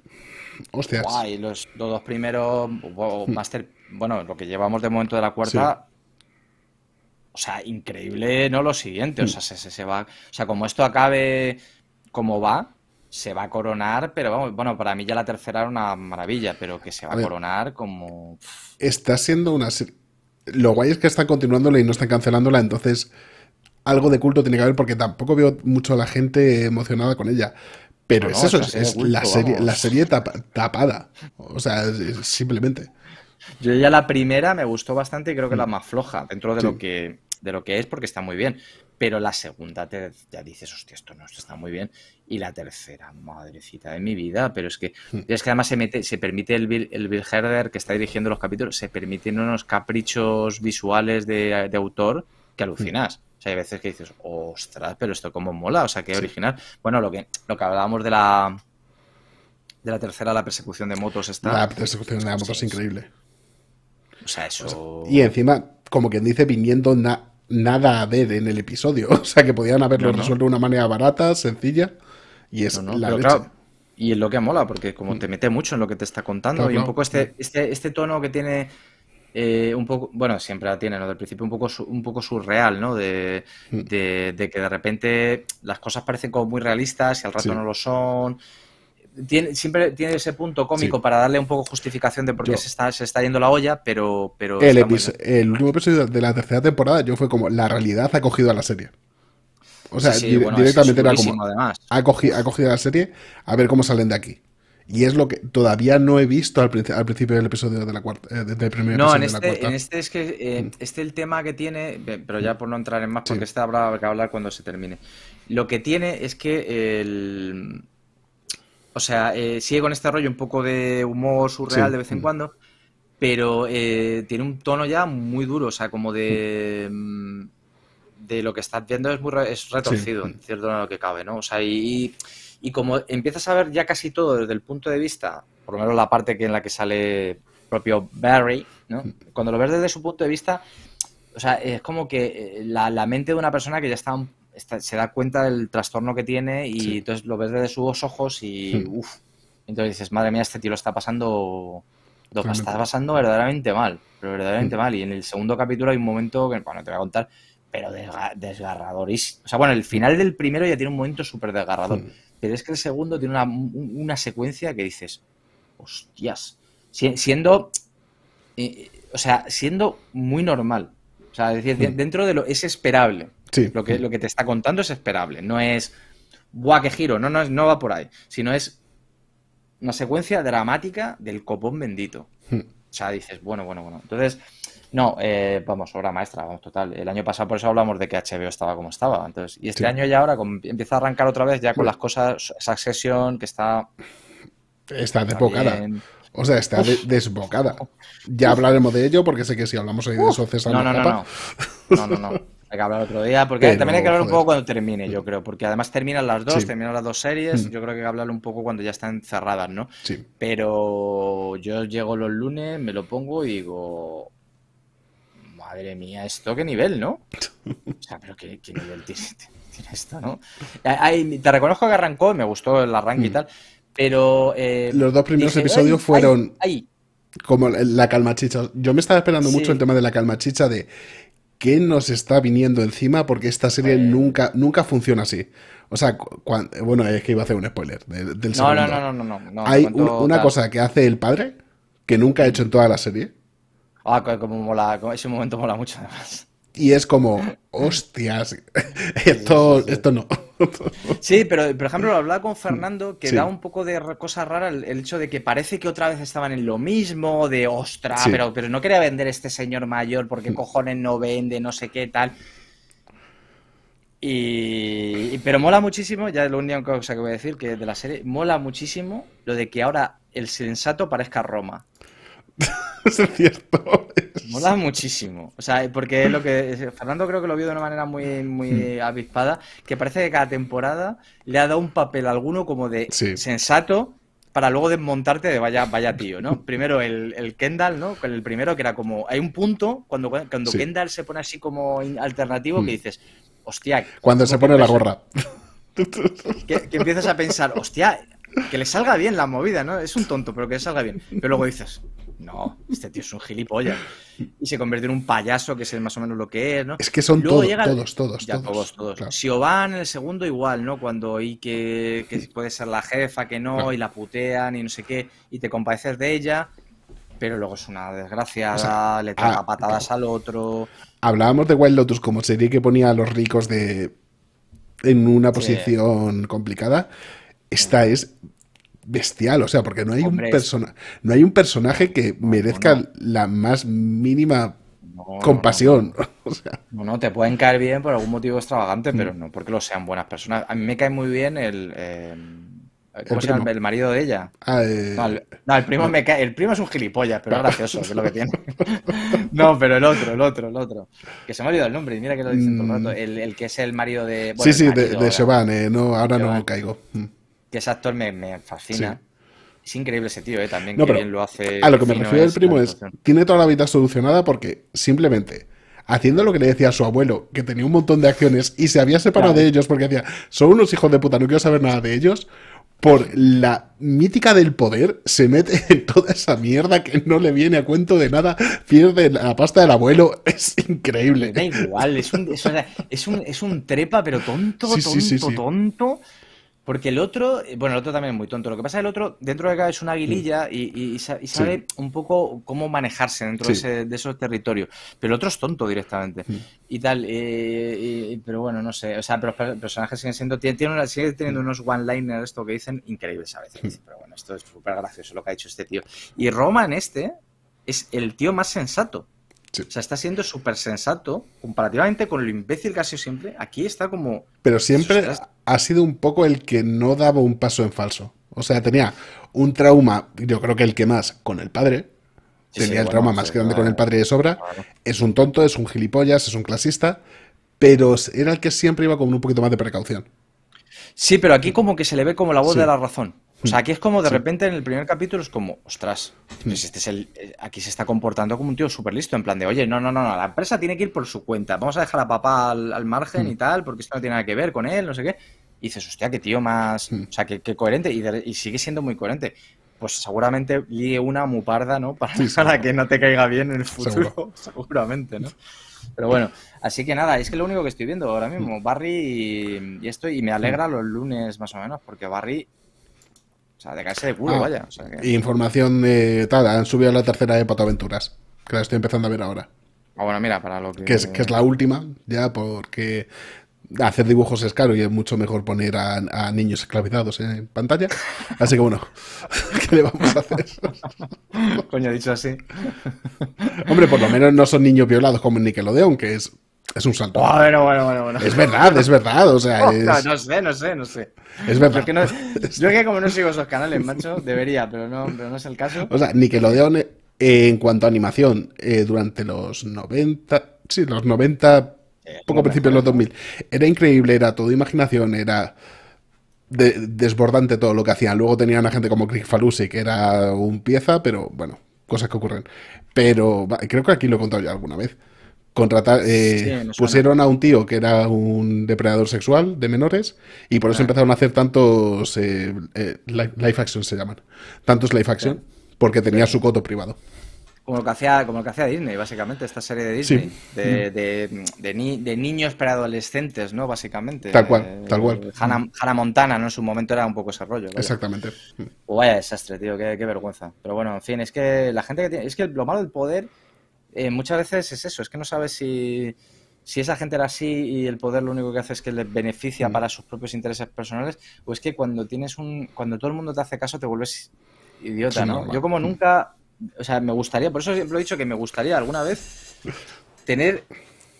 Hostias. Guay, los, dos primeros, hmm. Master, bueno, lo que llevamos de momento de la cuarta, O sea, increíble, ¿no? Lo siguiente, o hmm. sea, se, va, o sea, como esto acabe como va, se va a coronar, pero vamos, bueno, para mí ya la tercera era una maravilla, pero que se va a, coronar como... Está siendo una Lo guay es que están continuándola y no están cancelándola, entonces algo de culto tiene que haber porque tampoco veo mucho a la gente emocionada con ella. Pero es eso, es, la, serie, tapada. O sea, simplemente. Yo ya la primera me gustó bastante y creo que la mm. más floja dentro de lo que de lo que es porque está muy bien. Pero la segunda te, ya dices, hostia, esto no está muy bien. Y la tercera, madrecita de mi vida. Pero es que, mm. es que además se, mete, se permite el Bill, Herder que está dirigiendo los capítulos, se permiten unos caprichos visuales de autor que alucinas hay veces que dices, ostras, pero esto como mola, o sea, qué original. Bueno, lo que, lo que hablábamos de la de la tercera, la persecución de motos está. La persecución de motos es increíble. O sea, eso. Y encima, como quien dice, viniendo nada a ver en el episodio. O sea, que podían haberlo resuelto de una manera barata, sencilla. Y es la leche. y es lo que mola, porque como mm. te mete mucho en lo que te está contando, y un poco este, este, este tono que tiene eh, un poco, bueno, siempre la tiene, ¿no? Del principio un poco, un poco surreal, ¿no? Mm. De, de, que de repente las cosas parecen como muy realistas y al rato no lo son. siempre tiene ese punto cómico para darle un poco justificación de por qué se, está, se está yendo la olla, pero... pero el, último episodio de la tercera temporada yo fue como, la realidad ha cogido a la serie. O sea, directamente era como, además. ha cogido a la serie a ver cómo salen de aquí. Y es lo que todavía no he visto al, principio del episodio de la cuarta. Eh, del primer no, en este, en este es que eh, mm. este el tema que tiene, pero ya por no entrar en más, porque este habrá que hablar cuando se termine. Lo que tiene es que el. O sea, eh, sigue con este rollo un poco de humor surreal de vez en mm. cuando, pero tiene un tono ya muy duro, o sea, como de. Mm, de lo que estás viendo es muy es retorcido, en cierto en lo que cabe, ¿no? O sea, y y como empiezas a ver ya casi todo desde el punto de vista, por lo menos la parte que en la que sale propio Barry, ¿no? cuando lo ves desde su punto de vista, o sea, es como que eh, la, mente de una persona que ya está, se da cuenta del trastorno que tiene y entonces lo ves desde sus ojos y Entonces dices, madre mía, este tío lo está pasando lo está pasando verdaderamente mal, pero verdaderamente mm. mal. Y en el segundo capítulo hay un momento que, bueno, te voy a contar, pero desgarradorísimo. O sea, bueno, el final del primero ya tiene un momento súper desgarrador. Mm. Pero es que el segundo tiene una, una secuencia que dices, hostias, siendo, eh, o sea, siendo muy normal. O sea, es decir, mm. dentro de lo, es esperable. Lo, que, lo que te está contando es esperable. No es, guau, qué giro, no, no, es, no va por ahí. Sino es una secuencia dramática del copón bendito. Mm. O sea, dices, bueno, bueno, bueno. Entonces, no, eh, vamos, obra maestra, vamos, total. El año pasado por eso hablamos de que HBO estaba como estaba. Entonces, y este año ya ahora empieza a arrancar otra vez ya con las cosas, esa sesión que está... Está desbocada. O sea, está desbocada. Ya hablaremos de ello porque sé que si hablamos hoy de eso, César... No, no, no, no. No, no, no. Hay que hablar otro día porque también hay que hablar un poco cuando termine, yo creo. Porque además terminan las dos, terminan las dos series. Mm. Yo creo que hay que hablar un poco cuando ya están cerradas, ¿no? Sí. Pero yo llego los lunes, me lo pongo y digo madre mía, esto qué nivel, ¿no? O sea, pero qué, nivel tiene, esto, ¿no? te reconozco que arrancó, me gustó el arranque y mm. tal, pero... Eh, Los dos primeros episodios fueron... como la calmachicha. Yo me estaba esperando mucho el tema de la calma chicha, de qué nos está viniendo encima porque esta serie pues nunca, nunca funciona así. O sea, bueno, es que iba a hacer un spoiler del, no, No, no, no, no, Hay una cosa que hace el padre que nunca ha hecho en toda la serie Ah, como mola, ese momento mola mucho además. Y es como, hostias, esto, no. Sí, pero por ejemplo, lo hablaba con Fernando, que da un poco de cosa rara el, hecho de que parece que otra vez estaban en lo mismo, de ostra, pero, pero no quería vender este señor mayor porque mm. cojones no vende, no sé qué, tal. Y, pero mola muchísimo, ya es la única cosa que voy a decir que de la serie, mola muchísimo lo de que ahora el sensato parezca Roma. es cierto. Mola muchísimo. O sea, porque lo que. Fernando creo que lo vio de una manera muy, muy hmm. avispada, que parece que cada temporada le ha dado un papel alguno como de sensato para luego desmontarte de vaya, vaya tío, ¿no? Primero el, el, Kendall, ¿no? El primero que era como. Hay un punto cuando, cuando Kendall se pone así como alternativo que hmm. dices, hostia. Cuando se pone la gorra. Que, que empiezas a pensar, hostia, que le salga bien la movida, ¿no? Es un tonto, pero que le salga bien. Pero luego dices, no, este tío es un gilipollas. Y se convierte en un payaso, que es más o menos lo que es, ¿no? Es que son todos, todos, ya, todos, todos, Si van en el segundo igual, ¿no? Cuando oí que, puede ser la jefa, que no, y la putean y no sé qué, y te compadeces de ella, pero luego es una desgraciada, le traga ah, patadas al otro. Hablábamos de Wild Lotus como serie que ponía a los ricos de en una posición complicada. Esta es bestial, o sea, porque no hay, un, persona, no hay un personaje que merezca la más mínima compasión. O No, te pueden caer bien por algún motivo extravagante, mm. pero no porque lo sean buenas personas. A mí me cae muy bien el... Em, el marido de ella. Ah, eh, no, el, primo me cae. El primo es un gilipollas, pero ah. gracioso, que es lo que tiene. no, pero el otro, el otro, el otro. Que se me ha olvidado el nombre, mira que lo dicen todo el rato. Mm. El, que es el marido de. sí, sí, de, Giovanni, no, ahora no caigo. Mm que ese actor me, fascina. Es increíble ese tío, ¿eh? También que lo hace. A lo que me refiero el primo es, tiene toda la vida solucionada porque simplemente haciendo lo que le decía a su abuelo, que tenía un montón de acciones y se había separado de ellos porque decía, son unos hijos de puta, no quiero saber nada de ellos, por la mítica del poder se mete en toda esa mierda que no le viene a cuento de nada, pierde la pasta del abuelo, es increíble. Da igual, es un, trepa, pero tonto, tonto, tonto porque el otro, eh, bueno, el otro también es muy tonto. Lo que pasa es que el otro, dentro de acá es una aguililla mm. y, sabe un poco cómo manejarse dentro de, esos territorios. Pero el otro es tonto directamente. Mm. Y tal. Eh, eh, pero bueno, no sé. O sea, pero los personajes siguen siendo. Tienen siguen teniendo mm. unos one-liners, esto que dicen, increíbles a veces. Pero bueno, esto es súper gracioso lo que ha hecho este tío. Y Roman, este, es el tío más sensato. O sea, está siendo súper sensato comparativamente con el imbécil que ha sido siempre. Aquí está como. Pero siempre ha sido un poco el que no daba un paso en falso. O sea, tenía un trauma, yo creo que el que más, con el padre. tenía el trauma más grande con el padre de sobra. Es un tonto, es un gilipollas, es un clasista. Pero era el que siempre iba con un poquito más de precaución. Sí, pero aquí como que se le ve como la voz de la razón. O sea, aquí es como de repente en el primer capítulo es como, ostras, pues este es el, eh, aquí se está comportando como un tío súper listo, en plan de, oye, no, no, no, la empresa tiene que ir por su cuenta, vamos a dejar a papá al, margen mm. y tal, porque esto no tiene nada que ver con él, no sé qué. Y dices, hostia, qué tío más, mm. o sea, qué, coherente, y, sigue siendo muy coherente. Pues seguramente líe una muparda, ¿no? Para, que no te caiga bien en el futuro, seguramente, ¿no? Pero bueno, así que nada, es que lo único que estoy viendo ahora mismo, mm. Barry y, y esto, y me alegra los lunes más o menos, porque Barry o sea, de caerse de culo, ah. vaya. Información de tal, han subido a la tercera de Aventuras, que la estoy empezando a ver ahora. Ah, bueno, mira, para lo que... Que es, la última, ya, porque hacer dibujos es caro y es mucho mejor poner a, niños esclavizados en pantalla. Así que bueno, ¿qué le vamos a hacer? Coño, dicho así. Hombre, por lo menos no son niños violados como en Nickelodeon, que es es un salto. Ah, es verdad, es verdad. O sea, No, sé, no sé, no sé. Es verdad. No, yo que como no sigo esos canales, macho, debería, pero no, pero no es el caso. O sea, Nickelodeon eh, en cuanto a animación, eh, durante los 90, sí, los 90, eh, poco poco principios de los 2000, era increíble, era todo imaginación, era... desbordante todo lo que hacían. Luego tenían a gente como Craig Falusi, que era un pieza, pero bueno, cosas que ocurren. Pero creo que aquí lo he contado ya alguna vez contratar, eh, pusieron a un tío que era un depredador sexual de menores y por eso ah. empezaron a hacer tantos eh, eh action se llaman, tantos Life action porque tenía su coto privado. Como lo, que hacía, como lo que hacía Disney, básicamente, esta serie de Disney. De, niños para adolescentes, ¿no? Básicamente. Tal cual, eh, tal cual. Hannah, Montana, ¿no? En su momento era un poco ese rollo. Exactamente. Pues vaya desastre, tío, qué, vergüenza. Pero bueno, en fin, es que la gente que tiene. Es que lo malo del poder eh, muchas veces es eso, es que no sabes si, esa gente era así y el poder lo único que hace es que les beneficia mm. para sus propios intereses personales, o es que cuando tienes un, cuando todo el mundo te hace caso te vuelves idiota, ¿no? Yo como nunca, o sea, me gustaría, por eso siempre he dicho que me gustaría alguna vez tener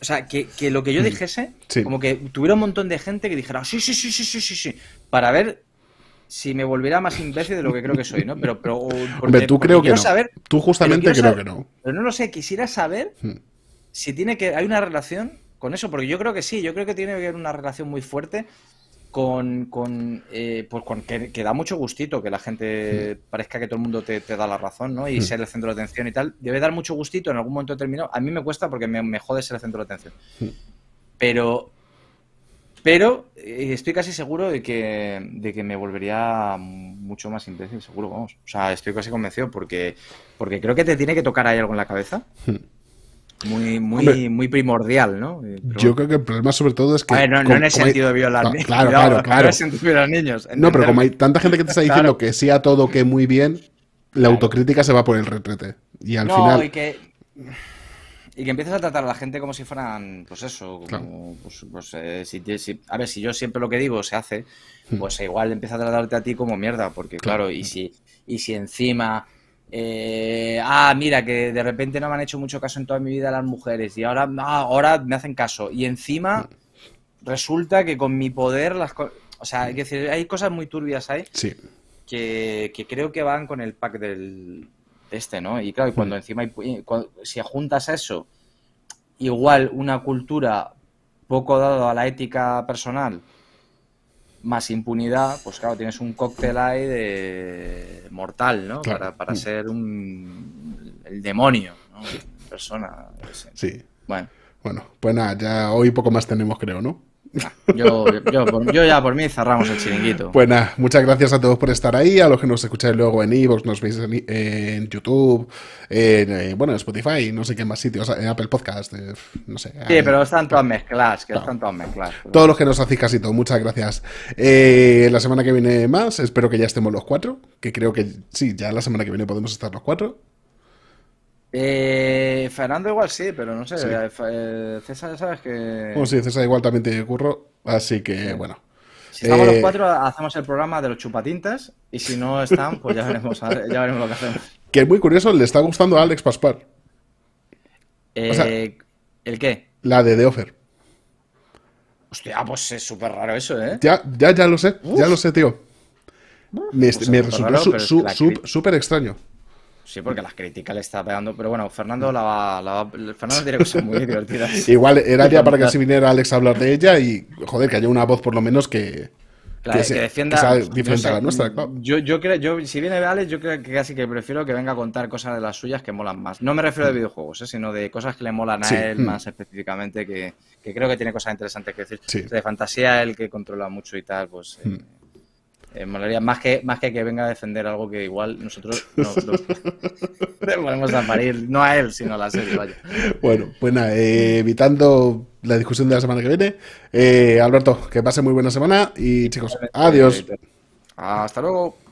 o sea, que, lo que yo mm. dijese, como que tuviera un montón de gente que dijera, ah, sí, sí, sí, sí, sí, sí, sí, para ver si me volviera más imbécil de lo que creo que soy, ¿no? Pero, pero uh, tú creo que no. tú justamente creo que no. Pero no lo sé, quisiera saber hmm. si tiene que hay una relación con eso, porque yo creo que sí, yo creo que tiene que haber una relación muy fuerte con, con, eh, pues con que, da mucho gustito que la gente hmm. parezca que todo el mundo te, da la razón, ¿no? Y hmm. ser el centro de atención y tal. Debe dar mucho gustito en algún momento determinado. A mí me cuesta porque me, me jode ser el centro de atención. Pero, pero eh, estoy casi seguro de que, me volvería mucho más intenso, seguro, vamos. O sea, estoy casi convencido porque, porque creo que te tiene que tocar ahí algo en la cabeza. Hmm. Muy, muy, muy primordial, ¿no? Eh, yo creo que el problema sobre todo es que... no, en el sentido de violar Claro, claro, claro. No niños. No, pero como hay tanta gente que te está diciendo que sea todo, que muy bien, la autocrítica se va por el retrete. Y al final... que y que empiezas a tratar a la gente como si fueran, pues eso, como, pues, pues eh, a ver, si yo siempre lo que digo se hace, hmm. pues igual empieza a tratarte a ti como mierda, porque claro, y si, y si encima, eh, ah, mira, que de repente no me han hecho mucho caso en toda mi vida las mujeres y ahora, ah, ahora me hacen caso, y encima hmm. resulta que con mi poder las o sea, hay decir, hay cosas muy turbias ahí sí. que creo que van con el pack del, este, ¿no? Y claro, y cuando encima hay, eh, si juntas eso, igual una cultura poco dada a la ética personal, más impunidad, pues claro, tienes un cóctel ahí de mortal, ¿no? Para, mm. ser un el demonio, ¿no? Persona. Sí. Bueno. Bueno, pues nada, ya hoy poco más tenemos, creo, ¿no? Yo, ya por mí cerramos el chiringuito. buena pues muchas gracias a todos por estar ahí, a los que nos escucháis luego en Evox, nos veis en, YouTube, en, eh, bueno, en Spotify, no sé qué más sitios, en Apple Podcast, eh, no sé. Sí, pero están todas mezcladas, que están todas Todos los que nos hacéis casi todo, muchas gracias. Eh, la semana que viene más, espero que ya estemos los cuatro, que creo que sí, ya la semana que viene podemos estar los cuatro. Eh, Fernando igual sí, pero no sé. César ya eh, eh, César, sabes que. Bueno, sí, César igual también te curro, así que bueno. Si estamos los eh, cuatro, hacemos el programa de los chupatintas y si no están, pues ya veremos, ya veremos lo que hacemos. Que es muy curioso, le está gustando a Alex Paspar. ¿El qué? La de The Offer. Hostia, pues es súper raro eso, ¿eh? Ya, ya, ya lo sé, ya lo sé, tío. Me, pues resultó súper extraño. Sí, porque las críticas le está pegando, pero bueno, Fernando la va, la Fernando tiene cosas muy divertidas. Igual era ya para que así viniera Alex a hablar de ella y, joder, que haya una voz por lo menos que, que, defienda. diferente a la nuestra, mm, Yo, yo creo, yo, si viene Alex, yo creo que casi que prefiero que venga a contar cosas de las suyas que molan más. No me refiero de mm. videojuegos, ¿eh? sino de cosas que le molan a él mm. más específicamente, que, creo que tiene cosas interesantes que decir. de fantasía, él que controla mucho y tal, pues. Eh, eh, más que, más que que venga a defender algo que igual nosotros no, le a parir, no a él, sino a la serie, vaya. Bueno, pues nada, eh, evitando la discusión de la semana que viene, eh, Alberto, que pase muy buena semana y chicos, adiós. Hasta luego.